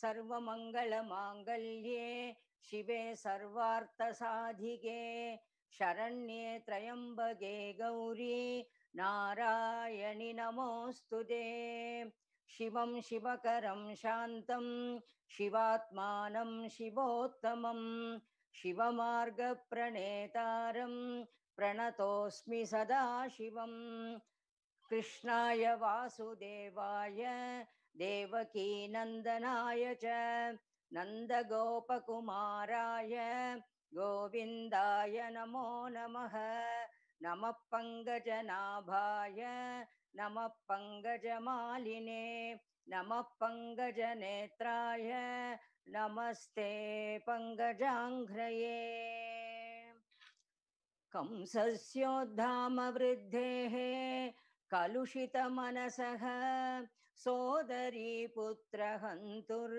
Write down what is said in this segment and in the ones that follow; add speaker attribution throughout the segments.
Speaker 1: सर्वमङ्गलमाङ्गल्ये शिवे सर्वार्थसाधिके शरण्ये त्रयम्बके गौरी नारायणि नमोऽस्तु ते शिवं शिवकरं शान्तं शिवात्मानं शिवोत्तमं शिवमार्गप्रणेतारं प्रणतोऽस्मि सदाशिवम् कृष्णाय वासुदेवाय देवकी नन्दनाय च नन्दगोपकुमाराय गोविन्दाय नमो नमः नमः पङ्कजनाभाय नमः पङ्कजमालिने नमः पङ्कजनेत्राय नमस्ते पङ्कजाङ्घ्रये कंसस्योद्धामवृद्धेः कलुषितमनसः सोदरी पुत्रहन्तुर्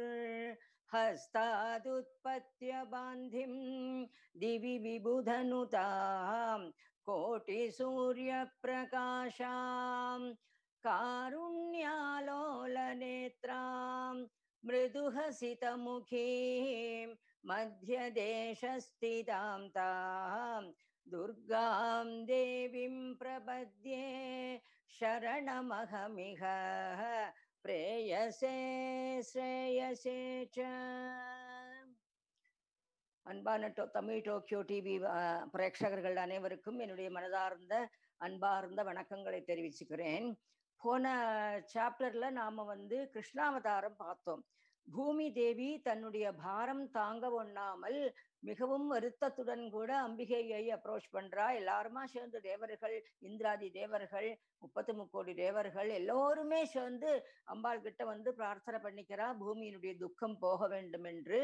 Speaker 1: हस्तादुत्पत्य बान्धिं दिवि विबुधनुतां कोटिसूर्यप्रकाशां कारुण्यालोलनेत्रां मृदुहसितमुखीं मध्यदेशस्थितां तां दुर्गां देवीं प्रपद्ये शरणमहमिह பிரேயசே ஸ்ரேயசே அன்பான டோ தமிழ் டோக்கியோ டிவி பிரேட்சகர்கள் அனைவருக்கும் என்னுடைய மனதார்ந்த அன்பார்ந்த வணக்கங்களை தெரிவிச்சுக்கிறேன் போன சாப்டர்ல நாம வந்து கிருஷ்ணாவதாரம் பார்த்தோம் பூமி தேவி தன்னுடைய பாரம் தாங்க ஒண்ணாமல் மிகவும் வருத்தத்துடன் கூட அம்பிகையை அப்ரோச் பண்றா எல்லாருமா சேர்ந்து தேவர்கள் இந்திராதி தேவர்கள் முப்பத்தி முக்கோடி தேவர்கள் எல்லோருமே சேர்ந்து அம்பாள் கிட்ட வந்து பிரார்த்தனை பண்ணிக்கிறா பூமியினுடைய துக்கம் போக வேண்டும் என்று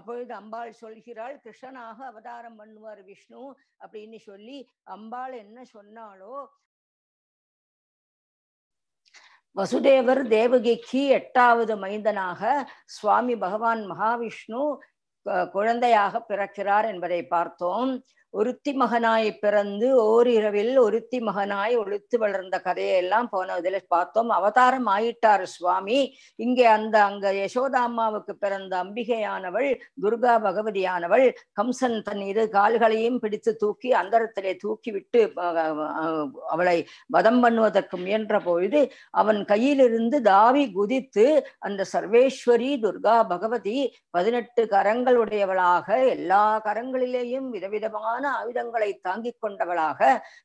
Speaker 1: அப்பொழுது அம்பாள் சொல்கிறாள் கிருஷ்ணனாக அவதாரம் பண்ணுவார் விஷ்ணு அப்படின்னு சொல்லி அம்பாள் என்ன சொன்னாலோ வசுதேவர் தேவகிக்கு எட்டாவது மைந்தனாக சுவாமி பகவான் மகாவிஷ்ணு குழந்தையாக பிறக்கிறார் என்பதை பார்த்தோம் ஒருத்தி மகனாய் பிறந்து ஓரிரவில் ஒருத்தி மகனாய் ஒழுத்து வளர்ந்த கதையெல்லாம் போன பார்த்தோம் அவதாரம் ஆயிட்டார் சுவாமி இங்கே அந்த அங்க அம்மாவுக்கு பிறந்த அம்பிகையானவள் துர்கா பகவதியானவள் கம்சன் தன் இரு கால்களையும் பிடித்து தூக்கி அந்தரத்திலே தூக்கி விட்டு அவளை வதம் பண்ணுவதற்கு முயன்ற பொழுது அவன் கையிலிருந்து தாவி குதித்து அந்த சர்வேஸ்வரி துர்கா பகவதி பதினெட்டு கரங்களுடையவளாக எல்லா கரங்களிலேயும் விதவிதமான பலமான ஆயுதங்களை தாங்கிக் கொண்டவளாக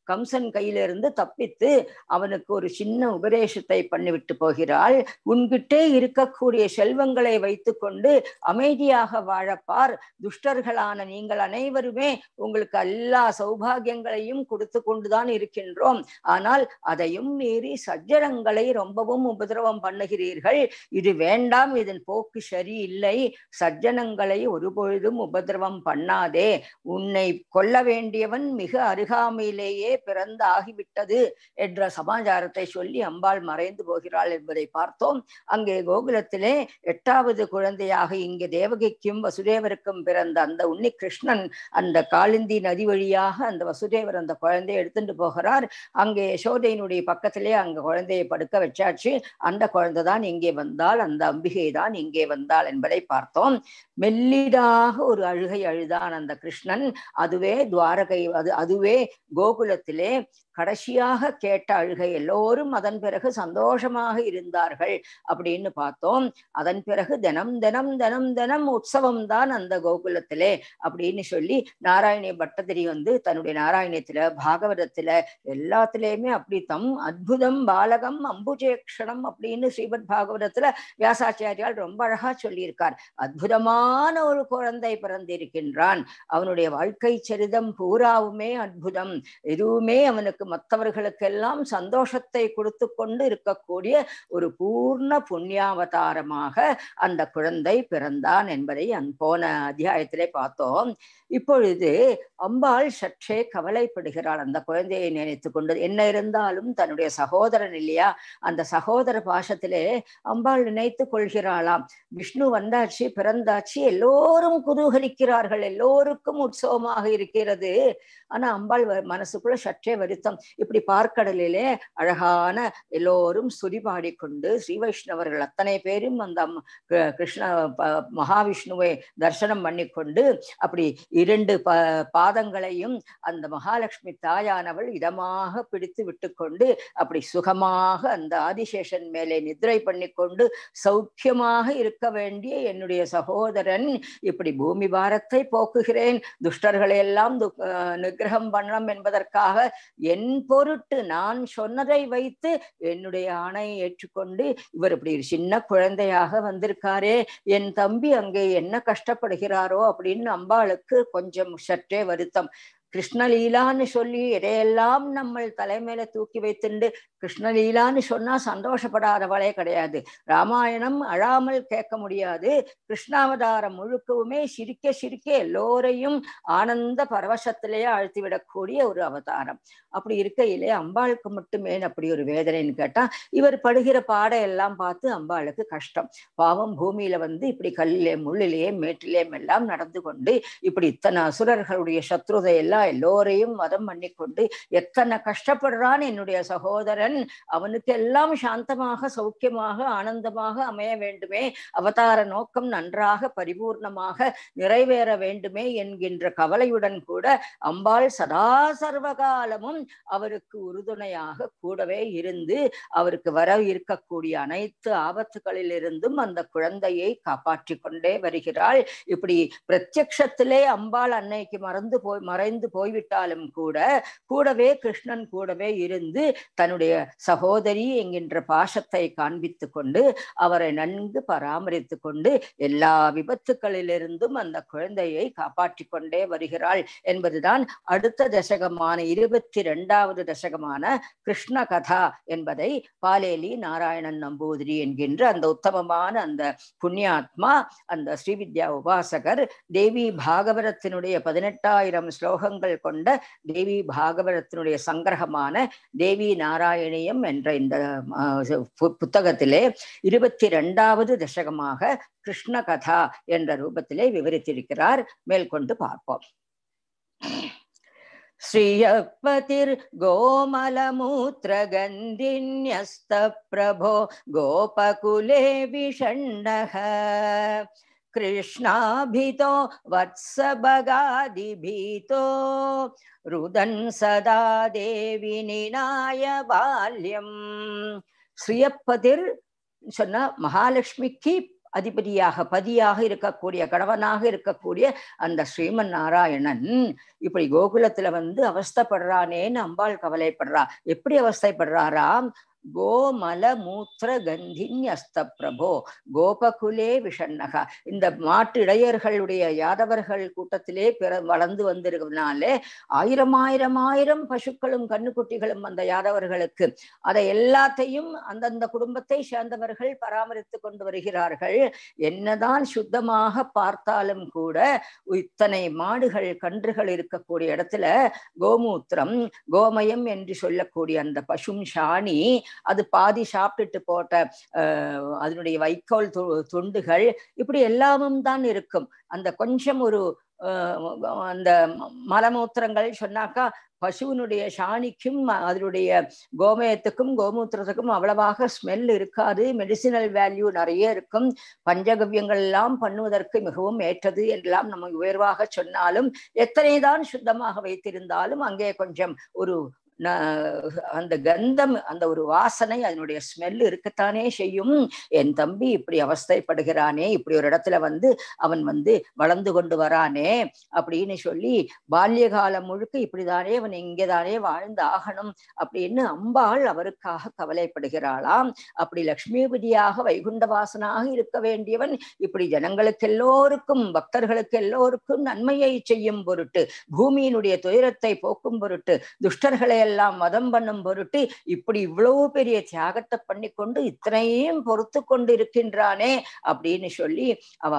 Speaker 1: கம்சன் கையிலிருந்து தப்பித்து அவனுக்கு ஒரு சின்ன உபதேசத்தை பண்ணிவிட்டு போகிறாள் உன்கிட்டே இருக்கக்கூடிய செல்வங்களை வைத்துக்கொண்டு அமைதியாக வாழப்பார் துஷ்டர்களான நீங்கள் அனைவருமே உங்களுக்கு எல்லா சௌபாகியங்களையும் கொடுத்து கொண்டுதான் இருக்கின்றோம் ஆனால் அதையும் மீறி சஜ்ஜரங்களை ரொம்பவும் உபதிரவம் பண்ணுகிறீர்கள் இது வேண்டாம் இதன் போக்கு சரியில்லை சஜ்ஜனங்களை ஒருபொழுதும் உபதிரவம் பண்ணாதே உன்னை கொல் கொள்ள வேண்டியவன் மிக அருகாமையிலேயே பிறந்து ஆகிவிட்டது என்ற சமாச்சாரத்தை சொல்லி அம்பாள் மறைந்து போகிறாள் என்பதை பார்த்தோம் அங்கே கோகுலத்திலே எட்டாவது குழந்தையாக இங்கு தேவகிக்கும் வசுதேவருக்கும் பிறந்த அந்த உன்னி கிருஷ்ணன் அந்த காலிந்தி நதி வழியாக அந்த வசுதேவர் அந்த குழந்தையை எடுத்துட்டு போகிறார் அங்கே யசோதையினுடைய பக்கத்திலே அங்க குழந்தையை படுக்க வச்சாச்சு அந்த குழந்தை தான் இங்கே வந்தால் அந்த அம்பிகை தான் இங்கே வந்தாள் என்பதை பார்த்தோம் மெல்லிதாக ஒரு அழுகை அழுதான் அந்த கிருஷ்ணன் அதுவே துவாரகை அது அதுவே கோகுலத்திலே கடைசியாக கேட்ட அழுகை எல்லோரும் அதன் பிறகு சந்தோஷமாக இருந்தார்கள் அப்படின்னு பார்த்தோம் அதன் பிறகு தினம் தினம் தினம் தினம் உற்சவம் தான் அந்த கோகுலத்திலே அப்படின்னு சொல்லி நாராயணி பட்டதிரி வந்து தன்னுடைய நாராயணத்துல பாகவதத்துல எல்லாத்திலேயுமே அப்படி தம் அத்புதம் பாலகம் அம்புஜேக்ஷணம் அப்படின்னு ஸ்ரீபத் பாகவதத்துல வியாசாச்சாரியால் ரொம்ப அழகா சொல்லியிருக்கார் அற்புதமான ஒரு குழந்தை பிறந்திருக்கின்றான் அவனுடைய வாழ்க்கை சரிதம் பூராவுமே அற்புதம் எதுவுமே அவனுக்கு அவர்களுக்கு மற்றவர்களுக்கெல்லாம் சந்தோஷத்தை கொடுத்து கொண்டு இருக்கக்கூடிய ஒரு பூர்ண புண்ணியாவதாரமாக அந்த குழந்தை பிறந்தான் என்பதை போன அத்தியாயத்திலே பார்த்தோம் இப்பொழுது அம்பாள் சற்றே கவலைப்படுகிறாள் அந்த குழந்தையை நினைத்து கொண்டு என்ன இருந்தாலும் தன்னுடைய சகோதரன் இல்லையா அந்த சகோதர பாஷத்திலே அம்பாள் நினைத்து கொள்கிறாளாம் விஷ்ணு வந்தாச்சு பிறந்தாச்சு எல்லோரும் குதூகலிக்கிறார்கள் எல்லோருக்கும் உற்சவமாக இருக்கிறது ஆனா அம்பாள் மனசுக்குள்ள சற்றே வருத்தம் இப்படி பார்க்கடலிலே அழகான எல்லோரும் சுதி பாடிக்கொண்டு ஸ்ரீ வைஷ்ணவர்கள் அத்தனை பேரும் அந்த கிருஷ்ண மகாவிஷ்ணுவை தர்சனம் பண்ணிக்கொண்டு அப்படி இரண்டு ப பாதங்களையும் அந்த மகாலட்சுமி தாயானவள் இதமாக பிடித்து விட்டுக்கொண்டு அப்படி சுகமாக அந்த ஆதிசேஷன் மேலே நிதிரை பண்ணிக்கொண்டு சௌக்கியமாக இருக்க வேண்டிய என்னுடைய சகோதரன் இப்படி பூமி பாரத்தை போக்குகிறேன் துஷ்டர்களை எல்லாம் நிகிரகம் பண்ணணும் என்பதற்காக என் என் பொருட்டு நான் சொன்னதை வைத்து என்னுடைய ஆணையை ஏற்றுக்கொண்டு இவர் இப்படி சின்ன குழந்தையாக வந்திருக்காரே என் தம்பி அங்கே என்ன கஷ்டப்படுகிறாரோ அப்படின்னு அம்பாளுக்கு கொஞ்சம் சற்றே வருத்தம் கிருஷ்ணலீலான்னு சொல்லி எதையெல்லாம் நம்ம தலைமையில தூக்கி வைத்துண்டு கிருஷ்ணலீலான்னு சொன்னா சந்தோஷப்படாதவளே கிடையாது ராமாயணம் அழாமல் கேட்க முடியாது கிருஷ்ணாவதாரம் முழுக்கவுமே சிரிக்க சிரிக்க எல்லோரையும் ஆனந்த பரவசத்திலேயே அழுத்திவிடக்கூடிய ஒரு அவதாரம் அப்படி இருக்கையிலே அம்பாளுக்கு மட்டுமே அப்படி ஒரு வேதனைன்னு கேட்டா இவர் படுகிற பாடை எல்லாம் பார்த்து அம்பாளுக்கு கஷ்டம் பாவம் பூமியில வந்து இப்படி கல்லிலே முள்ளிலேயே மேட்டிலேயும் எல்லாம் நடந்து கொண்டு இப்படி இத்தனை அசுரர்களுடைய சத்ருதை எல்லாம் எல்லோரையும் மதம் பண்ணி கொண்டு எத்தனை கஷ்டப்படுறான் என்னுடைய சகோதரன் அவனுக்கு எல்லாம் சாந்தமாக சௌக்கியமாக ஆனந்தமாக அமைய வேண்டுமே அவதார நோக்கம் நன்றாக பரிபூர்ணமாக நிறைவேற வேண்டுமே என்கின்ற கவலையுடன் கூட அம்பாள் சதா சர்வகாலமும் அவருக்கு உறுதுணையாக கூடவே இருந்து அவருக்கு வர இருக்கக்கூடிய அனைத்து ஆபத்துகளில் இருந்தும் அந்த குழந்தையை காப்பாற்றி கொண்டே வருகிறாள் இப்படி பிரத்யக்ஷத்திலே அம்பாள் அன்னைக்கு மறந்து போய் மறைந்து போய்விட்டாலும் கூட கூடவே கிருஷ்ணன் கூடவே இருந்து தன்னுடைய சகோதரி என்கின்ற பாசத்தை காண்பித்து கொண்டு அவரை நன்கு பராமரித்து கொண்டு எல்லா விபத்துக்களிலிருந்தும் அந்த குழந்தையை காப்பாற்றி கொண்டே வருகிறாள் என்பதுதான் அடுத்த தசகமான இருபத்தி இரண்டாவது தசகமான கிருஷ்ண கதா என்பதை பாலேலி நாராயணன் நம்பூதிரி என்கின்ற அந்த உத்தமமான அந்த புண்ணியாத்மா அந்த ஸ்ரீவித்யா உபாசகர் தேவி பாகவரத்தினுடைய பதினெட்டாயிரம் ஸ்லோகங்கள் ஸ்லோகங்கள் கொண்ட தேவி பாகவதத்தினுடைய சங்கிரகமான தேவி நாராயணியம் என்ற இந்த புத்தகத்திலே இருபத்தி ரெண்டாவது தசகமாக கிருஷ்ண கதா என்ற ரூபத்திலே விவரித்திருக்கிறார் மேற்கொண்டு பார்ப்போம் श्रियपतिर्गोमलमूत्रगन्धिन्यस्तप्रभो गोपकुले विषण्डः कृष्णाभितो वत्सभगादिभीतो रुदन् सदा देवि निनाय बाल्यम् ஸ்ரீயப்பதிர் சொன்ன மகாலட்சுமிக்கு அதிபதியாக பதியாக இருக்கக்கூடிய கணவனாக இருக்கக்கூடிய அந்த ஸ்ரீமன் நாராயணன் இப்படி கோகுலத்துல வந்து அவஸ்தப்படுறானேன்னு அம்பாள் கவலைப்படுறா எப்படி அவஸ்தைப்படுறாராம் கோமல மூத்திர கந்தின் அஸ்த பிரபோ கோபகுலே விஷண்ணகா இந்த மாட்டு இடையர்களுடைய யாதவர்கள் கூட்டத்திலே பிற வளர்ந்து வந்திருக்கிறதுனாலே ஆயிரம் ஆயிரம் ஆயிரம் பசுக்களும் கண்ணுக்குட்டிகளும் அந்த யாதவர்களுக்கு அதை எல்லாத்தையும் அந்தந்த குடும்பத்தை சேர்ந்தவர்கள் பராமரித்து கொண்டு வருகிறார்கள் என்னதான் சுத்தமாக பார்த்தாலும் கூட இத்தனை மாடுகள் கன்றுகள் இருக்கக்கூடிய இடத்துல கோமூத்திரம் கோமயம் என்று சொல்லக்கூடிய அந்த பசும் சாணி அது பாதி சாப்பிட்டுட்டு போட்ட அதனுடைய வைக்கோல் துண்டுகள் இப்படி எல்லாமும் தான் இருக்கும் அந்த கொஞ்சம் ஒரு அந்த மலமூத்திரங்கள் சொன்னாக்கா பசுவினுடைய சாணிக்கும் அதனுடைய கோமயத்துக்கும் கோமூத்திரத்துக்கும் அவ்வளவாக ஸ்மெல் இருக்காது மெடிசினல் வேல்யூ நிறைய இருக்கும் பஞ்சகவ்யங்கள் எல்லாம் பண்ணுவதற்கு மிகவும் ஏற்றது என்றெல்லாம் நம்ம உயர்வாக சொன்னாலும் எத்தனைதான் சுத்தமாக வைத்திருந்தாலும் அங்கே கொஞ்சம் ஒரு அந்த கந்தம் அந்த ஒரு வாசனை அதனுடைய ஸ்மெல் இருக்கத்தானே செய்யும் என் தம்பி இப்படி அவஸ்தைப்படுகிறானே இப்படி ஒரு இடத்துல வந்து அவன் வந்து வளர்ந்து கொண்டு வரானே அப்படின்னு சொல்லி பால்ய காலம் முழுக்க இப்படிதானே அவன் இங்கேதானே வாழ்ந்து ஆகணும் அப்படின்னு அம்பாள் அவருக்காக கவலைப்படுகிறாளாம் அப்படி லக்ஷ்மிபதியாக வைகுண்ட வாசனாக இருக்க வேண்டியவன் இப்படி ஜனங்களுக்கு எல்லோருக்கும் பக்தர்களுக்கு எல்லோருக்கும் நன்மையை செய்யும் பொருட்டு பூமியினுடைய துயரத்தை போக்கும் பொருட்டு துஷ்டர்களை எல்லாம் மதம் பண்ணும் பொருட்டு இப்படி இவ்வளவு பெரிய தியாகத்தை பண்ணி கொண்டு இத்தனையும் பொறுத்து கொண்டு இருக்கின்றானே அப்படின்னு சொல்லி அவ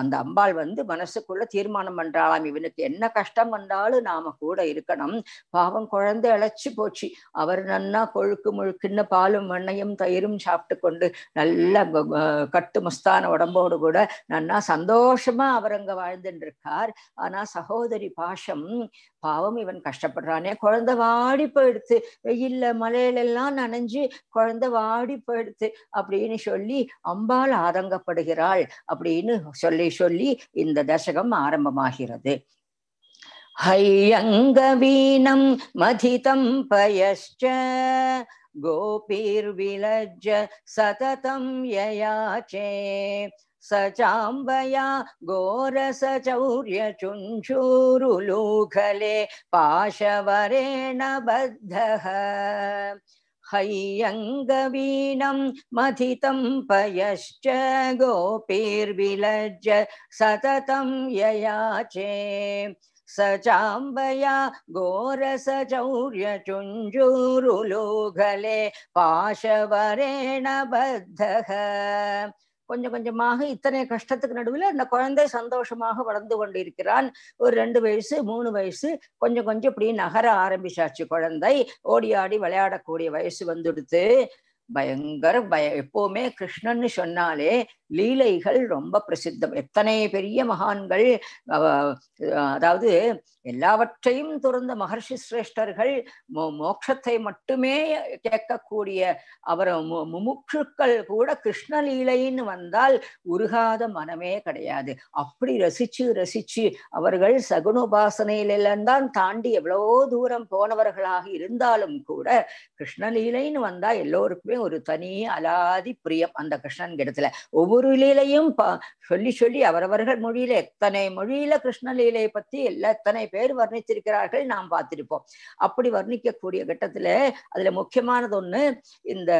Speaker 1: அந்த அம்பாள் வந்து மனசுக்குள்ள தீர்மானம் பண்றாளாம் இவனுக்கு என்ன கஷ்டம் வந்தாலும் நாம கூட இருக்கணும் பாவம் குழந்தை அழைச்சு போச்சு அவர் நன்னா கொழுக்கு முழுக்குன்னு பாலும் வெண்ணையும் தயிரும் சாப்பிட்டு கொண்டு நல்ல கட்டு முஸ்தான உடம்போடு கூட நன்னா சந்தோஷமா அவர் அங்க வாழ்ந்துட்டு இருக்கார் ஆனா சகோதரி பாஷம் பாவம் இவன் கஷ்டப்படுறானே குழந்தை வாடி போயிடுத்து வெயில்ல மலையிலெல்லாம் நனைஞ்சு குழந்தை வாடி போயிடுத்து அப்படின்னு சொல்லி அம்பாள் ஆதங்கப்படுகிறாள் அப்படின்னு சொல்லி சொல்லி இந்த தசகம் ஆரம்பமாகிறது ஹையங்கவீனம் மதிதம் பயஷ்ட கோபிர்விலஜ சததம் யயாச்சே सचाम्बया घोरसचौर्यचुञ्चूरुलूखले पाशवरेण बद्धः हय्यङ्गवीणं मथितं पयश्च गोपीर्विलज्ज सततं ययाचे स चाम्बया घोरसचौर्यचुञ्जूरुलोघले पाशवरेण बद्धः கொஞ்சம் கொஞ்சமாக இத்தனை கஷ்டத்துக்கு நடுவில் அந்த குழந்தை சந்தோஷமாக வளர்ந்து கொண்டிருக்கிறான் ஒரு ரெண்டு வயசு மூணு வயசு கொஞ்சம் கொஞ்சம் இப்படி நகர ஆரம்பிச்சாச்சு குழந்தை ஓடி ஆடி விளையாடக்கூடிய வயசு வந்துடுத்து பயங்கர பய எப்பவுமே கிருஷ்ணன்னு சொன்னாலே லீலைகள் ரொம்ப பிரசித்தம் எத்தனை பெரிய மகான்கள் அதாவது எல்லாவற்றையும் துறந்த மகர்ஷி சிரேஷ்டர்கள் மோட்சத்தை மட்டுமே கேட்கக்கூடிய அவர் முமுட்சுக்கள் கூட கிருஷ்ணலீலைன்னு வந்தால் உருகாத மனமே கிடையாது அப்படி ரசிச்சு ரசிச்சு அவர்கள் சகுணுபாசனையிலெல்லாம் தாண்டி எவ்வளவோ தூரம் போனவர்களாக இருந்தாலும் கூட கிருஷ்ணலீலைன்னு வந்தா எல்லோருக்குமே ஒரு தனி அலாதி பிரியம் அந்த கிருஷ்ணன் கிடத்துல ஒவ்வொரு லீலையும் சொல்லி சொல்லி அவரவர்கள் மொழியில எத்தனை மொழியில கிருஷ்ணலீலையை பத்தி எல்லா எத்தனை பேர் வர்ணிச்சிருக்கிறார்கள் நாம் பார்த்திருப்போம் அப்படி வர்ணிக்கக்கூடிய கட்டத்துல அதுல முக்கியமானது ஒண்ணு இந்த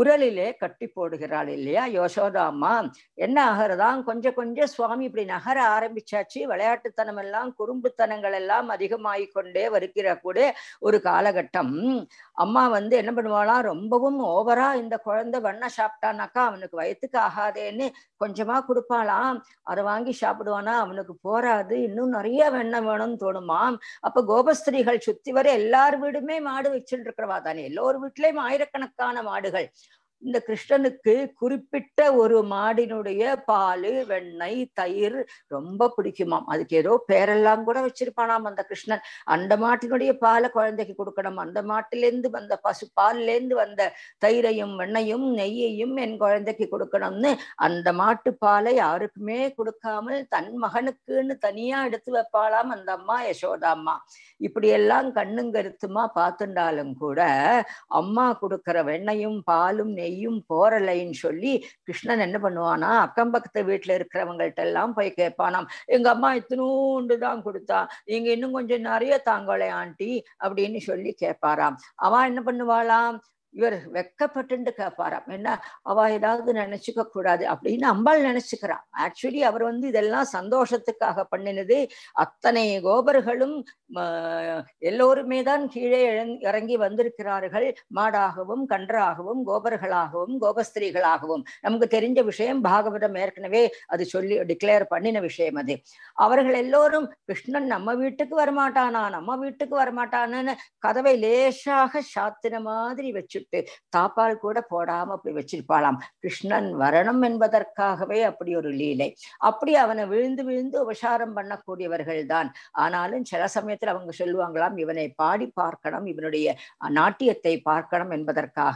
Speaker 1: உரலிலே கட்டி போடுகிறாள் இல்லையா யசோதா அம்மா என்ன ஆகிறதாம் கொஞ்சம் கொஞ்சம் சுவாமி இப்படி நகர ஆரம்பிச்சாச்சு விளையாட்டுத்தனம் எல்லாம் குறும்புத்தனங்கள் எல்லாம் அதிகமாகி கொண்டே வருகிற கூட ஒரு காலகட்டம் அம்மா வந்து என்ன பண்ணுவாளாம் ரொம்பவும் ஓவரா இந்த குழந்தை வண்ண சாப்பிட்டானாக்கா அவனுக்கு வயத்துக்கு ஆகாதேன்னு கொஞ்சமா கொடுப்பாளாம் அதை வாங்கி சாப்பிடுவானா அவனுக்கு போராது இன்னும் நிறைய வெண்ணம் வேணும்னு தோணுமாம் அப்ப கோபஸ்திரீகள் சுத்தி வர எல்லார் வீடுமே மாடு வச்சுட்டு இருக்கிறவா தானே எல்லோரு வீட்லயும் ஆயிரக்கணக்கான மாடுகள் இந்த கிருஷ்ணனுக்கு குறிப்பிட்ட ஒரு மாடினுடைய பால் வெண்ணெய் தயிர் ரொம்ப பிடிக்குமாம் அதுக்கு ஏதோ பேரெல்லாம் கூட வச்சிருப்பானாம் அந்த கிருஷ்ணன் அந்த மாட்டினுடைய பாலை குழந்தைக்கு கொடுக்கணும் அந்த மாட்டிலேருந்து வந்த பசு பால்லேருந்து வந்த தயிரையும் வெண்ணையும் நெய்யையும் என் குழந்தைக்கு கொடுக்கணும்னு அந்த மாட்டு பாலை யாருக்குமே கொடுக்காமல் தன் மகனுக்குன்னு தனியா எடுத்து வைப்பாளாம் அந்த அம்மா யசோதா அம்மா இப்படியெல்லாம் கண்ணுங்கருத்துமா பார்த்துண்டாலும் கூட அம்மா கொடுக்கற வெண்ணையும் பாலும் நெய் செய்யும் போறலைன்னு சொல்லி கிருஷ்ணன் என்ன பண்ணுவானா அக்கம் பக்கத்து வீட்டுல இருக்கிறவங்கள்ட்ட எல்லாம் போய் கேட்பானாம் எங்க அம்மா இத்தினூண்டு தான் கொடுத்தா நீங்க இன்னும் கொஞ்சம் நிறைய தாங்கலை ஆண்டி அப்படின்னு சொல்லி கேட்பாராம் அவன் என்ன பண்ணுவாளாம் இவர் வெக்கப்பட்டு கேட்பாராம் என்ன அவ ஏதாவது நினைச்சுக்க கூடாது அப்படின்னு அம்பாள் நினைச்சுக்கிறான் ஆக்சுவலி அவர் வந்து இதெல்லாம் சந்தோஷத்துக்காக பண்ணினது அத்தனை கோபர்களும் எல்லோருமே தான் கீழே இறங்கி வந்திருக்கிறார்கள் மாடாகவும் கன்றாகவும் கோபர்களாகவும் கோபஸ்திரீகளாகவும் நமக்கு தெரிஞ்ச விஷயம் பாகவதம் ஏற்கனவே அது சொல்லி டிக்ளேர் பண்ணின விஷயம் அது அவர்கள் எல்லோரும் கிருஷ்ணன் நம்ம வீட்டுக்கு வரமாட்டானா நம்ம வீட்டுக்கு வரமாட்டானு கதவை லேசாக சாத்தின மாதிரி வச்சு வச்சுட்டு தாப்பால் கூட போடாம போய் வச்சிருப்பாளாம் கிருஷ்ணன் வரணும் என்பதற்காகவே அப்படி ஒரு லீலை அப்படி அவனை விழுந்து விழுந்து உபசாரம் பண்ணக்கூடியவர்கள் தான் ஆனாலும் சில சமயத்தில் அவங்க சொல்லுவாங்களாம் இவனை பாடி பார்க்கணும் இவனுடைய நாட்டியத்தை பார்க்கணும் என்பதற்காக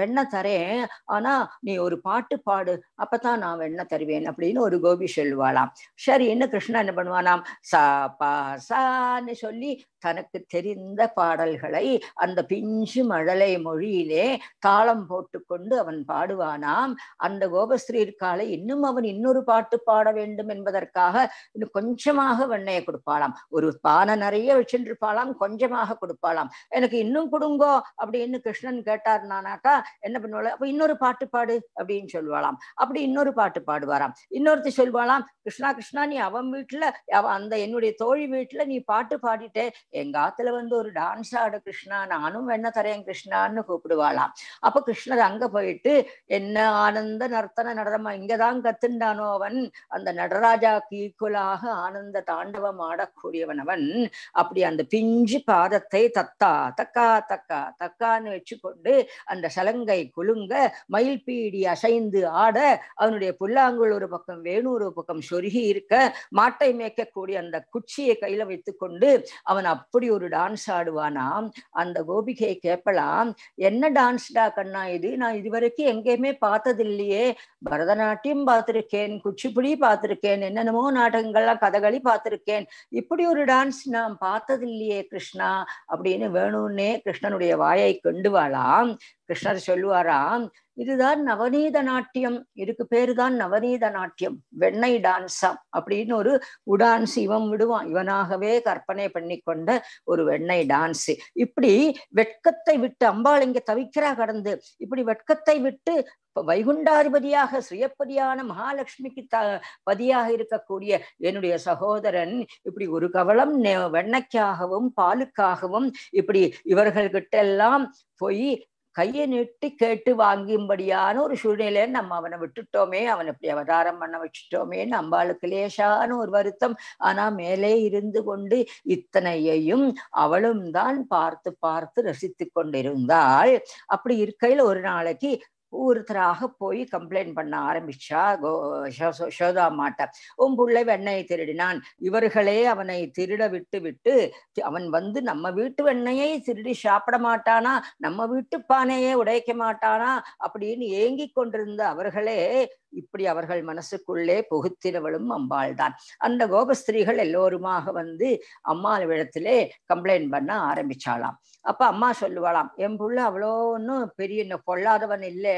Speaker 1: வெண்ண தரேன் ஆனா நீ ஒரு பாட்டு பாடு அப்பதான் நான் வெண்ண தருவேன் அப்படின்னு ஒரு கோபி சொல்லுவாளாம் சரி என்ன கிருஷ்ணன் என்ன பண்ணுவானாம் சா பா சான்னு சொல்லி தனக்கு தெரிந்த பாடல்களை அந்த பிஞ்சு மழலை மொழி மொழியிலே தாளம் போட்டுக்கொண்டு அவன் பாடுவானாம் அந்த கோபஸ்ரீ இருக்கால இன்னும் அவன் இன்னொரு பாட்டு பாட வேண்டும் என்பதற்காக இன்னும் கொஞ்சமாக வெண்ணைய கொடுப்பாளாம் ஒரு பானை நிறைய வச்சுருப்பாளாம் கொஞ்சமாக கொடுப்பாளாம் எனக்கு இன்னும் கொடுங்கோ அப்படின்னு கிருஷ்ணன் கேட்டார்னானாக்கா என்ன பண்ணுவாள் அப்ப இன்னொரு பாட்டு பாடு அப்படின்னு சொல்வாளாம் அப்படி இன்னொரு பாட்டு பாடுவாராம் இன்னொருத்தி சொல்வாளாம் கிருஷ்ணா கிருஷ்ணா நீ அவன் வீட்டுல அவ அந்த என்னுடைய தோழி வீட்டுல நீ பாட்டு பாடிட்டே எங்க ஆத்துல வந்து ஒரு டான்ஸ் ஆடு கிருஷ்ணா நானும் என்ன தரேன் கிருஷ்ணான்னு கூப்பிடுவாளாம் அப்ப கிருஷ்ணர் அங்க போயிட்டு என்ன ஆனந்த நர்த்தன நடனமா இங்கதான் கத்துண்டானோ அவன் அந்த நடராஜா கீக்குலாக ஆனந்த தாண்டவம் ஆடக்கூடியவன் அவன் அப்படி அந்த பிஞ்சு பாதத்தை தத்தா தக்கா தக்கா தக்கான்னு வச்சுக்கொண்டு அந்த சலங்கை குலுங்க மயில் பீடி அசைந்து ஆட அவனுடைய புல்லாங்குள் ஒரு பக்கம் வேணு ஒரு பக்கம் சொருகி இருக்க மாட்டை மேய்க்கக்கூடிய அந்த குச்சியை கையில வைத்துக்கொண்டு அவன் அப்படி ஒரு டான்ஸ் ஆடுவானாம் அந்த கோபிகையை கேட்பலாம் என்ன டான்ஸ்டா கண்ணா இது நான் இது வரைக்கும் எங்கேயுமே பார்த்தது இல்லையே பரதநாட்டியம் பார்த்திருக்கேன் குச்சிப்புடி பார்த்திருக்கேன் என்னென்னமோ நாடகங்கள்லாம் கதகளி பார்த்திருக்கேன் இப்படி ஒரு டான்ஸ் நான் பார்த்தது இல்லையே கிருஷ்ணா அப்படின்னு வேணும்னே கிருஷ்ணனுடைய வாயை கொண்டு வாழாம் கிருஷ்ணர் சொல்லுவாராம் இதுதான் நவநீத நாட்டியம் இதுக்கு பேரு தான் நவநீத நாட்டியம் வெண்ணை டான்ஸாம் அப்படின்னு ஒரு உடான்ஸ் இவன் விடுவான் இவனாகவே கற்பனை பண்ணி கொண்ட ஒரு வெண்ணை டான்ஸ் இப்படி வெட்கத்தை விட்டு அம்பாள் இங்க தவிக்கிறா கடந்து இப்படி வெட்கத்தை விட்டு வைகுண்டாதிபதியாக சுயப்பதியான மகாலட்சுமிக்கு த பதியாக இருக்கக்கூடிய என்னுடைய சகோதரன் இப்படி ஒரு கவலம் வெண்ணைக்காகவும் பாலுக்காகவும் இப்படி இவர்கள்கிட்ட எல்லாம் போய் கையை நீட்டி கேட்டு வாங்கியும்படியான ஒரு சூழ்நிலையை நம்ம அவனை விட்டுட்டோமே அவனை இப்படி அவதாரம் பண்ண வச்சுட்டோமே நம்மளுக்கு லேசான ஒரு வருத்தம் ஆனா மேலே இருந்து கொண்டு இத்தனையையும் அவளும் தான் பார்த்து பார்த்து ரசித்து கொண்டிருந்தாள் அப்படி இருக்கையில் ஒரு நாளைக்கு ஒருத்தராக போய் கம்ப்ளைண்ட் பண்ண ஆரம்பிச்சா சோதா மாட்டா உன் பிள்ளை வெண்ணையை திருடினான் இவர்களே அவனை திருட விட்டு விட்டு அவன் வந்து நம்ம வீட்டு வெண்ணையை திருடி சாப்பிட மாட்டானா நம்ம வீட்டு பானையே உடைக்க மாட்டானா அப்படின்னு ஏங்கி கொண்டிருந்த அவர்களே இப்படி அவர்கள் மனசுக்குள்ளே புகுத்தினவளும் அம்பாள் தான் அந்த கோபஸ்திரீகள் எல்லோருமாக வந்து அம்மா இடத்திலே கம்ப்ளைண்ட் பண்ண ஆரம்பிச்சாளாம் அப்ப அம்மா சொல்லுவாளாம் என் புள்ள அவ்வளோ ஒன்றும் பெரிய பொல்லாதவன் இல்லை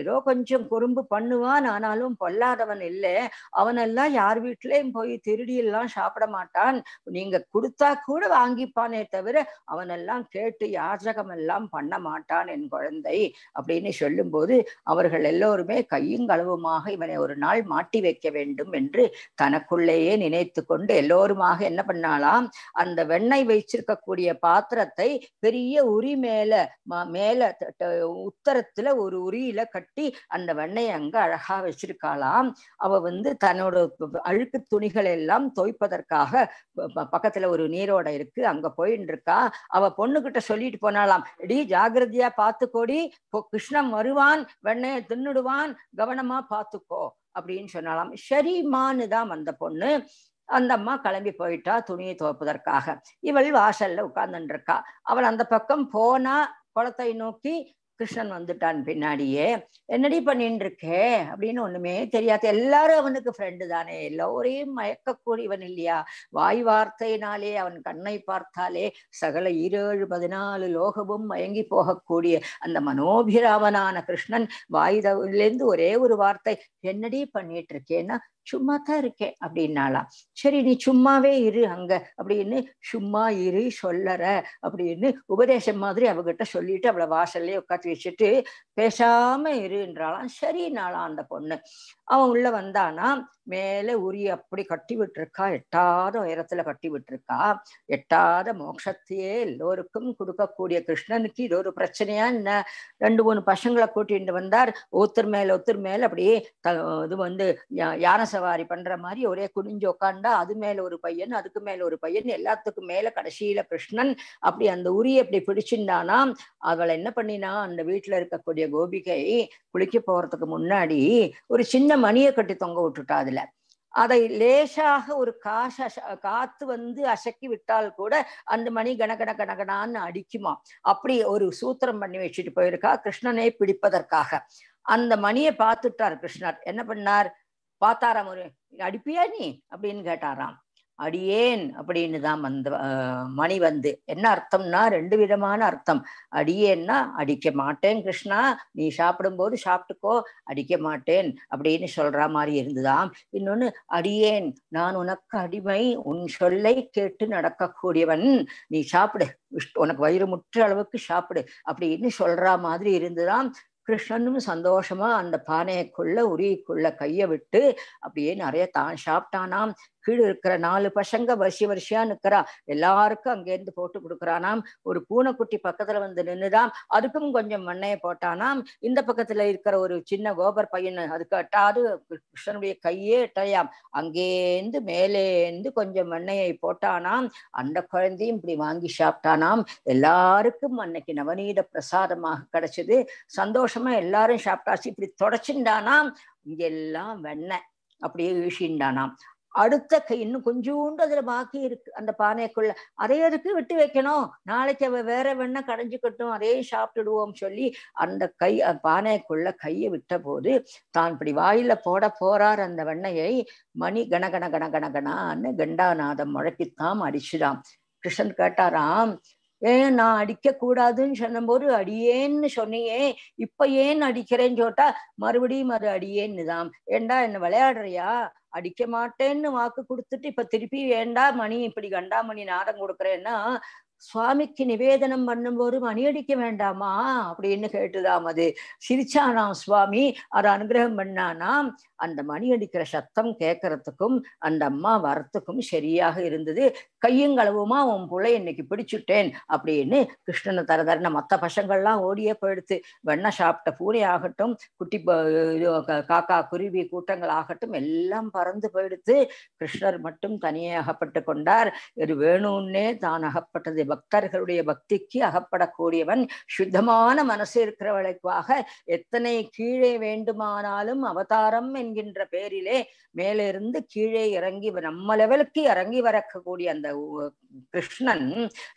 Speaker 1: ஏதோ கொஞ்சம் குறும்பு பண்ணுவான் ஆனாலும் பொல்லாதவன் இல்லை அவனெல்லாம் யார் வீட்லயும் போய் திருடி எல்லாம் சாப்பிட மாட்டான் நீங்க கொடுத்தா கூட வாங்கிப்பானே தவிர அவனெல்லாம் கேட்டு யாஜகம் எல்லாம் பண்ண மாட்டான் என் குழந்தை அப்படின்னு சொல்லும்போது அவர்கள் எல்லோருமே கையும் களவுமா மூலமாக இவனை ஒரு நாள் மாட்டி வைக்க வேண்டும் என்று தனக்குள்ளேயே நினைத்து கொண்டு எல்லோருமாக என்ன பண்ணாலாம் அந்த வெண்ணெய் வைச்சிருக்கக்கூடிய பாத்திரத்தை பெரிய உரி மேல மேல உத்தரத்துல ஒரு உரியில கட்டி அந்த வெண்ணை அங்க அழகா வச்சிருக்காளாம் அவ வந்து தன்னோட அழுக்கு துணிகள் எல்லாம் துவைப்பதற்காக பக்கத்துல ஒரு நீரோட இருக்கு அங்க போயின்னு இருக்கா அவ பொண்ணுகிட்ட சொல்லிட்டு போனாலாம் டி ஜாகிரதையா பார்த்து கோடி கிருஷ்ணம் வருவான் வெண்ணையை தின்னுடுவான் கவனமா பாத்துக்கோ அப்படின்னு சொன்னாலாம் ஷரீமான்னு தான் வந்த பொண்ணு அந்த அம்மா கிளம்பி போயிட்டா துணியை துவப்பதற்காக இவள் வாசல்ல உட்கார்ந்துருக்கா அவள் அந்த பக்கம் போனா குளத்தை நோக்கி கிருஷ்ணன் வந்துட்டான் பின்னாடியே என்னடி பண்ணிட்டு இருக்கே அப்படின்னு ஒண்ணுமே தெரியாது எல்லாரும் அவனுக்கு ஃப்ரெண்டு தானே எல்லோரையும் மயக்கக்கூடியவன் இல்லையா வாய் வார்த்தையினாலே அவன் கண்ணை பார்த்தாலே சகல இருழு பதினாலு லோகமும் மயங்கி போகக்கூடிய அந்த மனோபிராமனான கிருஷ்ணன் வாயுலேருந்து ஒரே ஒரு வார்த்தை என்னடி பண்ணிட்டு இருக்கேன்னா சும்மா தான் இருக்கேன் அப்படின்னாலாம் சரி நீ சும்மாவே இரு அங்க அப்படின்னு சும்மா இரு சொல்லற அப்படின்னு உபதேசம் மாதிரி அவகிட்ட சொல்லிட்டு அவளை வாசல்லே உட்காந்து வச்சுட்டு பேசாம இருன்றாலாம் சரினாளாம் அந்த பொண்ணு அவன் உள்ள வந்தானா மேல உரி அப்படி கட்டி விட்டுருக்கா எட்டாத உயரத்துல கட்டி விட்டுருக்கா எட்டாத மோட்சத்தையே எல்லோருக்கும் கொடுக்கக்கூடிய கிருஷ்ணனுக்கு இது ஒரு பிரச்சனையா என்ன ரெண்டு மூணு பசங்களை கூட்டிட்டு வந்தார் ஒத்தர் மேல ஒத்தர் மேல அப்படியே இது வந்து யான சவாரி பண்ற மாதிரி ஒரே குனிஞ்சு உக்காண்டா அது மேல ஒரு பையன் அதுக்கு மேல ஒரு பையன் எல்லாத்துக்கும் மேல கடைசியில கிருஷ்ணன் அப்படி அந்த உரிய அப்படி பிடிச்சிருந்தானா அவளை என்ன பண்ணினா அந்த வீட்டுல இருக்கக்கூடிய கோபிகை குளிக்க போறதுக்கு முன்னாடி ஒரு சின்ன மணியை கட்டி தொங்க விட்டுட்டா அதுல அதை லேசாக ஒரு காசு காத்து வந்து அசக்கி விட்டால் கூட அந்த மணி கணகண கணகணான்னு அடிக்குமா அப்படி ஒரு சூத்திரம் பண்ணி வச்சுட்டு போயிருக்கா கிருஷ்ணனை பிடிப்பதற்காக அந்த மணியை பார்த்துட்டார் கிருஷ்ணர் என்ன பண்ணார் பார்த்தாராம் ஒரு அடிப்பியா நீ அப்படின்னு கேட்டாராம் அடியேன் அப்படின்னு தான் வந்த மணி வந்து என்ன அர்த்தம்னா ரெண்டு விதமான அர்த்தம் அடியேன்னா அடிக்க மாட்டேன் கிருஷ்ணா நீ சாப்பிடும்போது சாப்பிட்டுக்கோ அடிக்க மாட்டேன் அப்படின்னு சொல்ற மாதிரி இருந்துதான் இன்னொன்னு அடியேன் நான் உனக்கு அடிமை உன் சொல்லை கேட்டு நடக்கக்கூடியவன் நீ சாப்பிடு உனக்கு வயிறு முற்ற அளவுக்கு சாப்பிடு அப்படின்னு சொல்ற மாதிரி இருந்துதான் கிருஷ்ணனும் சந்தோஷமா அந்த பானையைக்குள்ள உரிக்குள்ள கைய விட்டு அப்படியே நிறைய தான் சாப்பிட்டானாம் கீழே இருக்கிற நாலு பசங்க வரிசை வரிசையா நிக்கிறா எல்லாருக்கும் அங்கேருந்து போட்டு கொடுக்குறானாம் ஒரு பூனைக்குட்டி பக்கத்துல வந்து நின்றுதாம் அதுக்கும் கொஞ்சம் மண்ணைய போட்டானாம் இந்த பக்கத்துல இருக்கிற ஒரு சின்ன கோபர் பையன் அதுக்கு அட்டாது கிருஷ்ணனுடைய கையே எட்டையாம் அங்கேருந்து மேலேந்து கொஞ்சம் மண்ணையை போட்டானாம் அந்த குழந்தையும் இப்படி வாங்கி சாப்பிட்டானாம் எல்லாருக்கும் அன்னைக்கு நவநீத பிரசாதமாக கிடைச்சது சந்தோஷம் சந்தோஷமா எல்லாரும் சாப்பிட்டாச்சு இப்படி தொடச்சுண்டானாம் எல்லாம் வெண்ணெய் அப்படியே வீசிண்டானாம் அடுத்த கை இன்னும் கொஞ்சோண்டு அதுல பாக்கி இருக்கு அந்த பானைக்குள்ள அதே அதுக்கு விட்டு வைக்கணும் நாளைக்கு அவ வேற வெண்ண கடைஞ்சுக்கட்டும் அதே சாப்பிட்டுடுவோம் சொல்லி அந்த கை பானைக்குள்ள கையை விட்ட போது தான் இப்படி வாயில போட போறார் அந்த வெண்ணையை மணி கண கண கண கண கணான்னு கண்டாநாதம் முழக்கித்தான் அடிச்சுதான் கிருஷ்ணன் கேட்டாராம் ஏன் நான் அடிக்க கூடாதுன்னு சொன்னபோது அடியேன்னு சொன்னியே இப்ப ஏன் அடிக்கிறேன்னு சொல்லிட்டா மறுபடியும் அது அடியேன்னு தான் ஏண்டா என்ன விளையாடுறியா அடிக்க மாட்டேன்னு வாக்கு கொடுத்துட்டு இப்ப திருப்பி வேண்டா மணி இப்படி கண்டா மணி நாடம் கொடுக்குறேன்னா சுவாமிக்கு நிவேதனம் பண்ணும்போது மணி அடிக்க வேண்டாமா அப்படின்னு கேட்டுதாம் அது சிரிச்சானாம் சுவாமி அதை அனுகிரகம் பண்ணானாம் அந்த மணி அடிக்கிற சத்தம் கேட்கறதுக்கும் அந்த அம்மா வரத்துக்கும் சரியாக இருந்தது கையுங்களவுமா உன் பிள்ளை இன்னைக்கு பிடிச்சுட்டேன் அப்படின்னு கிருஷ்ணனை தர தர மற்ற பசங்கள்லாம் ஓடியே போயிடுத்து வெண்ணை சாப்பிட்ட பூனை ஆகட்டும் குட்டி காக்கா குருவி கூட்டங்கள் ஆகட்டும் எல்லாம் பறந்து போயிடுத்து கிருஷ்ணர் மட்டும் தனியே அகப்பட்டு கொண்டார் இது வேணும்னே தான் அகப்பட்டது பக்தர்களுடைய பக்திக்கு அகப்படக்கூடியவன் சுத்தமான மனசு இருக்கிறவளைக்காக எத்தனை கீழே வேண்டுமானாலும் அவதாரம் என் என்கின்ற பேரிலே மேலிருந்து கீழே இறங்கி நம்ம லெவலுக்கு இறங்கி வரக்கூடிய அந்த கிருஷ்ணன்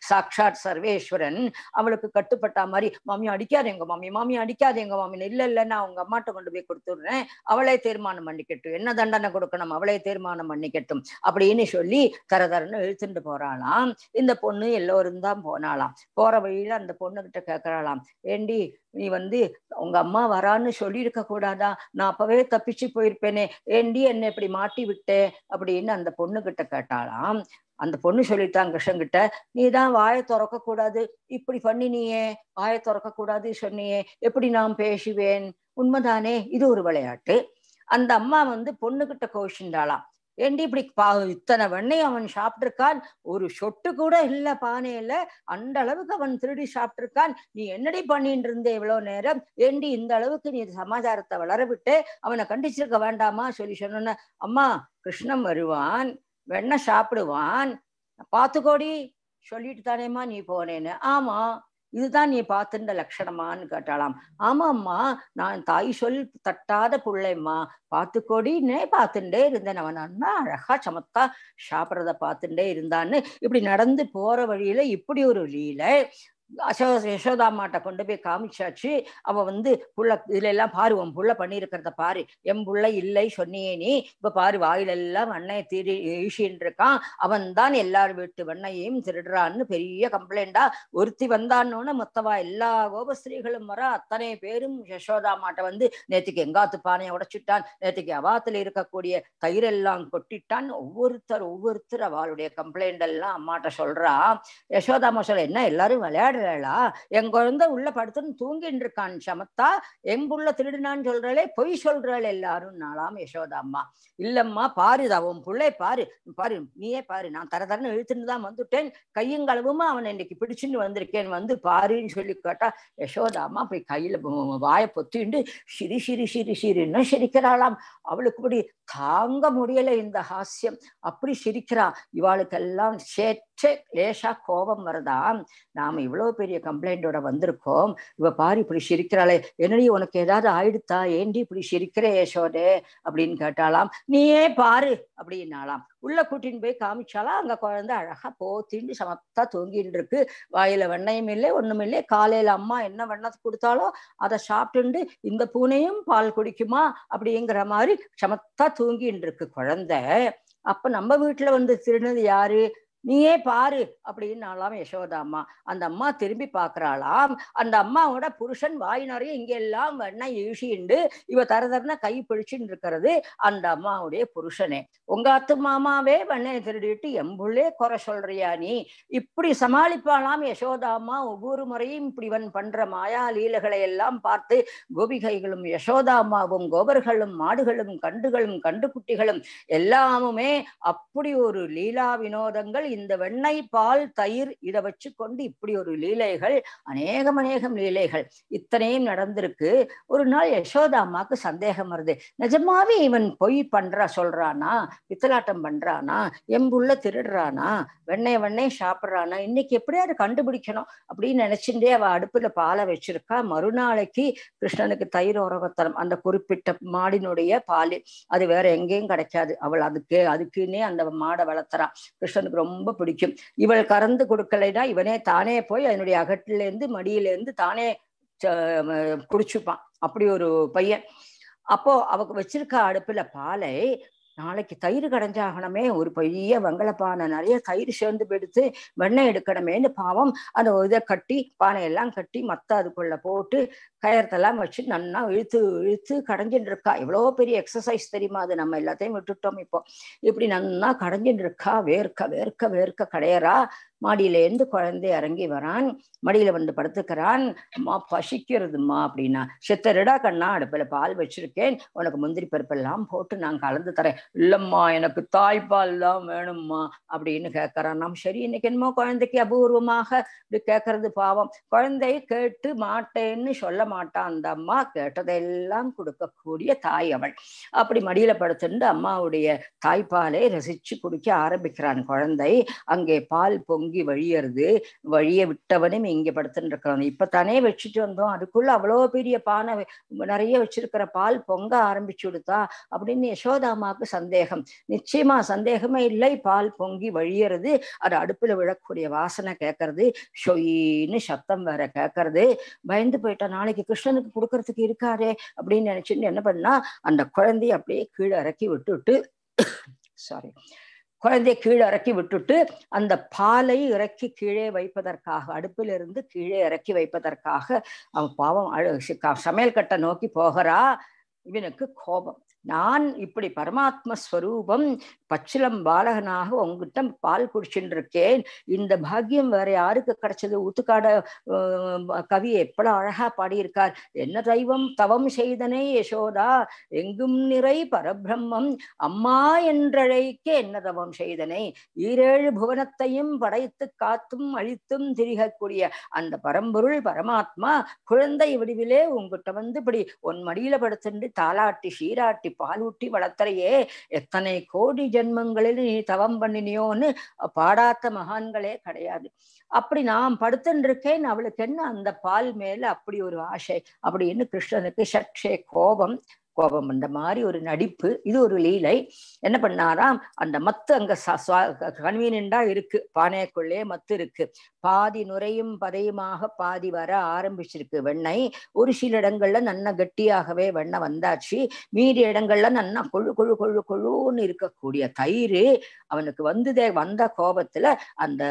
Speaker 1: சாக்ஷாத் சர்வேஸ்வரன் அவளுக்கு கட்டுப்பட்ட மாதிரி மாமி அடிக்காது எங்க மாமி மாமி அடிக்காது எங்க மாமி இல்ல இல்ல நான் உங்க அம்மாட்ட கொண்டு போய் கொடுத்துடுறேன் அவளே தீர்மானம் பண்ணிக்கட்டும் என்ன தண்டனை கொடுக்கணும் அவளே தீர்மானம் பண்ணிக்கட்டும் அப்படின்னு சொல்லி தரதரன்னு எழுத்துட்டு போறாளாம் இந்த பொண்ணு எல்லோரும் தான் போனாலாம் போற வழியில அந்த பொண்ணுகிட்ட கேட்கறாளாம் ஏண்டி நீ வந்து உங்க அம்மா வரான்னு சொல்லியிருக்க கூடாதா நான் அப்பவே தப்பிச்சு போயிருப்பேனே ஏண்டி என்னை இப்படி மாட்டி விட்டேன் அப்படின்னு அந்த பொண்ணு கிட்ட கேட்டாலாம் அந்த பொண்ணு சொல்லிட்டான் கிருஷ்ணன் கிட்ட நீ தான் வாயை திறக்க கூடாது இப்படி பண்ணினியே வாயை திறக்க கூடாது சொன்னியே எப்படி நான் பேசுவேன் உண்மைதானே இது ஒரு விளையாட்டு அந்த அம்மா வந்து பொண்ணுகிட்ட கோஷிண்டாளாம் ஏண்டி இப்படி பா இத்தனை வெண்ணை அவன் சாப்பிட்டிருக்கான் ஒரு சொட்டு கூட இல்லை பானையில அந்த அளவுக்கு அவன் திருடி சாப்பிட்டிருக்கான் நீ என்னடி பண்ணிட்டு இருந்தே இவ்வளவு நேரம் ஏண்டி இந்த அளவுக்கு நீ சமாச்சாரத்தை வளரவிட்டு அவனை கண்டிச்சிருக்க வேண்டாமா சொல்லி சொன்னோன்ன அம்மா கிருஷ்ணன் வருவான் வெண்ணெய் சாப்பிடுவான் பார்த்துக்கோடி சொல்லிட்டு தானேம்மா நீ போனேன்னு ஆமா இதுதான் நீ பார்த்துருந்த லட்சணமான்னு கேட்டாளாம் ஆமாம்மா நான் தாய் சொல் தட்டாத பிள்ளைம்மா பார்த்து கொடினே பார்த்துட்டே இருந்தேன் அவன் அண்ணா அழகா சமத்தா சாப்பிட்றத பார்த்துட்டே இருந்தான்னு இப்படி நடந்து போற வழியில இப்படி ஒரு வழியில அசோ யசோதா மாட்டை கொண்டு போய் காமிச்சாச்சு அவ வந்து புள்ள இதுல எல்லாம் பாரு உன் புள்ள பண்ணியிருக்கிறத பாரு என் புள்ள இல்லை சொன்னியே நீ இப்ப பாரு வாயிலெல்லாம் வண்ணையை திரு ஈஷின்னு இருக்கான் அவன் தான் எல்லார் வீட்டு வண்ணையையும் திருடுறான்னு பெரிய கம்ப்ளைண்டா ஒருத்தி வந்தான்னு மொத்தவா எல்லா கோபஸ்திரீகளும் வர அத்தனை பேரும் யசோதா மாட்டை வந்து நேற்றுக்கு எங்காத்து பானையை உடைச்சிட்டான் நேற்றுக்கு அவாத்துல இருக்கக்கூடிய தயிரெல்லாம் கொட்டிட்டான் ஒவ்வொருத்தர் ஒவ்வொருத்தர் அவளுடைய கம்ப்ளைண்ட் எல்லாம் அம்மாட்ட சொல்றா யசோதா அம்மா என்ன எல்லாரும் விளையாடுற சொல்லலா என் குழந்தை உள்ள படுத்துன்னு தூங்கின்னு இருக்கான் சமத்தா எங்குள்ள திருடினான்னு சொல்றாளே பொய் சொல்றாள் எல்லாரும் நாளாம் யசோதா அம்மா இல்லம்மா பாரு உன் பிள்ளை பாரு பாரு நீயே பாரு நான் தர தரன்னு இழுத்துன்னு தான் வந்துட்டேன் கையுங்களவுமா அவன் இன்னைக்கு பிடிச்சுன்னு வந்திருக்கேன் வந்து பாருன்னு சொல்லி கேட்டா யசோதா அம்மா அப்படி கையில வாயை பொத்திண்டு சிரி சிரி சிரி சிரின்னு சிரிக்கிறாளாம் அவளுக்கு இப்படி தாங்க முடியல இந்த ஹாஸ்யம் அப்படி சிரிக்கிறா இவாளுக்கெல்லாம் சேட் சே லேஷா கோபம் வருதாம் நாம இவ்வளவு பெரிய கம்ப்ளைண்டோட வந்திருக்கோம் இவ பாரு இப்படி சிரிக்கிறாளே என்னடி உனக்கு ஏதாவது ஆயிடுத்தா ஏண்டி இப்படி சிரிக்கிறே ஏசோதே அப்படின்னு கேட்டாலாம் நீயே பாரு அப்படின்னாலாம் உள்ள கூட்டின்னு போய் காமிச்சாலாம் அங்க குழந்தை அழகா போத்தின்னு சமத்தா தூங்கிட்டு இருக்கு வாயில வெண்ணையும் இல்லை ஒண்ணும் இல்லை காலையில அம்மா என்ன வெண்ணத்து கொடுத்தாலோ அதை சாப்பிட்டுண்டு இந்த பூனையும் பால் குடிக்குமா அப்படிங்கிற மாதிரி சமத்தா தூங்கின்னு இருக்கு குழந்தை அப்ப நம்ம வீட்டுல வந்து திருநது யாரு நீயே பாரு அப்படின்னாலாம் யசோதா அம்மா அந்த அம்மா திரும்பி பார்க்கறாளாம் அந்த அம்மாவோட புருஷன் வாய் நிறைய இங்கெல்லாம் வண்ண இழிச்சிண்டு இவ தர தரன கை பிடிச்சுன்னு இருக்கிறது அந்த அம்மாவுடைய புருஷனே உங்க அத்து மாமாவே வண்ணனை திருடிட்டு எம்புள்ளே குறை சொல்றியா நீ இப்படி சமாளிப்பாளாம் யசோதா அம்மா ஒவ்வொரு முறையும் இப்படி இவன் பண்ற மாயா லீலைகளை எல்லாம் பார்த்து கோபிகைகளும் யசோதா அம்மாவும் கோபர்களும் மாடுகளும் கண்டுகளும் கண்டு குட்டிகளும் எல்லாமுமே அப்படி ஒரு லீலா வினோதங்கள் இந்த வெண்ணெய் பால் தயிர் இதை வச்சு கொண்டு இப்படி ஒரு லீலைகள் அநேகம் அநேகம் லீலைகள் இத்தனையும் நடந்திருக்கு ஒரு நாள் யசோதா அம்மாவுக்கு சந்தேகம் வருது நிஜமாவே இவன் பொய் பண்றா சொல்றானா பித்தலாட்டம் பண்றானா எம்புள்ள திருடுறானா வெண்ணெய் வெண்ணெய் சாப்பிட்றானா இன்னைக்கு எப்படியாவது கண்டுபிடிக்கணும் அப்படின்னு நினைச்சுட்டே அவ அடுப்புல பாலை வச்சிருக்கா மறுநாளைக்கு கிருஷ்ணனுக்கு தயிர் உரகத்தனம் அந்த குறிப்பிட்ட மாடினுடைய பால் அது வேற எங்கேயும் கிடைக்காது அவள் அதுக்கு அதுக்குன்னே அந்த மாடை வளர்த்துறான் கிருஷ்ணனுக்கு ரொம்ப ரொம்ப பிடிக்கும் இவள் கறந்து கொடுக்கலைன்னா இவனே தானே போய் அதனுடைய அகட்டிலேருந்து மடியிலேருந்து தானே குடிச்சுப்பான் அப்படி ஒரு பையன் அப்போ அவக்கு வச்சிருக்க அடுப்புல பாலை நாளைக்கு தயிர் கடைஞ்சாகணுமே ஒரு பெரிய வெங்கலப்பானை நிறைய தயிர் சேர்ந்து எடுத்து வெண்ணெய் எடுக்கணுமேன்னு பாவம் அந்த இதை கட்டி பானையெல்லாம் கட்டி மத்த அதுக்குள்ள போட்டு கயர்த்தெல்லாம் வச்சு நன்னா இழுத்து இழுத்து கடைஞ்சிட்டு இருக்கா எவ்வளோ பெரிய எக்ஸசைஸ் தெரியுமா அது நம்ம எல்லாத்தையும் விட்டுட்டோம் இப்போ இப்படி நன்னா கடைஞ்சிட்டு இருக்கா வேர்க்க வேர்க்க வேர்க்க கடையறா மாடியிலேருந்து குழந்தை இறங்கி வரான் மடியில வந்து படுத்துக்கிறான் அம்மா பசிக்கிறதுமா அப்படின்னா செத்தரிடா கண்ணா அடுப்பில் பால் வச்சிருக்கேன் உனக்கு முந்திரி பருப்பெல்லாம் போட்டு நான் கலந்து தரேன் இல்லம்மா எனக்கு தாய்ப்பால் தான் வேணும்மா அப்படின்னு கேட்கறான் நாம் சரி இன்னைக்கு என்னமோ குழந்தைக்கு அபூர்வமாக இப்படி கேட்கறது பாவம் குழந்தைய கேட்டு மாட்டேன்னு சொல்ல மாட்டான் அந்த அம்மா கேட்டதெல்லாம் கொடுக்கக்கூடிய தாய் அவள் அப்படி மடியில படுத்துட்டு அம்மாவுடைய தாய்ப்பாலை ரசிச்சு குடிக்க ஆரம்பிக்கிறான் குழந்தை அங்கே பால் பொங்கி வழியறது வழிய விட்டவனும் இங்க படுத்துட்டு இருக்கிறான் தானே வச்சுட்டு வந்தோம் அதுக்குள்ள அவ்வளோ பெரிய பானை நிறைய வச்சிருக்கிற பால் பொங்க ஆரம்பிச்சு கொடுத்தா அப்படின்னு யசோதாமாவுக்கு சந்தேகம் நிச்சயமா சந்தேகமே இல்லை பால் பொங்கி வழியறது அது அடுப்புல விழக்கூடிய வாசனை கேட்கறது சொயின்னு சத்தம் வேற கேட்கறது பயந்து போயிட்ட நாளைக்கு கிருஷ்ணனுக்கு கொடுக்கறதுக்கு இருக்காரே அப்படின்னு நினைச்சுட்டு என்ன பண்ணா அந்த குழந்தைய அப்படியே கீழே இறக்கி விட்டுட்டு சாரி குழந்தைய கீழே இறக்கி விட்டுட்டு அந்த பாலை இறக்கி கீழே வைப்பதற்காக அடுப்பிலிருந்து கீழே இறக்கி வைப்பதற்காக அவன் பாவம் சமையல் கட்டை நோக்கி போகிறா இவனுக்கு கோபம் நான் இப்படி பரமாத்ம ஸ்வரூபம் பச்சிலம் பாலகனாக உங்ககிட்ட பால் குடிச்சுட்டு இருக்கேன் இந்த பாக்கியம் வேற யாருக்கு கிடைச்சது ஊத்துக்காட கவி எப்படி அழகா பாடியிருக்கார் என்ன தெய்வம் தவம் செய்தனே யசோதா எங்கும் நிறை பரபிரம்மம் அம்மா என்றழைக்க என்ன தவம் செய்தனை ஈரேழு புவனத்தையும் படைத்து காத்தும் அழித்தும் திரிகக்கூடிய அந்த பரம்பொருள் பரமாத்மா குழந்தை வடிவிலே உங்ககிட்ட வந்து இப்படி உன் மடியில படுத்துண்டு தாலாட்டி சீராட்டி பாலூட்டி வளர்த்தறையே எத்தனை கோடி ஜென்மங்களில் நீ தவம் பண்ணினியோன்னு பாடாத்த மகான்களே கிடையாது அப்படி நான் படுத்துருக்கேன் அவளுக்கு என்ன அந்த பால் மேல அப்படி ஒரு ஆசை அப்படின்னு கிருஷ்ணனுக்கு சற்றே கோபம் கோபம் அந்த மாதிரி ஒரு நடிப்பு இது ஒரு லீலை என்ன பண்ணாராம் அந்த மத்து அங்க கன்வீனியன்டா இருக்கு பானைக்குள்ளே மத்து இருக்கு பாதி நுரையும் பதையுமாக பாதி வர ஆரம்பிச்சிருக்கு வெண்ணெய் ஒரு சில இடங்கள்ல நன்ன கெட்டியாகவே வெண்ணெய் வந்தாச்சு மீதி இடங்கள்ல நன்னா கொழு கொழு கொழு கொழுன்னு இருக்கக்கூடிய தயிர் அவனுக்கு வந்ததே வந்த கோபத்துல அந்த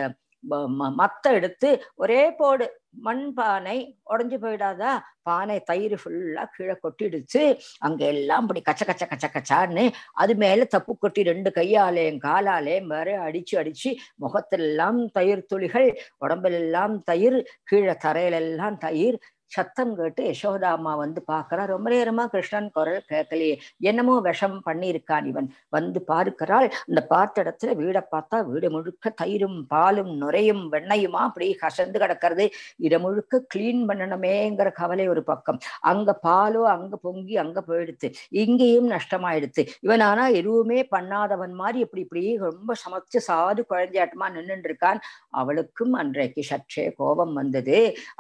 Speaker 1: மத்த எடுத்து ஒரே போடு மண் பானை உடஞ்சி போயிடாதா பானை தயிர் ஃபுல்லா கீழே கொட்டிடுச்சு அங்க எல்லாம் இப்படி கச்ச கச்ச கச்ச கச்சான்னு அது மேல தப்பு கொட்டி ரெண்டு கையாலேயும் காலாலேயும் வேற அடிச்சு அடிச்சு முகத்திலெல்லாம் தயிர் துளிகள் உடம்புல எல்லாம் தயிர் கீழே தரையிலெல்லாம் தயிர் சத்தம் கேட்டு யசோதா அம்மா வந்து பார்க்கறா ரொம்ப நேரமா கிருஷ்ணன் குரல் கேட்கலையே என்னமோ விஷம் பண்ணியிருக்கான் இவன் வந்து பார்க்கிறாள் அந்த பார்த்த இடத்துல வீடை பார்த்தா வீடு முழுக்க தயிரும் பாலும் நுரையும் வெண்ணையுமா அப்படி கசந்து கிடக்கிறது இதை முழுக்க கிளீன் பண்ணணுமேங்கிற கவலை ஒரு பக்கம் அங்க பாலோ அங்க பொங்கி அங்க போயிடுத்து இங்கேயும் நஷ்டமாயிடுத்து இவன் ஆனா எதுவுமே பண்ணாதவன் மாதிரி இப்படி இப்படி ரொம்ப சமைச்சு சாது குழந்தையாட்டமா நின்றுட்டு இருக்கான் அவளுக்கும் அன்றைக்கு சற்றே கோபம் வந்தது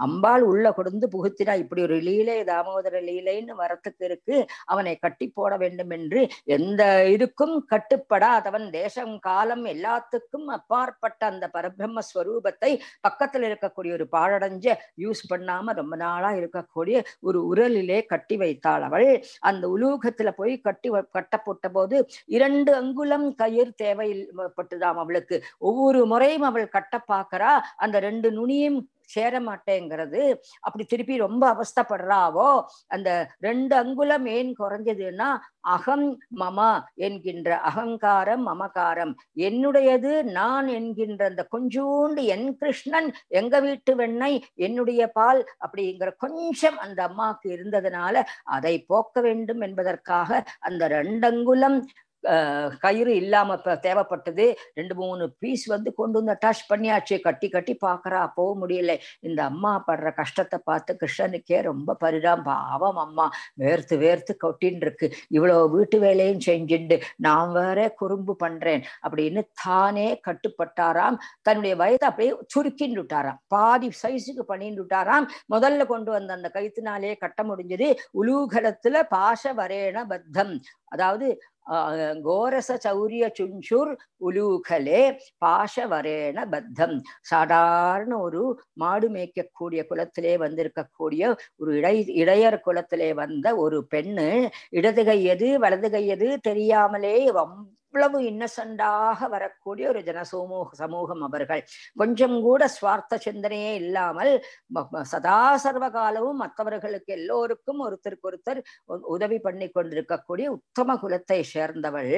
Speaker 1: அம்பாள் உள்ள கொடுந்து புகுத்தினா இப்படி ஒரு லீலை தாமோதர லீலைன்னு வரத்துக்கு இருக்கு அவனை கட்டி போட வேண்டும் என்று எந்த இதுக்கும் கட்டுப்படாதவன் தேசம் காலம் எல்லாத்துக்கும் அப்பாற்பட்ட அந்த பரபிரம்ம ஸ்வரூபத்தை பக்கத்துல இருக்கக்கூடிய ஒரு பாழடைஞ்ச யூஸ் பண்ணாம ரொம்ப நாளா இருக்கக்கூடிய ஒரு உரலிலே கட்டி வைத்தாள் அவள் அந்த உலூகத்துல போய் கட்டி கட்டப்பட்ட போது இரண்டு அங்குலம் கயிறு தேவைப்பட்டுதாம் அவளுக்கு ஒவ்வொரு முறையும் அவள் கட்ட பார்க்கிறா அந்த ரெண்டு நுனியும் சேர மாட்டேங்கிறது அப்படி திருப்பி ரொம்ப அவஸ்தப்படுறாவோ அந்த ரெண்டு அங்குலம் ஏன் குறைஞ்சதுன்னா அகம் மமா என்கின்ற அகங்காரம் மமகாரம் என்னுடையது நான் என்கின்ற அந்த கொஞ்சூண்டு என் கிருஷ்ணன் எங்க வீட்டு வெண்ணை என்னுடைய பால் அப்படிங்கிற கொஞ்சம் அந்த அம்மாவுக்கு இருந்ததுனால அதை போக்க வேண்டும் என்பதற்காக அந்த ரெண்டங்குலம் கயிறு இல்லாம தேவைப்பட்டது ரெண்டு மூணு பீஸ் வந்து கொண்டு வந்து அட்டாச் பண்ணியாச்சு கட்டி கட்டி பாக்குறா போக முடியல இந்த அம்மா படுற கஷ்டத்தை பார்த்து கிருஷ்ணனுக்கே ரொம்ப பரிதாம் பாவம் அம்மா வேர்த்து வேர்த்து கொட்டின்னு இருக்கு இவ்வளவு வீட்டு வேலையும் செஞ்சுண்டு நான் வேற குறும்பு பண்றேன் அப்படின்னு தானே கட்டுப்பட்டாராம் தன்னுடைய வயதை அப்படியே சுருக்கின்னு விட்டாராம் பாதி சைஸுக்கு பண்ணிட்டு விட்டாராம் முதல்ல கொண்டு வந்த அந்த கயிற்றுனாலே கட்ட முடிஞ்சது உலூகலத்துல பாச வரேன பத்தம் அதாவது சௌரிய சுஞ்சுர் உலூகலே பாஷவரேன பத்தம் சாதாரண ஒரு மாடு மேய்க்கக்கூடிய குலத்திலே வந்திருக்கக்கூடிய ஒரு இடை இடையர் குலத்திலே வந்த ஒரு பெண்ணு இடது கையது வலது கையது தெரியாமலே ரொம்ப இவ்வளவு இன்னசண்டாக வரக்கூடிய ஒரு ஜனசமூக சமூகம் அவர்கள் கொஞ்சம் கூட சுவார்த்த சிந்தனையே இல்லாமல் சதா சர்வ காலமும் மற்றவர்களுக்கு எல்லோருக்கும் ஒருத்தருக்கு ஒருத்தர் உதவி பண்ணி கொண்டிருக்கக்கூடிய உத்தம குலத்தை சேர்ந்தவள்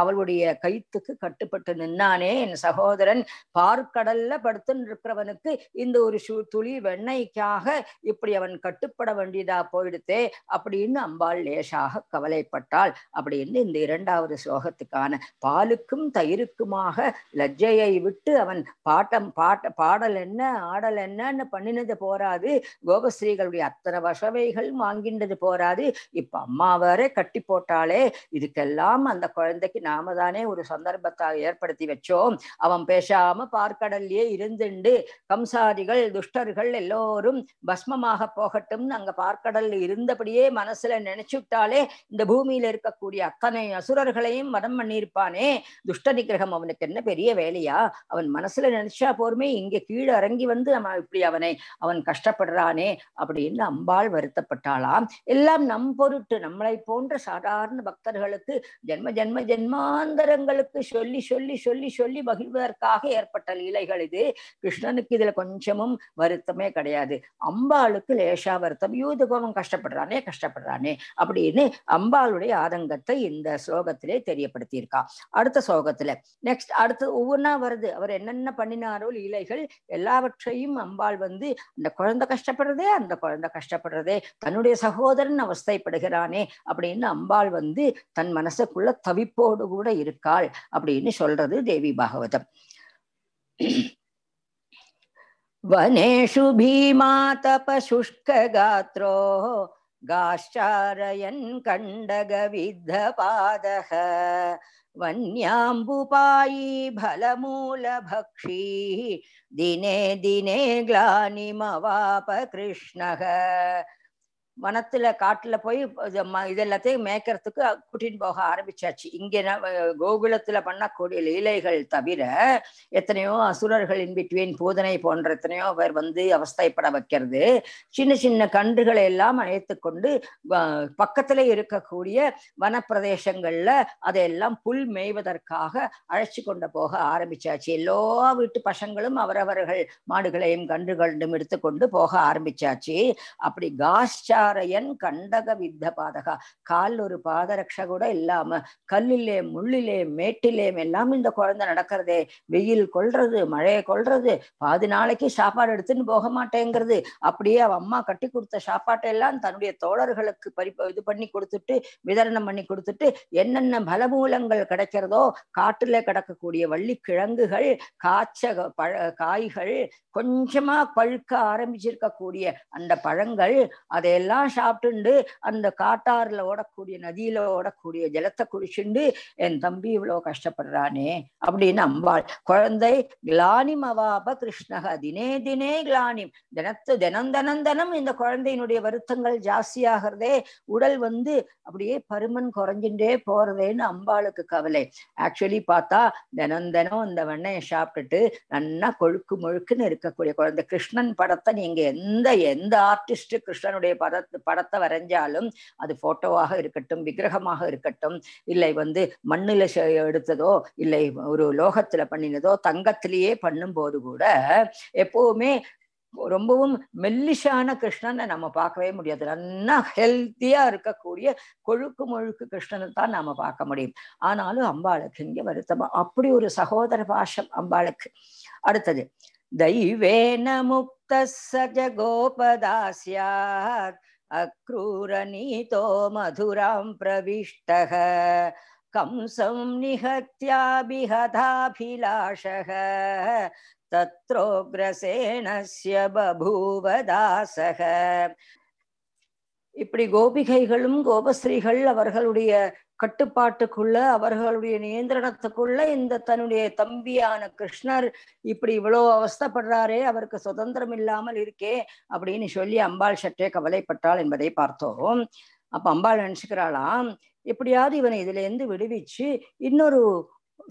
Speaker 1: அவளுடைய கைத்துக்கு கட்டுப்பட்டு நின்னானே என் சகோதரன் பார்க்கடல்ல படுத்துன்னு இருக்கிறவனுக்கு இந்த ஒரு துளி வெண்ணெய்க்காக இப்படி அவன் கட்டுப்பட வேண்டியதா போயிடுத்தே அப்படின்னு அம்பாள் லேசாக கவலைப்பட்டாள் அப்படின்னு இந்த இரண்டாவது ஸ்லோகத்துக்கான ஆன பாலுக்கும் தயிருக்குமாக லஜ்ஜையை விட்டு அவன் பாட்டம் பாட்ட பாடல் என்ன ஆடல் என்னன்னு பண்ணினது போராது கோபஸ்ரீகளுடைய அத்தனை வசவைகள் வாங்கின்றது போராது இப்ப அம்மா கட்டி போட்டாலே இதுக்கெல்லாம் அந்த குழந்தைக்கு நாம தானே ஒரு சந்தர்ப்பத்தை ஏற்படுத்தி வச்சோம் அவன் பேசாம பார்க்கடல்லையே இருந்துண்டு கம்சாரிகள் துஷ்டர்கள் எல்லோரும் பஸ்மமாக போகட்டும் அங்க பார்க்கடல் இருந்தபடியே மனசுல நினைச்சுட்டாலே இந்த பூமியில இருக்கக்கூடிய அத்தனை அசுரர்களையும் மதம் பண்ணி பண்ணியிருப்பானே துஷ்ட நிகிரகம் அவனுக்கு என்ன பெரிய வேலையா அவன் மனசுல நினைச்சா போருமே இங்க கீழே இறங்கி வந்து நம்ம இப்படி அவனை அவன் கஷ்டப்படுறானே அப்படின்னு அம்பாள் வருத்தப்பட்டாளாம் எல்லாம் நம் பொருட்டு நம்மளை போன்ற சாதாரண பக்தர்களுக்கு ஜென்ம ஜென்ம ஜென்மாந்தரங்களுக்கு சொல்லி சொல்லி சொல்லி சொல்லி மகிழ்வதற்காக ஏற்பட்ட லீலைகள் இது கிருஷ்ணனுக்கு இதுல கொஞ்சமும் வருத்தமே கிடையாது அம்பாளுக்கு லேசா வருத்தம் யூதகோவம் கஷ்டப்படுறானே கஷ்டப்படுறானே அப்படின்னு அம்பாளுடைய ஆதங்கத்தை இந்த ஸ்லோகத்திலே தெரியப்படுத்தியிருக்கு பண்ணியிருக்கா அடுத்த சோகத்துல நெக்ஸ்ட் அடுத்து ஒவ்வொன்றா வருது அவர் என்னென்ன பண்ணினாரோ லீலைகள் எல்லாவற்றையும் அம்பாள் வந்து அந்த குழந்தை கஷ்டப்படுறதே அந்த குழந்தை கஷ்டப்படுறதே தன்னுடைய சகோதரன் அவஸ்தைப்படுகிறானே அப்படின்னு அம்பாள் வந்து தன் மனசுக்குள்ள தவிப்போடு கூட இருக்காள் அப்படின்னு சொல்றது தேவி பாகவதம் वनेषु சுஷ்க तपशुष्कगात्रो गाश्चारयन् कण्डगविद्धपादः वन्याम्बुपायी फलमूलभक्षी दिने दिने ग्लानिमवाप कृष्णः வனத்துல காட்டுல போய் இது எல்லாத்தையும் மேய்க்கிறதுக்கு கூட்டின்னு போக ஆரம்பிச்சாச்சு இங்க கோகுலத்துல பண்ணக்கூடிய லீலைகள் தவிர எத்தனையோ அசுரர்கள் இன் பிட்வீன் பூதனை போன்ற எத்தனையோ பேர் வந்து அவஸ்தைப்பட வைக்கிறது சின்ன சின்ன கன்றுகளை எல்லாம் அழைத்து கொண்டு பக்கத்துல இருக்கக்கூடிய வனப்பிரதேசங்கள்ல அதையெல்லாம் புல் மேய்வதற்காக அழைச்சி கொண்டு போக ஆரம்பிச்சாச்சு எல்லா வீட்டு பசங்களும் அவரவர்கள் மாடுகளையும் கன்றுகளையும் எடுத்துக்கொண்டு போக ஆரம்பிச்சாச்சு அப்படி காஷா கண்டாரையன் கண்டக வித்த பாதகா கால் ஒரு பாதரக்ஷ கூட இல்லாம கல்லிலே முள்ளிலே மேட்டிலேயும் எல்லாம் இந்த குழந்தை நடக்கிறதே வெயில் கொள்றது மழையை கொள்றது பாதி நாளைக்கு சாப்பாடு எடுத்துன்னு போக மாட்டேங்கிறது அப்படியே அவ அம்மா கட்டி கொடுத்த சாப்பாட்டை எல்லாம் தன்னுடைய தோழர்களுக்கு பரி இது பண்ணி கொடுத்துட்டு விதரணம் பண்ணி கொடுத்துட்டு என்னென்ன பலமூலங்கள் கிடைக்கிறதோ காட்டுல கிடக்கக்கூடிய வள்ளி கிழங்குகள் காய்ச்ச பழ காய்கள் கொஞ்சமா பழுக்க ஆரம்பிச்சிருக்கக்கூடிய அந்த பழங்கள் அதையெல்லாம் எல்லாம் சாப்பிட்டுண்டு அந்த காட்டாறுல ஓடக்கூடிய நதியில ஓடக்கூடிய ஜலத்தை குடிச்சுண்டு என் தம்பி இவ்வளவு கஷ்டப்படுறானே அப்படின்னு அம்பாள் குழந்தை கிளானிம் அவாப கிருஷ்ணக தினே தினே கிளானிம் தினத்து தினம் தினம் தினம் இந்த குழந்தையினுடைய வருத்தங்கள் ஜாஸ்தியாகிறதே உடல் வந்து அப்படியே பருமன் குறைஞ்சின்றே போறதேன்னு அம்பாளுக்கு கவலை ஆக்சுவலி பார்த்தா தினம் தினம் அந்த வெண்ணையை சாப்பிட்டுட்டு நல்லா கொழுக்கு முழுக்குன்னு இருக்கக்கூடிய குழந்தை கிருஷ்ணன் படத்தை நீங்க எந்த எந்த ஆர்டிஸ்ட் கிருஷ்ணனுடைய பட படத்து படத்தை வரைஞ்சாலும் அது போட்டோவாக இருக்கட்டும் விக்கிரகமாக இருக்கட்டும் இல்லை வந்து மண்ணில் எடுத்ததோ இல்லை ஒரு லோகத்துல பண்ணினதோ தங்கத்திலேயே பண்ணும்போது கூட எப்பவுமே ரொம்பவும் மெல்லிஷான கிருஷ்ணனை நம்ம பார்க்கவே முடியாது நல்லா ஹெல்த்தியா இருக்கக்கூடிய கொழுக்கு முழுக்கு கிருஷ்ணனை தான் நாம பார்க்க முடியும் ஆனாலும் அம்பாளுக்கு இங்க வருத்தமா அப்படி ஒரு சகோதர பாஷம் அம்பாளுக்கு அடுத்தது தெய்வேன முக்த சஜகோபதாசியாத் अक्रूरनीतो मधुरां प्रविष्टः कंसं निहत्याभिहताभिलाषः तत्रोग्रसेनस्य बभूवदासः இப்படி கோபிகைகளும் கோபஸ்ரீகள் அவர்களுடைய கட்டுப்பாட்டுக்குள்ள அவர்களுடைய நியந்திரணத்துக்குள்ள இந்த தன்னுடைய தம்பியான கிருஷ்ணர் இப்படி இவ்வளவு அவஸ்தப்படுறாரே அவருக்கு சுதந்திரம் இல்லாமல் இருக்கே அப்படின்னு சொல்லி அம்பாள் சற்றே கவலைப்பட்டாள் என்பதை பார்த்தோம் அப்ப அம்பாள் நினைச்சுக்கிறாளாம் எப்படியாவது இவனை இதுல இருந்து விடுவிச்சு இன்னொரு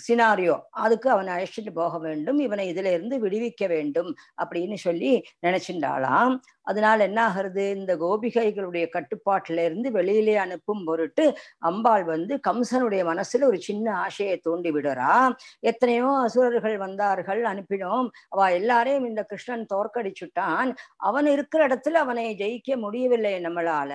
Speaker 1: சினாரியோ அதுக்கு அவனை அழைச்சிட்டு போக வேண்டும் இவனை இதுல இருந்து விடுவிக்க வேண்டும் அப்படின்னு சொல்லி நினைச்சிருந்தாலாம் அதனால என்ன ஆகுறது இந்த கோபிகைகளுடைய கட்டுப்பாட்டில இருந்து வெளியிலே அனுப்பும் பொருட்டு அம்பாள் வந்து கம்சனுடைய மனசுல ஒரு சின்ன ஆசையை தூண்டி விடுறா எத்தனையோ அசுரர்கள் வந்தார்கள் அனுப்பினோம் அவ எல்லாரையும் இந்த கிருஷ்ணன் தோற்கடிச்சுட்டான் அவன் இருக்கிற இடத்துல அவனை ஜெயிக்க முடியவில்லை நம்மளால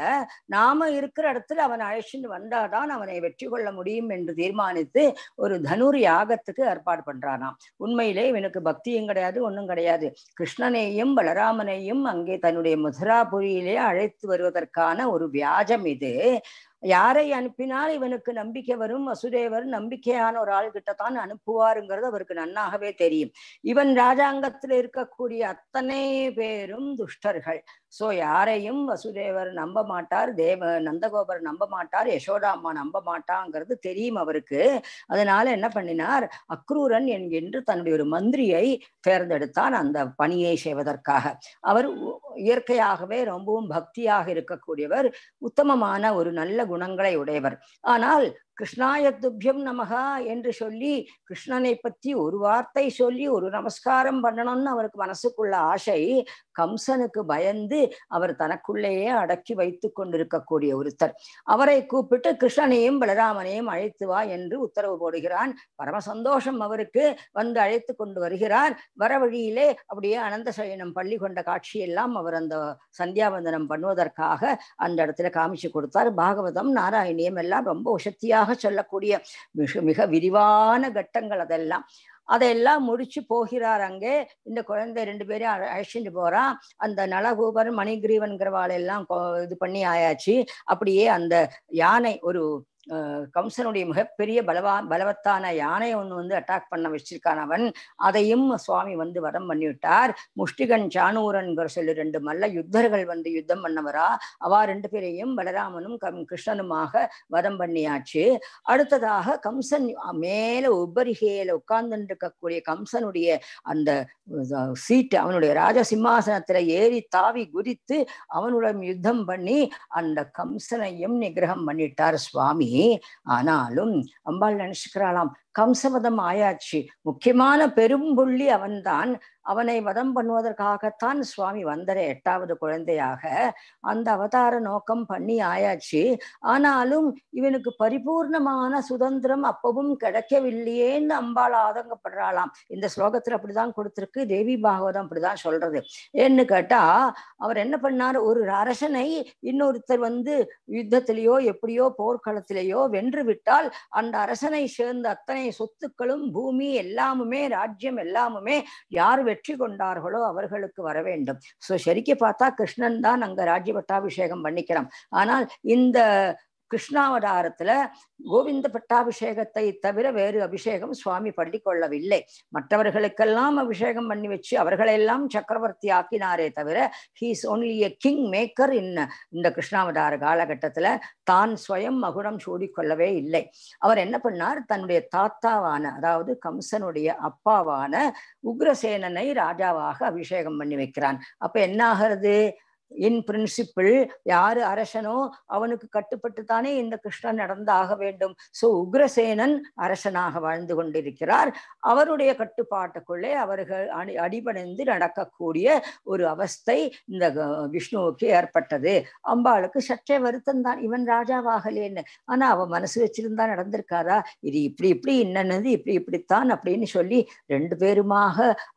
Speaker 1: நாம இருக்கிற இடத்துல அவன் அழைச்சிட்டு வந்தாதான் அவனை வெற்றி கொள்ள முடியும் என்று தீர்மானித்து ஒரு தனு தனுர் யாகத்துக்கு ஏற்பாடு பண்றானாம் உண்மையிலே இவனுக்கு பக்தியும் கிடையாது ஒன்றும் கிடையாது கிருஷ்ணனையும் பலராமனையும் அங்கே தன்னுடைய மதுராபுரியிலே அழைத்து வருவதற்கான ஒரு வியாஜம் இது யாரை அனுப்பினால் இவனுக்கு நம்பிக்கை வரும் வசுதேவர் நம்பிக்கையான ஒரு ஆள் கிட்டத்தான் அனுப்புவாருங்கிறது அவருக்கு நன்னாகவே தெரியும் இவன் ராஜாங்கத்தில் இருக்கக்கூடிய அத்தனை பேரும் துஷ்டர்கள் ஸோ யாரையும் வசுதேவர் நம்ப மாட்டார் தேவ நந்தகோபர் நம்ப மாட்டார் யசோதா அம்மா நம்ப மாட்டாங்கிறது தெரியும் அவருக்கு அதனால என்ன பண்ணினார் அக்ரூரன் என்று தன்னுடைய ஒரு மந்திரியை தேர்ந்தெடுத்தான் அந்த பணியை செய்வதற்காக அவர் இயற்கையாகவே ரொம்பவும் பக்தியாக இருக்கக்கூடியவர் உத்தமமான ஒரு நல்ல குணங்களை உடையவர் ஆனால் கிருஷ்ணாய துப்யம் நமகா என்று சொல்லி கிருஷ்ணனை பத்தி ஒரு வார்த்தை சொல்லி ஒரு நமஸ்காரம் பண்ணணும்னு அவருக்கு மனசுக்குள்ள ஆசை கம்சனுக்கு பயந்து அவர் தனக்குள்ளேயே அடக்கி வைத்து கொண்டிருக்கக்கூடிய ஒருத்தர் அவரை கூப்பிட்டு கிருஷ்ணனையும் பலராமனையும் அழைத்து வா என்று உத்தரவு போடுகிறான் பரம சந்தோஷம் அவருக்கு வந்து அழைத்து கொண்டு வருகிறார் வர வழியிலே அப்படியே அனந்த சயனம் பள்ளி கொண்ட காட்சியெல்லாம் அவர் அந்த சந்தியாவந்தனம் பண்ணுவதற்காக அந்த இடத்துல காமிச்சு கொடுத்தார் பாகவதம் நாராயணியம் எல்லாம் ரொம்ப உசக்தியாக சொல்லக்கூடிய மிக மிக விரிவான கட்டங்கள் அதெல்லாம் அதையெல்லாம் முடிச்சு போகிறார் அங்கே இந்த குழந்தை ரெண்டு பேரையும் அழைச்சிட்டு போறான் அந்த நலகூபர் எல்லாம் இது பண்ணி ஆயாச்சு அப்படியே அந்த யானை ஒரு கம்சனுடைய மிகப்பெரிய பலவா பலவத்தான யானையை ஒன்று வந்து அட்டாக் பண்ண வச்சிருக்கான் அவன் அதையும் சுவாமி வந்து வரம் பண்ணிவிட்டார் முஷ்டிகன் சானூரன் சொல்லி ரெண்டு மல்ல யுத்தர்கள் வந்து யுத்தம் பண்ணவரா அவா ரெண்டு பேரையும் பலராமனும் கம் கிருஷ்ணனுமாக வதம் பண்ணியாச்சு அடுத்ததாக கம்சன் மேல உபரிகையில உட்கார்ந்து இருக்கக்கூடிய கம்சனுடைய அந்த சீட்டு அவனுடைய ராஜசிம்மாசனத்துல சிம்மாசனத்துல ஏறி தாவி குதித்து அவனுடன் யுத்தம் பண்ணி அந்த கம்சனையும் நிகிரகம் பண்ணிட்டார் சுவாமி ஆனாலும் அம்பாள் நினைச்சுக்கிறாளாம் கம்சவதம் ஆயாச்சு முக்கியமான பெரும்புள்ளி அவன்தான் அவனை வதம் பண்ணுவதற்காகத்தான் சுவாமி வந்தரே எட்டாவது குழந்தையாக அந்த அவதார நோக்கம் பண்ணி ஆயாச்சு ஆனாலும் இவனுக்கு பரிபூர்ணமான சுதந்திரம் அப்பவும் கிடைக்கவில்லையேன்னு அம்பாள் ஆதங்கப்படுறாளாம் இந்த ஸ்லோகத்துல அப்படிதான் கொடுத்துருக்கு தேவி பாகவதம் அப்படிதான் சொல்றது ஏன்னு கேட்டா அவர் என்ன பண்ணார் ஒரு அரசனை இன்னொருத்தர் வந்து யுத்தத்திலேயோ எப்படியோ போர்க்களத்திலேயோ வென்று விட்டால் அந்த அரசனை சேர்ந்த அத்தனை அத்தனை சொத்துக்களும் பூமி எல்லாமுமே ராஜ்யம் எல்லாமுமே யார் வெற்றி கொண்டார்களோ அவர்களுக்கு வர வேண்டும் சோ சரிக்கு பார்த்தா கிருஷ்ணன் தான் அங்க ராஜ்ய பட்டாபிஷேகம் பண்ணிக்கிறான் ஆனால் இந்த கிருஷ்ணாவதாரத்துல கோவிந்த பட்டாபிஷேகத்தை தவிர வேறு அபிஷேகம் சுவாமி பண்ணி கொள்ளவில்லை மற்றவர்களுக்கெல்லாம் அபிஷேகம் பண்ணி வச்சு அவர்களெல்லாம் சக்கரவர்த்தி ஆக்கினாரே தவிர he's only a king maker in இந்த கிருஷ்ணாவதார காலகட்டத்துல தான் ஸ்வயம் மகுடம் சூடிக்கொள்ளவே இல்லை அவர் என்ன பண்ணார் தன்னுடைய தாத்தாவான அதாவது கம்சனுடைய அப்பாவான உக்ரசேனனை ராஜாவாக அபிஷேகம் பண்ணி வைக்கிறான் அப்ப என்ன ஆகிறது இன் பிரின்சிப்பிள் யாரு அரசனோ அவனுக்கு கட்டுப்பட்டு தானே இந்த கிருஷ்ணன் நடந்தாக வேண்டும் சோ உக்ரசேனன் அரசனாக வாழ்ந்து கொண்டிருக்கிறார் அவருடைய கட்டுப்பாட்டுக்குள்ளே அவர்கள் அடி அடிபணிந்து நடக்கக்கூடிய ஒரு அவஸ்தை இந்த விஷ்ணுவுக்கு ஏற்பட்டது அம்பாளுக்கு சற்றே வருத்தம் தான் இவன் ராஜாவாகலேன்னு ஆனா அவன் மனசு வச்சிருந்தா நடந்திருக்காரா இது இப்படி இப்படி இன்னது இப்படி இப்படித்தான் அப்படின்னு சொல்லி ரெண்டு பேருமாக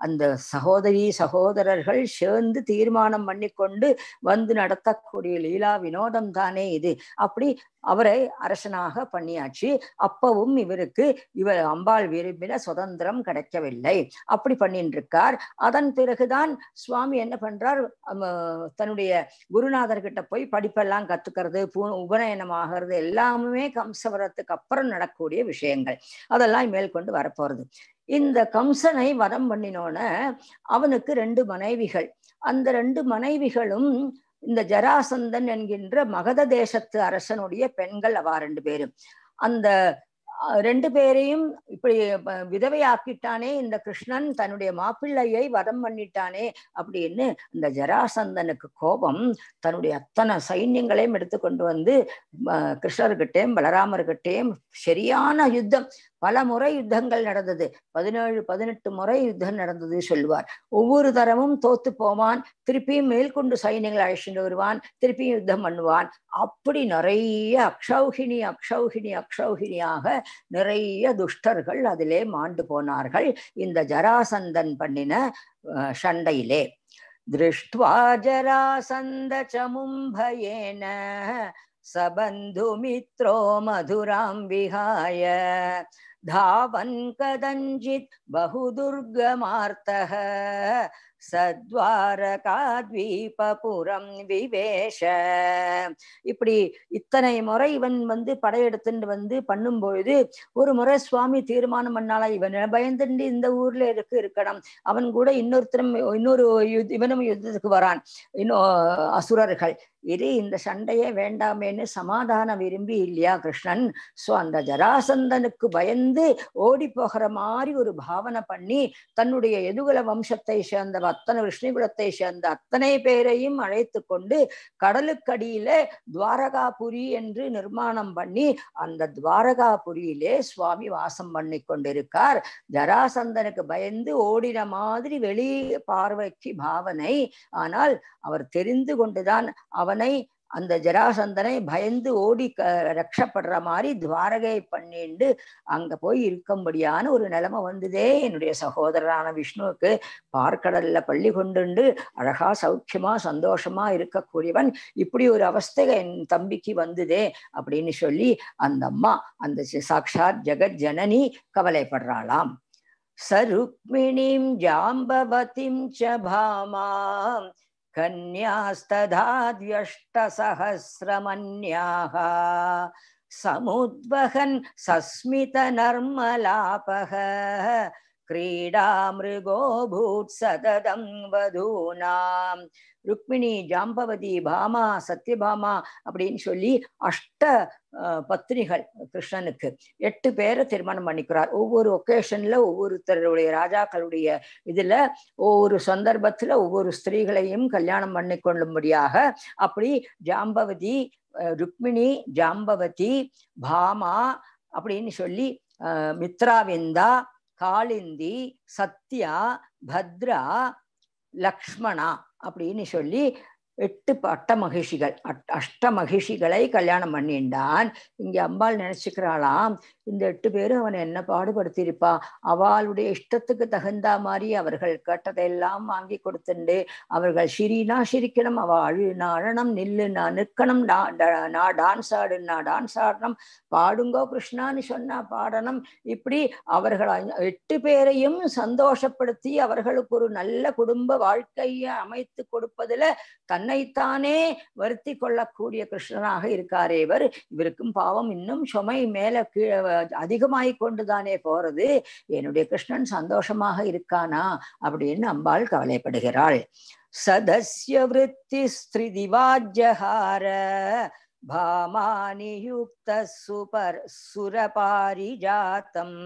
Speaker 1: அந்த சகோதரி சகோதரர்கள் சேர்ந்து தீர்மானம் பண்ணி கொண்டு வந்து நடத்தக்கூடிய லீலா வினோதம் தானே இது அப்படி அவரை அரசனாக பண்ணியாச்சு அப்பவும் இவருக்கு இவர் அம்பாள் விரும்பின சுதந்திரம் கிடைக்கவில்லை அப்படி பண்ணிட்டு இருக்கார் அதன் பிறகுதான் சுவாமி என்ன பண்றார் தன்னுடைய குருநாதர்கிட்ட போய் படிப்பெல்லாம் கத்துக்கிறது பூ உபநயனம் ஆகிறது எல்லாமே கம்சவரத்துக்கு அப்புறம் நடக்கக்கூடிய விஷயங்கள் அதெல்லாம் மேற்கொண்டு வரப்போறது இந்த கம்சனை வரம் பண்ணினோன அவனுக்கு ரெண்டு மனைவிகள் அந்த ரெண்டு மனைவிகளும் இந்த ஜராசந்தன் என்கின்ற மகத தேசத்து அரசனுடைய பெண்கள் அவா ரெண்டு பேரும் அந்த ரெண்டு பேரையும் இப்படி விதவையாக்கிட்டானே இந்த கிருஷ்ணன் தன்னுடைய மாப்பிள்ளையை வதம் பண்ணிட்டானே அப்படின்னு இந்த ஜராசந்தனுக்கு கோபம் தன்னுடைய அத்தனை சைன்யங்களையும் எடுத்து கொண்டு வந்து கிருஷ்ணர்கிட்டையும் பலராமர்கிட்டையும் சரியான யுத்தம் பல முறை யுத்தங்கள் நடந்தது பதினேழு பதினெட்டு முறை யுத்தம் நடந்தது சொல்வார் ஒவ்வொரு தரமும் தோத்து போவான் திருப்பியும் மேற்கொண்டு சைன்யங்கள் அழைச்சிட்டு வருவான் திருப்பியும் யுத்தம் பண்ணுவான் அப்படி நிறைய அக்ஷௌகிணி அக்ஷௌகிணி அக்ஷௌகிணியாக நிறைய துஷ்டர்கள் அதிலே மாண்டு போனார்கள் இந்த ஜராசந்தன் பண்ணின சண்டையிலே திருஷ்டுவா ஜராசந்த சமும்பயேன सबन्धुमित्रो मधुरां विहाय धावन् बहुदुर्गमार्तः சத்வாரகாத்வீபபுரம் விவேஷ இப்படி இத்தனை முறை இவன் வந்து படையெடுத்துட்டு வந்து பண்ணும்பொழுது ஒரு முறை சுவாமி தீர்மானம் பண்ணாலா இவன் பயந்துண்டு இந்த ஊர்ல இருக்கு இருக்கணும் அவன் கூட இன்னொருத்தரும் இன்னொரு இவனும் யுத்தத்துக்கு வரான் இன்னும் அசுரர்கள் இரு இந்த சண்டையே வேண்டாமேன்னு சமாதானம் விரும்பி இல்லையா கிருஷ்ணன் சோ அந்த ஜராசந்தனுக்கு பயந்து ஓடி போகிற மாதிரி ஒரு பாவனை பண்ணி தன்னுடைய எதுகுல வம்சத்தை சேர்ந்த அத்தனை விஷ்ணுகுலத்தை சேர்ந்த அத்தனை பேரையும் அழைத்து கொண்டு கடலுக்கடியில துவாரகாபுரி என்று நிர்மாணம் பண்ணி அந்த துவாரகாபுரியிலே சுவாமி வாசம் பண்ணி கொண்டிருக்கார் ஜராசந்தனுக்கு பயந்து ஓடின மாதிரி வெளி பார்வைக்கு பாவனை ஆனால் அவர் தெரிந்து கொண்டுதான் அவன் அவனை அந்த ஜராசந்தனை பயந்து ஓடி க ரஷப்படுற மாதிரி துவாரகை பண்ணிண்டு அங்க போய் இருக்கும்படியான ஒரு நிலைமை வந்ததே என்னுடைய சகோதரரான விஷ்ணுவுக்கு பார்க்கடல்ல பள்ளி கொண்டுண்டு அழகா சௌக்கியமா சந்தோஷமா இருக்கக்கூடியவன் இப்படி ஒரு அவஸ்தை என் தம்பிக்கு வந்ததே அப்படின்னு சொல்லி அந்த அம்மா அந்த சாட்சாத் ஜெகத் ஜனனி கவலைப்படுறாளாம் சருக்மிணிம் ஜாம்பவதிம் ச பாமாம் कन्यास्तधाद्यष्टसहस्रमन्याः समुद्वहन् सस्मितनर्मलापः क्रीडामृगो சததம் सततं वधूनां ருக்மிணி ஜாம்பவதி பாமா சத்யபாமா அப்படின்னு சொல்லி அஷ்ட பத்னிகள் கிருஷ்ணனுக்கு எட்டு பேரை திருமணம் பண்ணிக்கிறார் ஒவ்வொரு ஒகேஷன்ல ஒவ்வொருத்தருடைய ராஜாக்களுடைய இதுல ஒவ்வொரு சந்தர்ப்பத்துல ஒவ்வொரு ஸ்திரீகளையும் கல்யாணம் பண்ணி கொள்ளும்படியாக அப்படி ஜாம்பவதி ருக்மிணி ஜாம்பவதி பாமா அப்படின்னு சொல்லி மித்ராவிந்தா காளிந்தி சத்யா பத்ரா லக்ஷ்மணா அப்படின்னு சொல்லி எட்டு அட்ட மகிழ்ச்சிகள் அஷ்ட மகிழ்ச்சிகளை கல்யாணம் பண்ணிண்டான் இங்க அம்பாள் நினைச்சுக்கிறாளாம் இந்த எட்டு பேரும் அவன் என்ன பாடுபடுத்தியிருப்பா அவளுடைய இஷ்டத்துக்கு தகுந்த மாதிரி அவர்கள் கேட்டதையெல்லாம் வாங்கி கொடுத்துண்டு அவர்கள் சிரினா சிரிக்கணும் அவள் அழுனா அழணும் நான் நிற்கணும் நான் டான்ஸ் ஆடுனா டான்ஸ் ஆடணும் பாடுங்கோ கிருஷ்ணான்னு சொன்னா பாடணும் இப்படி அவர்கள் எட்டு பேரையும் சந்தோஷப்படுத்தி அவர்களுக்கு ஒரு நல்ல குடும்ப வாழ்க்கையை அமைத்து கொடுப்பதுல தன் தன்னைத்தானே வருத்தி கொள்ளக்கூடிய கிருஷ்ணனாக இருக்காரே இவர் இவருக்கும் பாவம் இன்னும் சுமை மேல கீழே அதிகமாகி கொண்டுதானே போறது என்னுடைய கிருஷ்ணன் சந்தோஷமாக இருக்கானா அப்படின்னு அம்பாள் கவலைப்படுகிறாள் சதசிய விற்பி ஸ்திரிதிவாஜ்யஹார பாமானியுக்த சுபர் சுரபாரி ஜாத்தம்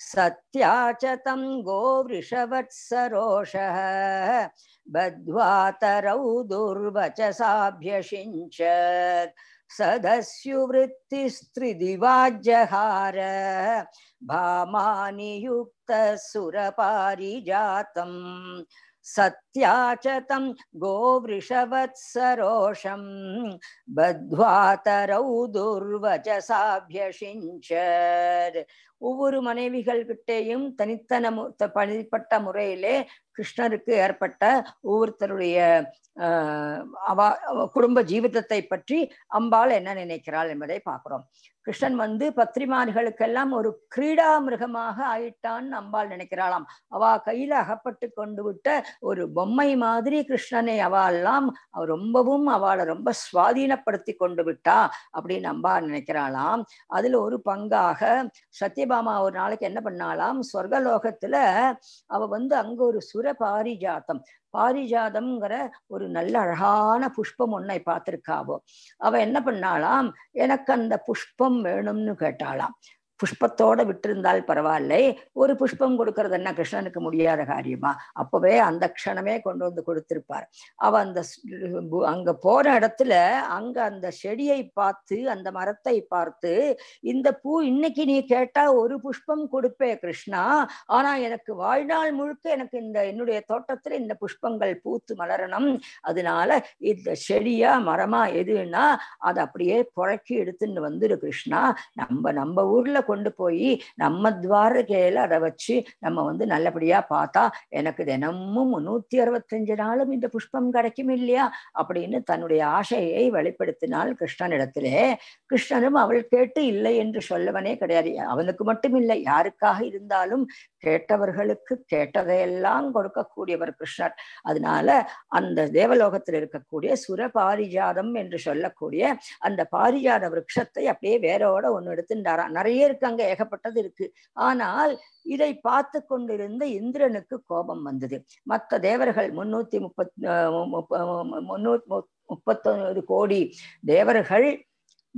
Speaker 1: सत्या च तं गोवृषवत्सरोषः बद्ध्वातरौ दुर्वचसाभ्यषिञ्च सदस्युवृत्तिस्त्रिदिवाजहार भामानियुक्तसुरपारिजातम् सत्या च तं गोवृषवत्सरोषं बद्ध्वातरौ दुर्वचसाभ्यषिञ्च ஒவ்வொரு மனைவிகள் கிட்டேயும் தனித்தன தனிப்பட்ட முறையிலே கிருஷ்ணருக்கு ஏற்பட்ட ஒவ்வொருத்தருடைய அவ குடும்ப ஜீவிதத்தை பற்றி அம்பாள் என்ன நினைக்கிறாள் என்பதை பார்க்கிறோம் கிருஷ்ணன் வந்து பத்திரிமார்களுக்கெல்லாம் ஒரு கிரீடா மிருகமாக ஆயிட்டான்னு அம்பாள் நினைக்கிறாளாம் அவ கையில அகப்பட்டு கொண்டு விட்ட ஒரு பொம்மை மாதிரி கிருஷ்ணனை அவெல்லாம் ரொம்பவும் அவளை ரொம்ப சுவாதீனப்படுத்தி கொண்டு விட்டா அப்படின்னு அம்பாள் நினைக்கிறாளாம் அதுல ஒரு பங்காக சத்யபாமா ஒரு நாளைக்கு என்ன பண்ணாலாம் சொர்க்கலோகத்துல அவ வந்து அங்க ஒரு சுர பாரிஜாத்தம் பாரிஜாதம்ங்கிற ஒரு நல்ல அழகான புஷ்பம் ஒன்னை பார்த்திருக்காவோ அவ என்ன பண்ணாலாம் எனக்கு அந்த புஷ்பம் வேணும்னு கேட்டாளாம் புஷ்பத்தோட விட்டிருந்தால் பரவாயில்லை ஒரு புஷ்பம் கொடுக்கறது என்ன கிருஷ்ணனுக்கு முடியாத காரியமா அப்பவே அந்த க்ஷணமே கொண்டு வந்து கொடுத்திருப்பார் அவ அந்த அங்க போற இடத்துல அங்க அந்த செடியை பார்த்து அந்த மரத்தை பார்த்து இந்த பூ இன்னைக்கு நீ கேட்டா ஒரு புஷ்பம் கொடுப்பே கிருஷ்ணா ஆனா எனக்கு வாழ்நாள் முழுக்க எனக்கு இந்த என்னுடைய தோட்டத்துல இந்த புஷ்பங்கள் பூத்து மலரணும் அதனால இந்த செடியா மரமா எதுன்னா அதை அப்படியே புறக்கி எடுத்துன்னு வந்துரு கிருஷ்ணா நம்ம நம்ம ஊர்ல கொண்டு போய் நம்ம துவாரகையில அதை வச்சு நம்ம வந்து நல்லபடியா பார்த்தா எனக்கு தினமும் முன்னூத்தி அறுபத்தஞ்சு நாளும் இந்த புஷ்பம் கிடைக்கும் இல்லையா அப்படின்னு தன்னுடைய ஆசையை வெளிப்படுத்தினால் கிருஷ்ணனிடத்திலே கிருஷ்ணனும் அவள் கேட்டு இல்லை என்று சொல்லவனே கிடையாது அவனுக்கு மட்டும் இல்லை யாருக்காக இருந்தாலும் கேட்டவர்களுக்கு கேட்டதையெல்லாம் கொடுக்கக்கூடியவர் கிருஷ்ணர் அதனால அந்த தேவலோகத்தில் இருக்கக்கூடிய சுர பாரிஜாதம் என்று சொல்லக்கூடிய அந்த பாரிஜாத விரக்ஷத்தை அப்படியே வேரோட ஒன்று எடுத்துட்டாரா நிறைய இருக்கு அங்க ஏகப்பட்டது இருக்கு ஆனால் இதை பார்த்து கொண்டிருந்த இந்திரனுக்கு கோபம் வந்தது மற்ற தேவர்கள் முன்னூத்தி முப்பத் முன்னூத்தி முப்பத்தொன்பது கோடி தேவர்கள்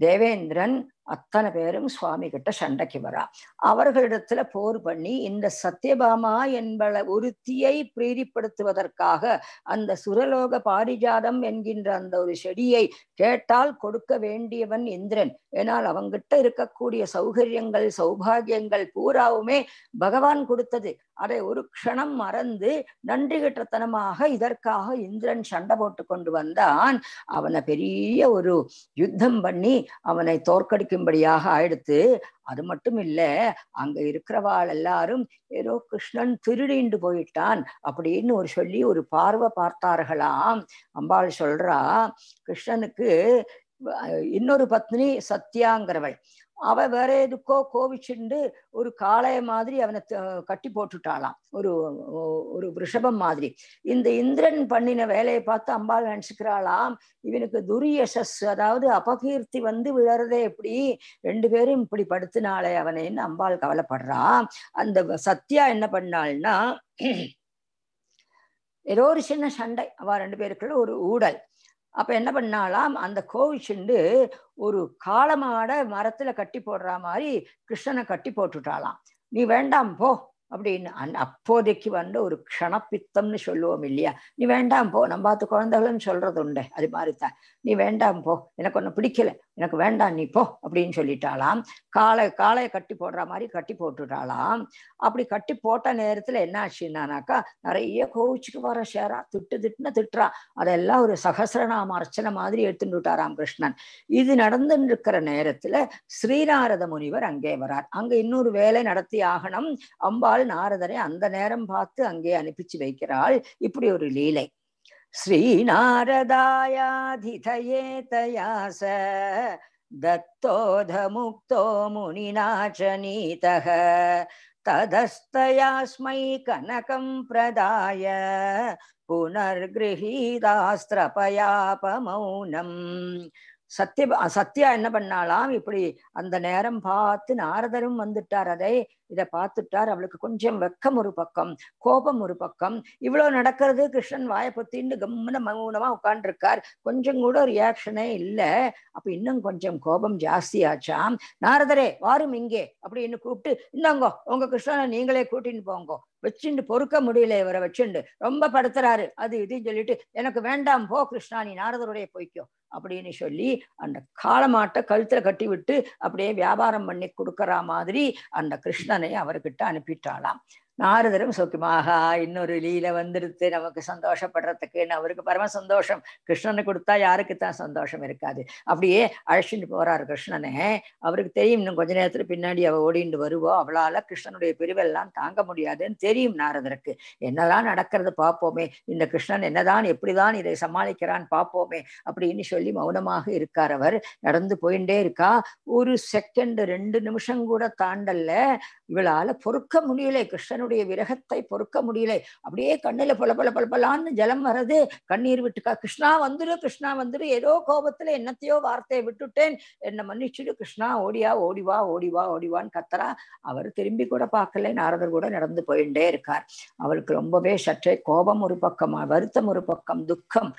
Speaker 1: தேவேந்திரன் அத்தனை பேரும் சுவாமி கிட்ட சண்டைக்கு வரா அவர்களிடத்துல போர் பண்ணி இந்த சத்யபாமா என்பள ஒருத்தியை பிரீதிப்படுத்துவதற்காக அந்த சுரலோக பாரிஜாதம் என்கின்ற அந்த ஒரு செடியை கேட்டால் கொடுக்க வேண்டியவன் இந்திரன் ஏனால் அவங்கிட்ட இருக்கக்கூடிய சௌகரியங்கள் சௌபாகியங்கள் பூராவுமே பகவான் கொடுத்தது அதை ஒரு க்ஷணம் மறந்து நன்றி கிட்டத்தனமாக இதற்காக இந்திரன் சண்டை போட்டு கொண்டு வந்தான் அவனை பெரிய ஒரு யுத்தம் பண்ணி அவனை தோற்கடிக்க இருக்கும்படியாக ஆயிடுத்து அது மட்டும் இல்ல அங்க இருக்கிறவாள் எல்லாரும் ஏதோ கிருஷ்ணன் திருடிண்டு போயிட்டான் அப்படின்னு ஒரு சொல்லி ஒரு பார்வை பார்த்தார்களாம் அம்பாள் சொல்றா கிருஷ்ணனுக்கு இன்னொரு பத்னி சத்யாங்கிறவள் அவ வேற எதுக்கோ கோவிச்சுண்டு ஒரு காளைய மாதிரி அவனை கட்டி போட்டுட்டாளாம் ஒரு ஒரு ரிஷபம் மாதிரி இந்த இந்திரன் பண்ணின வேலையை பார்த்து அம்பாள் நினைச்சுக்கிறாளாம் இவனுக்கு துரியசஸ் அதாவது அபகீர்த்தி வந்து விழறதே எப்படி ரெண்டு பேரும் இப்படி படுத்தினாளே அவனேன்னு அம்பாள் கவலைப்படுறா அந்த சத்யா என்ன பண்ணாள்னா ஏதோ ஒரு சின்ன சண்டை அவ ரெண்டு பேருக்குள்ள ஒரு ஊடல் அப்ப என்ன பண்ணாலாம் அந்த கோவிஷண்டு ஒரு காலமாட மரத்துல கட்டி போடுற மாதிரி கிருஷ்ணனை கட்டி போட்டுட்டாலாம் நீ வேண்டாம் போ அப்படின்னு அந் அப்போதைக்கு வந்து ஒரு க்ஷணப்பித்தம்னு சொல்லுவோம் இல்லையா நீ வேண்டாம் போ நம்ம பார்த்து குழந்தைகள்னு சொல்றது உண்டு அது மாதிரி தான் நீ வேண்டாம் போ எனக்கு ஒன்று பிடிக்கல எனக்கு வேண்டாம் நீ போ அப்படின்னு சொல்லிட்டாலாம் காலை காலையை கட்டி போடுற மாதிரி கட்டி போட்டுட்டாலாம் அப்படி கட்டி போட்ட நேரத்தில் என்ன ஆச்சுன்னாக்கா நிறைய கோவிச்சுக்கு வர ஷேரா திட்டு திட்டுன்னு திட்டுறா அதெல்லாம் ஒரு சகசிரநாம அர்ச்சனை மாதிரி எடுத்துட்டுட்டாராம் கிருஷ்ணன் இது நடந்துட்டு இருக்கிற நேரத்தில் ஸ்ரீநாரத முனிவர் அங்கே வரார் அங்கே இன்னொரு வேலை நடத்தி ஆகணும் அம்பாள் நாரதனை அந்த நேரம் பார்த்து அங்கே அனுப்பிச்சு வைக்கிறாள் இப்படி ஒரு லீலை ஸ்ரீநாரதாயாதிதயேதயா ச स दत्तोऽधमुक्तो मुनिना च ததஸ்தயாஸ்மை கனகம் பிரதாய प्रदाय சத்திய சத்யா என்ன பண்ணாலாம் இப்படி அந்த நேரம் பார்த்து நாரதரும் வந்துட்டார் அதை இதை பார்த்துட்டார் அவளுக்கு கொஞ்சம் வெக்கம் ஒரு பக்கம் கோபம் ஒரு பக்கம் இவ்வளோ நடக்கிறது கிருஷ்ணன் வாயை பொத்தின்னு கம்முன மௌனமா உட்காண்டிருக்கார் கொஞ்சம் கூட ரியாக்ஷனே இல்லை அப்போ இன்னும் கொஞ்சம் கோபம் ஜாஸ்தி ஆச்சாம் நாரதரே வாரும் இங்கே அப்படின்னு கூப்பிட்டு இந்தாங்கோ உங்க கிருஷ்ணனை நீங்களே கூட்டின்னு போங்கோ வச்சுண்டு பொறுக்க முடியல இவரை வச்சுண்டு ரொம்ப படுத்துறாரு அது இதுன்னு சொல்லிட்டு எனக்கு வேண்டாம் போ கிருஷ்ணா நீ நாரதருடைய போய்க்கோ அப்படின்னு சொல்லி அந்த காலமாட்ட கழுத்துல கட்டி விட்டு அப்படியே வியாபாரம் பண்ணி கொடுக்கற மாதிரி அந்த கிருஷ்ண தண்டனையை அவர்கிட்ட அனுப்பிட்டாளாம் நாரதரும் சோக்கியமாக இன்னொரு லீல வந்துடுத்து நமக்கு சந்தோஷப்படுறதுக்குன்னு அவருக்கு பரம சந்தோஷம் கிருஷ்ணனை கொடுத்தா யாருக்கு தான் சந்தோஷம் இருக்காது அப்படியே அழைச்சிட்டு போறார் கிருஷ்ணனை அவருக்கு தெரியும் இன்னும் கொஞ்ச நேரத்துல பின்னாடி அவ ஓடிண்டு வருவோம் அவளால கிருஷ்ணனுடைய பிரிவெல்லாம் தாங்க முடியாதுன்னு தெரியும் நாரதருக்கு என்னதான் நடக்கிறது பார்ப்போமே இந்த கிருஷ்ணன் என்னதான் எப்படிதான் இதை சமாளிக்கிறான் பார்ப்போமே அப்படின்னு சொல்லி மௌனமாக இருக்கார் அவர் நடந்து போயிட்டே இருக்கா ஒரு செகண்ட் ரெண்டு நிமிஷம் கூட தாண்டல்ல இவளால பொறுக்க முடியல கிருஷ்ணனு அவனுடைய விரகத்தை பொறுக்க முடியல அப்படியே கண்ணுல பல பல பலான்னு ஜலம் வர்றது கண்ணீர் விட்டுக்கா கிருஷ்ணா வந்துரு கிருஷ்ணா வந்துரு ஏதோ கோபத்துல என்னத்தையோ வார்த்தையை விட்டுட்டேன் என்னை மன்னிச்சுடு கிருஷ்ணா ஓடியா ஓடிவா ஓடிவா ஓடிவான்னு கத்தரா அவர் திரும்பி கூட பார்க்கல நாரதர் கூட நடந்து போயிட்டே இருக்கார் அவருக்கு ரொம்பவே சற்றே கோபம் ஒரு பக்கம் வருத்தம் ஒரு பக்கம் துக்கம்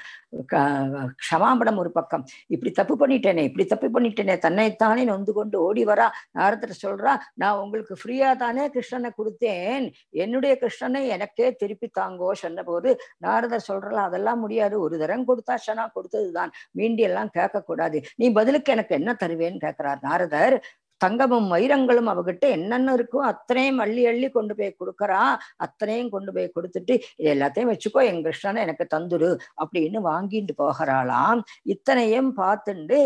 Speaker 1: க்ஷமாபடம் ஒரு பக்கம் இப்படி தப்பு பண்ணிட்டேனே இப்படி தப்பு பண்ணிட்டேனே தன்னைத்தானே நொந்து கொண்டு ஓடி வரா நாரதர் சொல்றா நான் உங்களுக்கு ஃப்ரீயா தானே கிருஷ்ணனை கொடுத்தேன் என்னுடைய கிருஷ்ணனை எனக்கே திருப்பி தாங்கோ சொன்ன போது நாரதர் சொல்றலாம் அதெல்லாம் முடியாது ஒரு தரம் கொடுத்தா சனா கொடுத்ததுதான் மீண்டி எல்லாம் கேட்கக்கூடாது நீ பதிலுக்கு எனக்கு என்ன தருவேன்னு கேட்கிறார் நாரதர் தங்கமும் வைரங்களும் அவகிட்ட என்னென்ன இருக்கோ அத்தனையும் அள்ளி அள்ளி கொண்டு போய் கொடுக்கறா அத்தனையும் கொண்டு போய் கொடுத்துட்டு இது எல்லாத்தையும் வச்சுக்கோ என் கிருஷ்ணனை எனக்கு தந்துரு அப்படின்னு வாங்கிட்டு போகிறாளாம் இத்தனையும் பார்த்துண்டு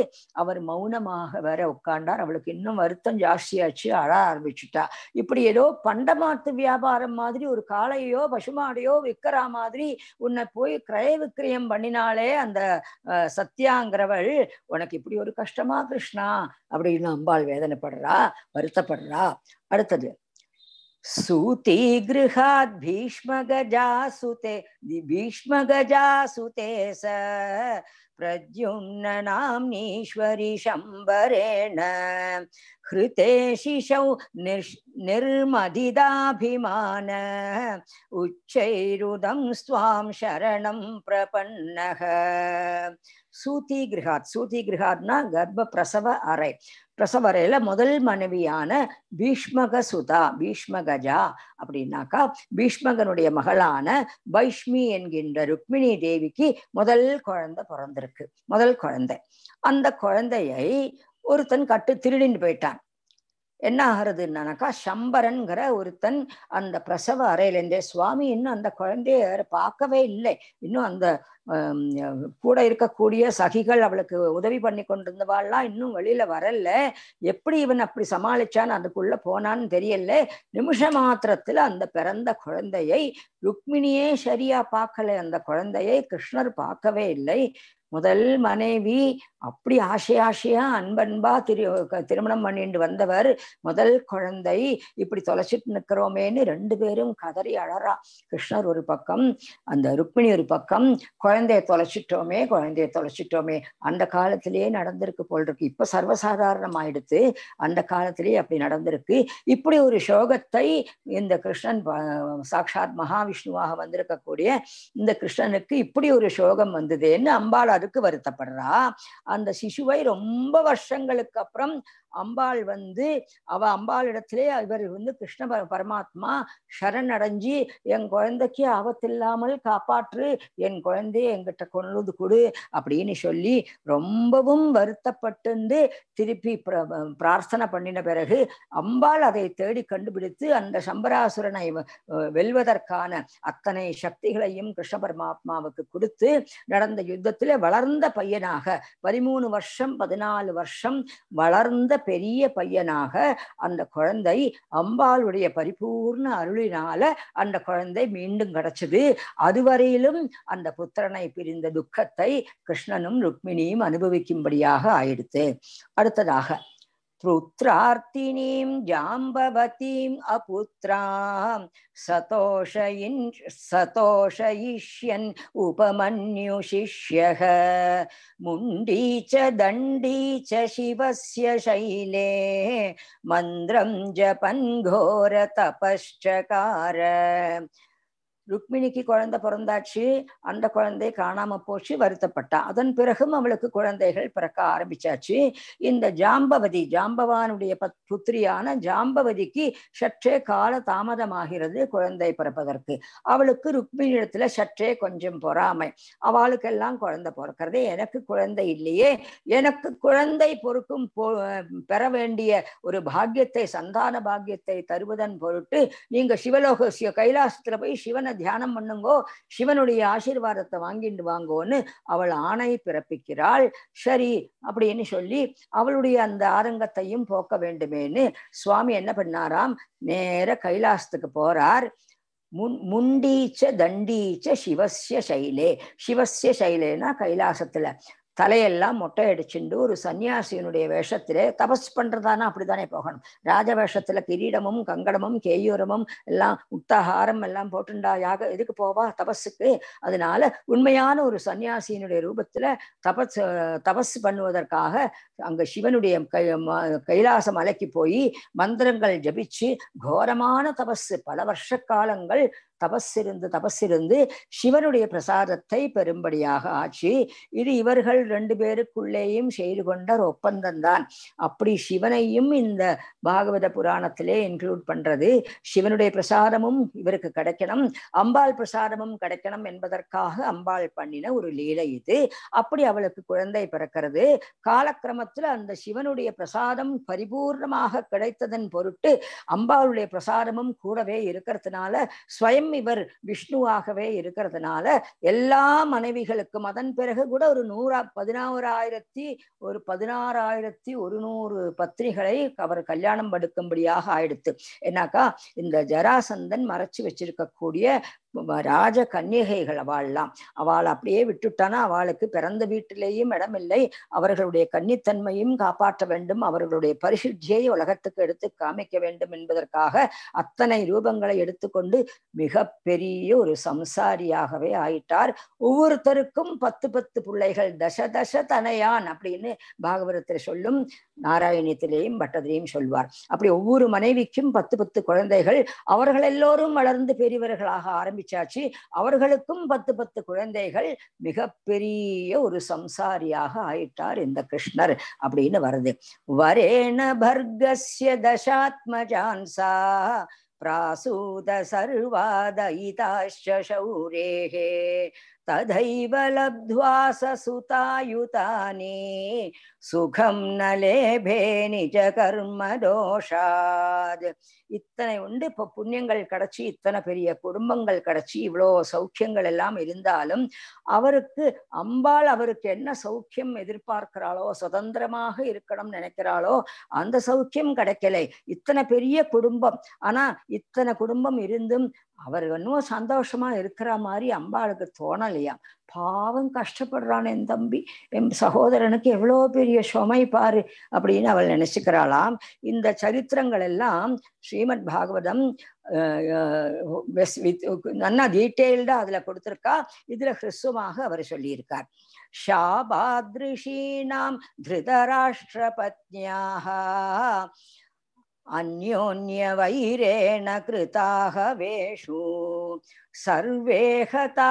Speaker 1: அவர் மௌனமாக வேற உட்காண்டார் அவளுக்கு இன்னும் வருத்தம் ஜாஸ்தியாச்சு அழ ஆரம்பிச்சுட்டா இப்படி ஏதோ பண்டமாத்து வியாபாரம் மாதிரி ஒரு காளையோ பசுமாடையோ விற்கிறா மாதிரி உன்னை போய் கிரய விக்கிரயம் பண்ணினாலே அந்த சத்யாங்கிறவள் உனக்கு இப்படி ஒரு கஷ்டமா கிருஷ்ணா அப்படின்னு அம்பாள் வேதனைப்படுறா வருத்தப்படுறா அடுத்தது சூதி கிருஹாத் பீஷ்மகஜாசுதே பீஷ்மகஜாசுதே ச प्रद्युम्ननाम्नीश्वरि शम्बरेण हृते शिशौ निर् निर्मदिदाभिमान उच्चैरुदं स्वां शरणं प्रपन्नः சூதி கிரகாத் சூதி கிரகாத்னா கர்ப்ப பிரசவ அறை பிரசவ அறையில முதல் மனைவியான பீஷ்மக சுதா பீஷ்மகஜா அப்படின்னாக்கா பீஷ்மகனுடைய மகளான வைஷ்மி என்கின்ற ருக்மிணி தேவிக்கு முதல் குழந்தை பிறந்திருக்கு முதல் குழந்தை அந்த குழந்தையை ஒருத்தன் கட்டு திருடின்னு போயிட்டான் என்ன ஆகிறதுனாக்கா சம்பரன்கிற ஒருத்தன் அந்த பிரசவ அறையிலேருந்தே சுவாமி இன்னும் அந்த குழந்தைய பார்க்கவே இல்லை இன்னும் அந்த கூட இருக்கக்கூடிய சகிகள் அவளுக்கு உதவி பண்ணி கொண்டிருந்தவாள்லாம் இன்னும் வெளியில வரல எப்படி இவன் அப்படி சமாளிச்சான் அதுக்குள்ள போனான்னு தெரியல நிமிஷ மாத்திரத்துல அந்த பிறந்த குழந்தையை ருக்மிணியே சரியா பார்க்கல அந்த குழந்தையை கிருஷ்ணர் பார்க்கவே இல்லை முதல் மனைவி அப்படி ஆசை ஆசையா அன்பன்பா திரு திருமணம் பண்ணிட்டு வந்தவர் முதல் குழந்தை இப்படி தொலைச்சிட்டு நிற்கிறோமேன்னு ரெண்டு பேரும் கதறி அழறா கிருஷ்ணர் ஒரு பக்கம் அந்த ருக்மிணி ஒரு பக்கம் குழந்தைய தொலைச்சிட்டோமே குழந்தைய தொலைச்சிட்டோமே அந்த காலத்திலேயே நடந்திருக்கு போல் இருக்கு இப்ப சர்வசாதாரணம் ஆயிடுத்து அந்த காலத்திலேயே அப்படி நடந்திருக்கு இப்படி ஒரு சோகத்தை இந்த கிருஷ்ணன் சாட்சாத் மகாவிஷ்ணுவாக வந்திருக்கக்கூடிய இந்த கிருஷ்ணனுக்கு இப்படி ஒரு சோகம் வந்ததுன்னு அம்பாள் அதுக்கு வருத்தப்படுறா அந்த சிசுவை ரொம்ப வருஷங்களுக்கு அப்புறம் அம்பாள் வந்து அவ அம்பாளிடத்திலே இவர் வந்து கிருஷ்ண பரமாத்மா அடைஞ்சி என் குழந்தைக்கு ஆபத்தில்லாமல் காப்பாற்று என் குழந்தைய எங்கிட்ட கொண்டு கொடு அப்படின்னு சொல்லி ரொம்பவும் வருத்தப்பட்டு திருப்பி பிரார்த்தனை பண்ணின பிறகு அம்பாள் அதை தேடி கண்டுபிடித்து அந்த சம்பராசுரனை வெல்வதற்கான அத்தனை சக்திகளையும் கிருஷ்ண பரமாத்மாவுக்கு கொடுத்து நடந்த யுத்தத்திலே வளர்ந்த பையனாக பதிமூணு வருஷம் பதினாலு வருஷம் வளர்ந்த பெரிய பையனாக அந்த குழந்தை அம்பாளுடைய பரிபூர்ண அருளினால அந்த குழந்தை மீண்டும் கிடைச்சது அதுவரையிலும் அந்த புத்திரனை பிரிந்த துக்கத்தை கிருஷ்ணனும் ருக்மிணியும் அனுபவிக்கும்படியாக ஆயிடுத்து அடுத்ததாக ருத்ரார்த்தினீம் ஜாம்பவதீம் அபுத்ராம் சதோஷயின் சதோஷயிஷ்யன் उपमन्युशिष्यः मुण्डी च दण्डी च शिवस्य शैले मन्द्रं जपन् घोरतपश्चकार ருக்மிணிக்கு குழந்தை பிறந்தாச்சு அந்த குழந்தை காணாம போச்சு வருத்தப்பட்டா அதன் பிறகும் அவளுக்கு குழந்தைகள் பிறக்க ஆரம்பிச்சாச்சு இந்த ஜாம்பவதி ஜாம்பவானுடைய பத் புத்திரியான ஜாம்பவதிக்கு சற்றே கால தாமதமாகிறது குழந்தை பிறப்பதற்கு அவளுக்கு ருக்மிணியிடத்துல சற்றே கொஞ்சம் பொறாமை அவளுக்கெல்லாம் குழந்தை பிறக்கிறது எனக்கு குழந்தை இல்லையே எனக்கு குழந்தை பொறுக்கும் பெற வேண்டிய ஒரு பாக்கியத்தை சந்தான பாக்கியத்தை தருவதன் பொருட்டு நீங்க சிவலோக கைலாசத்துல போய் சிவனை சிவனை தியானம் பண்ணுங்கோ சிவனுடைய ஆசீர்வாதத்தை வாங்கிட்டு வாங்கோன்னு அவள் ஆணை பிறப்பிக்கிறாள் சரி அப்படின்னு சொல்லி அவளுடைய அந்த ஆரங்கத்தையும் போக்க வேண்டுமேன்னு சுவாமி என்ன பண்ணாராம் நேர கைலாசத்துக்கு போறார் முன் முண்டீச்ச தண்டீச்ச சிவசிய சைலே சிவசிய சைலேனா கைலாசத்துல தலையெல்லாம் மொட்டை அடிச்சுண்டு ஒரு சன்னியாசியனுடைய வேஷத்துல தபஸ் பண்றதானா அப்படித்தானே போகணும் ராஜ வேஷத்துல கிரீடமும் கங்கடமும் கேயூரமும் எல்லாம் உத்தஹாரம் எல்லாம் போட்டுண்டா யாக எதுக்கு போவா தபஸுக்கு அதனால உண்மையான ஒரு சன்னியாசியினுடைய ரூபத்துல தபஸ் தபஸ் பண்ணுவதற்காக அங்க சிவனுடைய கைலாச மலைக்கு போய் மந்திரங்கள் ஜபிச்சு கோரமான தபஸ் பல வருஷ காலங்கள் தபஸிருந்து தபஸிருந்து சிவனுடைய பிரசாதத்தை பெரும்படியாக ஆச்சு இது இவர்கள் ரெண்டு பேருக்குள்ளேயும் செய்து கொண்ட ஒரு ஒப்பந்தம்தான் அப்படி சிவனையும் இந்த பாகவத புராணத்திலே இன்க்ளூட் பண்றது சிவனுடைய பிரசாதமும் இவருக்கு கிடைக்கணும் அம்பாள் பிரசாதமும் கிடைக்கணும் என்பதற்காக அம்பாள் பண்ணின ஒரு லீலை இது அப்படி அவளுக்கு குழந்தை பிறக்கிறது காலக்கிரமத்துல அந்த சிவனுடைய பிரசாதம் பரிபூர்ணமாக கிடைத்ததன் பொருட்டு அம்பாளுடைய பிரசாதமும் கூடவே இருக்கிறதுனால ஸ்வயம் இவர் விஷ்ணுவாகவே இருக்கிறதுனால எல்லா மனைவிகளுக்கும் அதன் பிறகு கூட ஒரு நூறா பதினாறாயிரத்தி ஒரு பதினாறாயிரத்தி ஒரு நூறு பத்திரிகளை அவர் கல்யாணம் படுக்கும்படியாக ஆயிடுத்து என்னாக்கா இந்த ஜராசந்தன் மறைச்சு வச்சிருக்கக்கூடிய ராஜ கன்னிகைகள் அவள்லாம் அவள் அப்படியே விட்டுட்டானா அவளுக்கு பிறந்த வீட்டிலேயும் இடமில்லை அவர்களுடைய கன்னித்தன்மையும் காப்பாற்ற வேண்டும் அவர்களுடைய பரிசுத்தியை உலகத்துக்கு எடுத்து காமிக்க வேண்டும் என்பதற்காக அத்தனை ரூபங்களை எடுத்துக்கொண்டு மிக பெரிய ஒரு சம்சாரியாகவே ஆயிட்டார் ஒவ்வொருத்தருக்கும் பத்து பத்து பிள்ளைகள் தச தச தனையான் அப்படின்னு பாகவதத்தில் சொல்லும் நாராயணத்திலேயும் பட்டத்திலையும் சொல்வார் அப்படி ஒவ்வொரு மனைவிக்கும் பத்து பத்து குழந்தைகள் அவர்கள் எல்லோரும் வளர்ந்து பெரியவர்களாக ஆரம்பிச்சாச்சு அவர்களுக்கும் பத்து பத்து குழந்தைகள் மிகப்பெரிய ஒரு சம்சாரியாக ஆயிட்டார் இந்த கிருஷ்ணர் அப்படின்னு வருது வரேண பர்கஸ்ய தசாத்மஜான்சா பிராசூத சர்வாதயிதாஷ சௌரேகே तथैव लब्ध्वा ससुतायुतानि சுகம் நலேபே நிஜ இத்தனை உண்டு இப்போ புண்ணியங்கள் கிடைச்சி இத்தனை பெரிய குடும்பங்கள் கிடைச்சி இவ்வளோ சௌக்கியங்கள் எல்லாம் இருந்தாலும் அவருக்கு அம்பாள் அவருக்கு என்ன சௌக்கியம் எதிர்பார்க்கிறாளோ சுதந்திரமாக இருக்கணும் நினைக்கிறாளோ அந்த சௌக்கியம் கிடைக்கலை இத்தனை பெரிய குடும்பம் ஆனா இத்தனை குடும்பம் இருந்தும் அவர் இன்னும் சந்தோஷமா இருக்கிற மாதிரி அம்பாளுக்கு தோணலையா பாவம் கஷ்டப்படுறான் என் தம்பி என் சகோதரனுக்கு எவ்வளோ பெரிய சுமை பாரு அப்படின்னு அவள் நினைச்சுக்கிறாளாம் இந்த சரித்திரங்கள் எல்லாம் ஸ்ரீமத் பாகவதம் நல்லா டீட்டெயில்டா அதுல கொடுத்துருக்கா இதுல ஹிருஸ்வமாக அவர் சொல்லியிருக்கார் ஷாபாதிருஷீணாம் திருதராஷ்டிர பத்னியாக अन्योन्यवैरेण कृताः वेषु सर्वेहता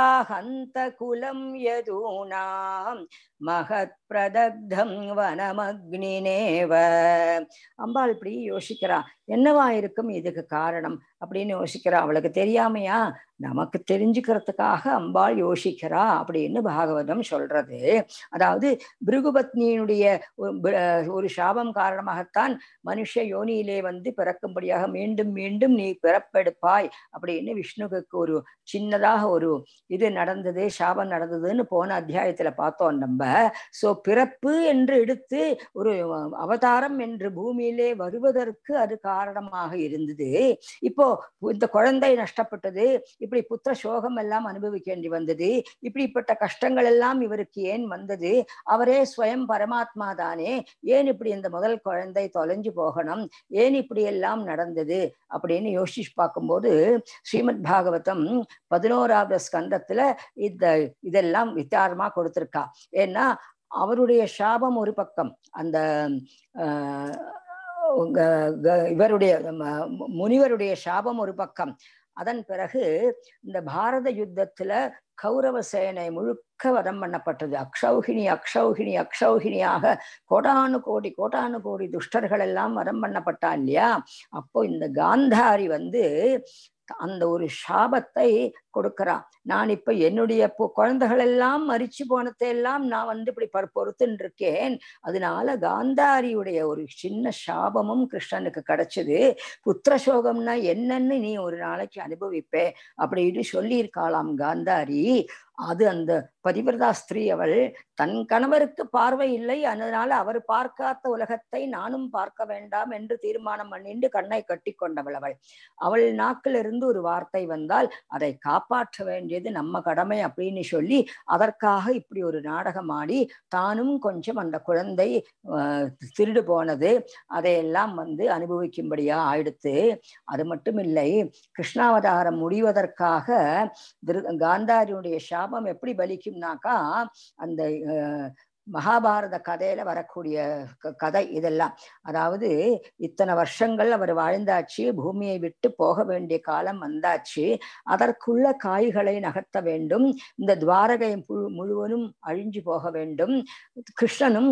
Speaker 1: யதூனாம் மகத் மகத்பிரதக்தம் வனமக்னேவ அம்பாள் இப்படி யோசிக்கிறா என்னவா இருக்கும் இதுக்கு காரணம் அப்படின்னு யோசிக்கிறா அவளுக்கு தெரியாமையா நமக்கு தெரிஞ்சுக்கிறதுக்காக அம்பாள் யோசிக்கிறா அப்படின்னு பாகவதம் சொல்றது அதாவது பிருகுபத்னியினுடைய ஒரு சாபம் காரணமாகத்தான் மனுஷ யோனியிலே வந்து பிறக்கும்படியாக மீண்டும் மீண்டும் நீ பிறப்பெடுப்பாய் அப்படின்னு விஷ்ணுவுக்கு ஒரு சின்னதாக ஒரு இது நடந்தது சாபம் நடந்ததுன்னு போன அத்தியாயத்துல பார்த்தோம் நம்ம சோ பிறப்பு என்று எடுத்து ஒரு அவதாரம் என்று பூமியிலே வருவதற்கு அது காரணமாக இருந்தது இப்போ இந்த குழந்தை நஷ்டப்பட்டது இப்படி புத்திர சோகம் எல்லாம் அனுபவிக்க வேண்டி வந்தது இப்படிப்பட்ட கஷ்டங்கள் எல்லாம் இவருக்கு ஏன் வந்தது அவரே ஸ்வயம் பரமாத்மா தானே ஏன் இப்படி இந்த முதல் குழந்தை தொலைஞ்சு போகணும் ஏன் இப்படி எல்லாம் நடந்தது அப்படின்னு யோசிச்சு பார்க்கும்போது ஸ்ரீமத் பாகவதம் பதினோராவது ஸ்கந்தத்துல இந்த இதெல்லாம் வித்தாரமா கொடுத்திருக்கா ஏன்னா அவருடைய சாபம் ஒரு பக்கம் அந்த இவருடைய முனிவருடைய சாபம் ஒரு பக்கம் அதன் பிறகு இந்த பாரத யுத்தத்துல கௌரவ சேனை முழுக்க வதம் பண்ணப்பட்டது அக்ஷௌகிணி அக்ஷௌகிணி அக்ஷௌகிணியாக கோடானு கோடி கோடானு கோடி துஷ்டர்கள் எல்லாம் வதம் பண்ணப்பட்டா இல்லையா அப்போ இந்த காந்தாரி வந்து அந்த ஒரு சாபத்தை கொடுக்கறா நான் இப்ப என்னுடைய குழந்தைகள் எல்லாம் மறிச்சு போனதை எல்லாம் நான் வந்து இப்படி பொறுத்துன்னு இருக்கேன் அதனால காந்தாரியுடைய ஒரு சின்ன சாபமும் கிருஷ்ணனுக்கு கிடைச்சது புத்திர சோகம்னா என்னன்னு நீ ஒரு நாளைக்கு அனுபவிப்பே அப்படின்னு சொல்லியிருக்காளாம் காந்தாரி அது அந்த பதிவிரதா ஸ்திரீ அவள் தன் கணவருக்கு பார்வை இல்லை அதனால அவர் பார்க்காத உலகத்தை நானும் பார்க்க வேண்டாம் என்று தீர்மானம் பண்ணிண்டு கண்ணை கட்டி கொண்டவள் அவள் அவள் நாக்கிலிருந்து ஒரு வார்த்தை வந்தால் அதை கா காப்பாற்ற வேண்டியது நம்ம கடமை அப்படின்னு சொல்லி அதற்காக இப்படி ஒரு நாடகம் ஆடி தானும் கொஞ்சம் அந்த குழந்தை திருடு போனது அதையெல்லாம் வந்து அனுபவிக்கும்படியா ஆயிடுத்து அது மட்டும் இல்லை கிருஷ்ணாவதாரம் முடிவதற்காக காந்தாரியுடைய சாபம் எப்படி பலிக்கும்னாக்கா அந்த மகாபாரத கதையில வரக்கூடிய கதை இதெல்லாம் அதாவது இத்தனை வருஷங்கள் அவர் வாழ்ந்தாச்சு பூமியை விட்டு போக வேண்டிய காலம் வந்தாச்சு அதற்குள்ள காய்களை நகர்த்த வேண்டும் இந்த துவாரகை முழுவதும் அழிஞ்சு போக வேண்டும் கிருஷ்ணனும்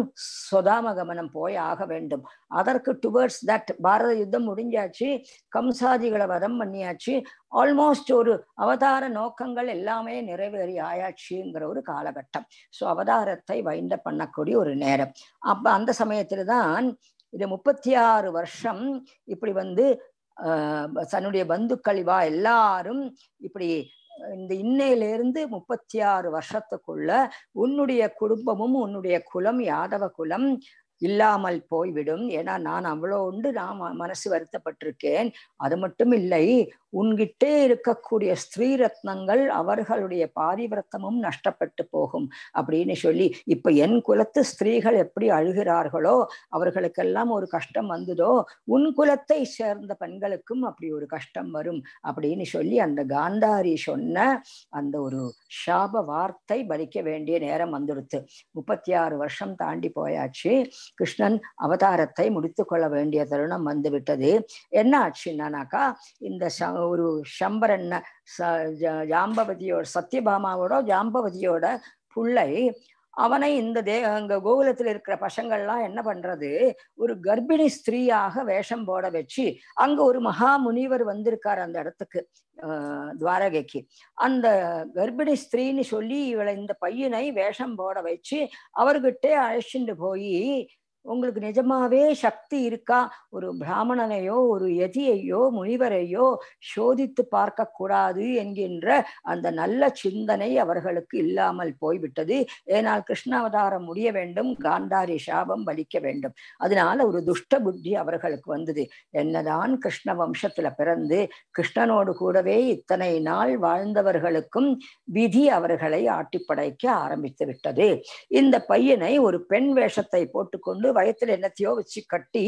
Speaker 1: சொதாம கமனம் போய் ஆக வேண்டும் அதற்கு டுவர்ட்ஸ் தட் பாரத யுத்தம் முடிஞ்சாச்சு கம்சாதிகளை வதம் பண்ணியாச்சு ஆல்மோஸ்ட் ஒரு அவதார நோக்கங்கள் எல்லாமே நிறைவேறி ஆயாட்சிங்கிற ஒரு காலகட்டம் ஸோ அவதாரத்தை வைண்ட பண்ணக்கூடிய ஒரு நேரம் அப்ப அந்த சமயத்தில்தான் தான் இது முப்பத்தி ஆறு வருஷம் இப்படி வந்து தன்னுடைய பந்துக்கள் இவா எல்லாரும் இப்படி இந்த இன்னையிலிருந்து முப்பத்தி ஆறு வருஷத்துக்குள்ள உன்னுடைய குடும்பமும் உன்னுடைய குலம் யாதவ குலம் இல்லாமல் போய்விடும் ஏன்னா நான் அவ்வளோ உண்டு நான் மனசு வருத்தப்பட்டிருக்கேன் அது மட்டும் இல்லை உன்கிட்டே இருக்கக்கூடிய ஸ்ரீ ரத்னங்கள் அவர்களுடைய பாரிவிரத்தமும் நஷ்டப்பட்டு போகும் அப்படின்னு சொல்லி இப்ப என் குலத்து ஸ்திரீகள் எப்படி அழுகிறார்களோ அவர்களுக்கெல்லாம் ஒரு கஷ்டம் வந்ததோ உன் குலத்தை சேர்ந்த பெண்களுக்கும் அப்படி ஒரு கஷ்டம் வரும் அப்படின்னு சொல்லி அந்த காந்தாரி சொன்ன அந்த ஒரு ஷாப வார்த்தை பலிக்க வேண்டிய நேரம் வந்துடுத்து முப்பத்தி ஆறு வருஷம் தாண்டி போயாச்சு கிருஷ்ணன் அவதாரத்தை முடித்து கொள்ள வேண்டிய தருணம் வந்து விட்டது என்ன ஆச்சுன்னாக்கா இந்த ஒரு சம்பரன் ஜாம்பவதியோட சத்யபாமாவோட ஜாம்பவதியோட புள்ளை அவனை இந்த தே அங்க கோகுலத்தில் இருக்கிற பசங்கள்லாம் என்ன பண்றது ஒரு கர்ப்பிணி ஸ்திரீயாக வேஷம் போட வச்சு அங்க ஒரு மகா முனிவர் வந்திருக்கார் அந்த இடத்துக்கு துவாரகைக்கு அந்த கர்ப்பிணி ஸ்திரீன்னு சொல்லி இவளை இந்த பையனை வேஷம் போட வச்சு அவர்கிட்டே அழைச்சிட்டு போய் உங்களுக்கு நிஜமாவே சக்தி இருக்கா ஒரு பிராமணனையோ ஒரு எதியையோ முனிவரையோ சோதித்து பார்க்கக்கூடாது என்கின்ற அந்த நல்ல சிந்தனை அவர்களுக்கு இல்லாமல் போய்விட்டது ஏனால் கிருஷ்ணாவதாரம் முடிய வேண்டும் காந்தாரி சாபம் வலிக்க வேண்டும் அதனால ஒரு துஷ்ட புத்தி அவர்களுக்கு வந்தது என்னதான் கிருஷ்ண வம்சத்துல பிறந்து கிருஷ்ணனோடு கூடவே இத்தனை நாள் வாழ்ந்தவர்களுக்கும் விதி அவர்களை ஆட்டிப்படைக்க ஆரம்பித்து விட்டது இந்த பையனை ஒரு பெண் வேஷத்தை போட்டுக்கொண்டு வயத்துல என்னத்தையோ வச்சு கட்டி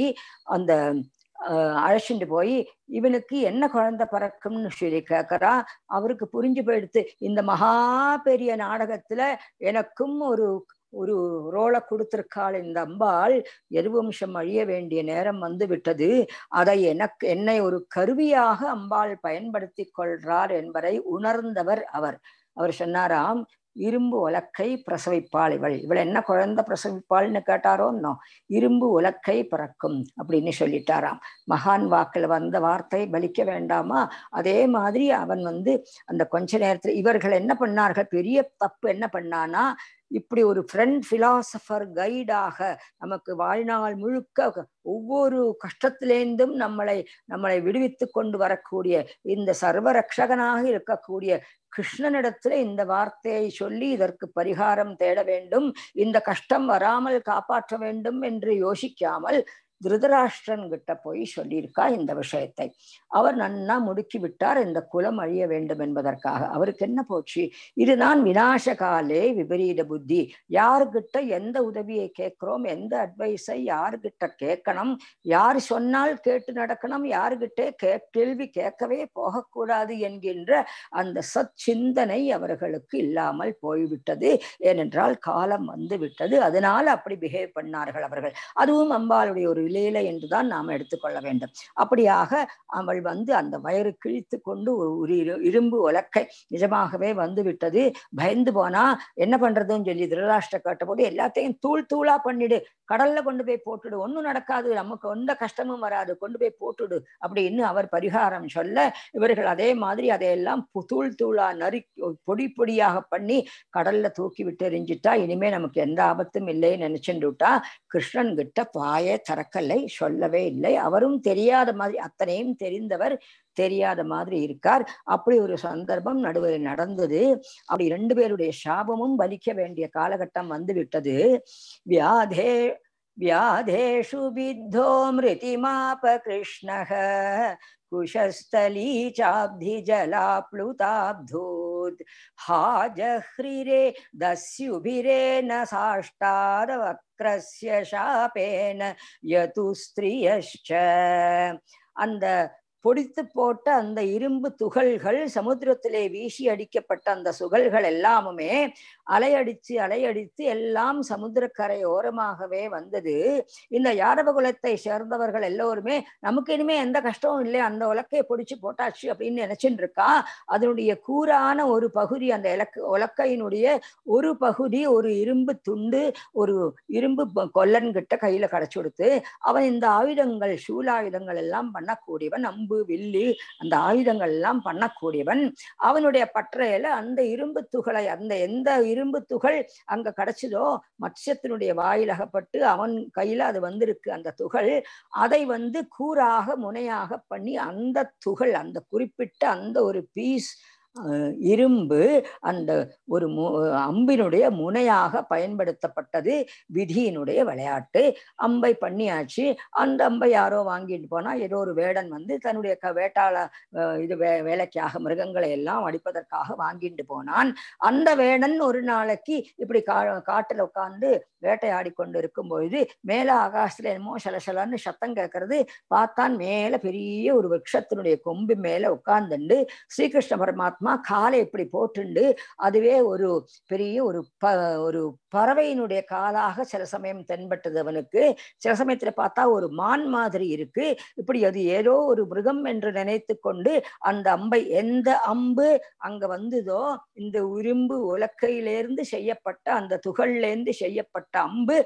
Speaker 1: அந்த அழைச்சிட்டு போய் இவனுக்கு என்ன குழந்தை பறக்கும்னு சொல்லி கேட்கறா அவருக்கு புரிஞ்சு போயிடுத்து இந்த மகா பெரிய நாடகத்துல எனக்கும் ஒரு ஒரு ரோலை கொடுத்திருக்காள் இந்த அம்பாள் எருவம்சம் அழிய வேண்டிய நேரம் வந்து விட்டது அதை எனக்கு என்னை ஒரு கருவியாக அம்பாள் பயன்படுத்தி கொள்றார் என்பதை உணர்ந்தவர் அவர் அவர் சொன்னாராம் இரும்பு உலக்கை பிரசவிப்பாள் இவள் இவள் என்ன குழந்தை பிரசவிப்பாள்னு கேட்டாரோ நோ இரும்பு உலக்கை பிறக்கும் அப்படின்னு சொல்லிட்டாராம் மகான் வாக்கில் வந்த வார்த்தை பலிக்க வேண்டாமா அதே மாதிரி அவன் வந்து அந்த கொஞ்ச நேரத்தில் இவர்கள் என்ன பண்ணார்கள் பெரிய தப்பு என்ன பண்ணானா இப்படி ஒரு ஃப்ரெண்ட் பிலாசபர் கைடாக நமக்கு வாழ்நாள் முழுக்க ஒவ்வொரு கஷ்டத்திலேந்தும் நம்மளை நம்மளை விடுவித்து கொண்டு வரக்கூடிய இந்த சர்வரக்ஷகனாக இருக்கக்கூடிய கிருஷ்ணனிடத்துல இந்த வார்த்தையை சொல்லி இதற்கு பரிகாரம் தேட வேண்டும் இந்த கஷ்டம் வராமல் காப்பாற்ற வேண்டும் என்று யோசிக்காமல் திருதராஷ்டிரன் கிட்ட போய் சொல்லியிருக்கா இந்த விஷயத்தை அவர் நன்னா முடுக்கி விட்டார் இந்த குலம் அழிய வேண்டும் என்பதற்காக அவருக்கு என்ன போச்சு இதுதான் விநாச காலே விபரீத புத்தி யார்கிட்ட எந்த உதவியை கேட்கிறோம் எந்த அட்வைஸை யார்கிட்ட கேட்கணும் யார் சொன்னால் கேட்டு நடக்கணும் யார்கிட்டே கே கேள்வி கேட்கவே போகக்கூடாது என்கின்ற அந்த சத் சிந்தனை அவர்களுக்கு இல்லாமல் போய்விட்டது ஏனென்றால் காலம் வந்து விட்டது அதனால அப்படி பிஹேவ் பண்ணார்கள் அவர்கள் அதுவும் அம்பாளுடைய ஒரு விளையலை என்றுதான் நாம் எடுத்துக்கொள்ள வேண்டும் அப்படியாக அவள் வந்து அந்த வயறு கிழித்து கொண்டு ஒரு இரும்பு உலக்கை நிஜமாகவே வந்து விட்டது பயந்து போனா என்ன பண்றதுன்னு சொல்லி திருராஷ்டிர போது எல்லாத்தையும் தூள் தூளா பண்ணிடு கடல்ல கொண்டு போய் போட்டுடு ஒன்னும் நடக்காது நமக்கு எந்த கஷ்டமும் வராது கொண்டு போய் போட்டுடு அப்படின்னு அவர் பரிகாரம் சொல்ல இவர்கள் அதே மாதிரி அதையெல்லாம் தூள் தூளா நறு பொடி பொடியாக பண்ணி கடல்ல தூக்கி விட்டு எரிஞ்சிட்டா இனிமே நமக்கு எந்த ஆபத்தும் இல்லைன்னு விட்டா கிருஷ்ணன் கிட்ட பாய தரக்க நக்கலை சொல்லவே இல்லை அவரும் தெரியாத மாதிரி அத்தனையும் தெரிந்தவர் தெரியாத மாதிரி இருக்கார் அப்படி ஒரு சந்தர்ப்பம் நடுவில் நடந்தது அப்படி ரெண்டு பேருடைய சாபமும் வலிக்க வேண்டிய காலகட்டம் வந்து விட்டது வியாதே பித்தோ மிருதிமாப கிருஷ்ணக कुशस्थली चाब्धिजलाप्लुताब्धूत् हा जह्रिरे दस्युभिरेण साष्टादवक्रस्य शापेन यतु स्त्रियश्च அந்த பொடித்து போட்ட அந்த இரும்பு துகள்கள் சமுத்திரத்திலே வீசி அடிக்கப்பட்ட அந்த சுகல்கள் எல்லாமுமே அலையடிச்சு அலையடித்து எல்லாம் சமுத்திரக்கரை ஓரமாகவே வந்தது இந்த யாதவ குலத்தை சேர்ந்தவர்கள் எல்லோருமே நமக்கு இனிமே எந்த கஷ்டமும் இல்லை அந்த உலக்கையை பொடிச்சு போட்டாச்சு அப்படின்னு நினைச்சுட்டு இருக்கா அதனுடைய கூறான ஒரு பகுதி அந்த இலக்கு உலக்கையினுடைய ஒரு பகுதி ஒரு இரும்பு துண்டு ஒரு இரும்பு கொல்லன்கிட்ட கையில கடைச்சு கொடுத்து அவன் இந்த ஆயுதங்கள் சூலாயுதங்கள் எல்லாம் பண்ணக்கூடியவன் நம்ப இரும்பு வெள்ளி அந்த ஆயுதங்கள் எல்லாம் பண்ணக்கூடியவன் அவனுடைய பற்றையில அந்த இரும்பு துகளை அந்த எந்த இரும்பு துகள் அங்க கிடைச்சதோ மத்ஸ்யத்தினுடைய வாயில் அகப்பட்டு அவன் கையில அது வந்திருக்கு அந்த துகள் அதை வந்து கூறாக முனையாக பண்ணி அந்த துகள் அந்த குறிப்பிட்ட அந்த ஒரு பீஸ் இரும்பு அந்த ஒரு அம்பினுடைய முனையாக பயன்படுத்தப்பட்டது விதியினுடைய விளையாட்டு அம்பை பண்ணியாச்சு அந்த அம்பை யாரோ வாங்கிட்டு போனா ஏதோ ஒரு வேடன் வந்து தன்னுடைய க வேட்டாள இது வே வேலைக்காக மிருகங்களை எல்லாம் அடிப்பதற்காக வாங்கிட்டு போனான் அந்த வேடன் ஒரு நாளைக்கு இப்படி கா காட்டுல உட்காந்து வேட்டையாடி கொண்டு இருக்கும் பொழுது மேல ஆகாசத்துல என்னமோ சலசலன்னு சத்தம் கேட்கறது பார்த்தான் மேல பெரிய ஒரு விரக்ஷத்தினுடைய கொம்பு மேல உட்கார்ந்துண்டு ஸ்ரீகிருஷ்ண பரமாத்மா ஆத்மா காலை இப்படி போட்டுண்டு அதுவே ஒரு பெரிய ஒரு ப ஒரு பறவையினுடைய காலாக சில சமயம் தென்பட்டது அவனுக்கு சில சமயத்துல பார்த்தா ஒரு மான் மாதிரி இருக்கு இப்படி அது ஏதோ ஒரு மிருகம் என்று நினைத்து கொண்டு அந்த அம்பை எந்த அம்பு அங்க வந்ததோ இந்த உரும்பு உலக்கையிலேருந்து செய்யப்பட்ட அந்த துகள்லேருந்து செய்யப்பட்ட அம்பு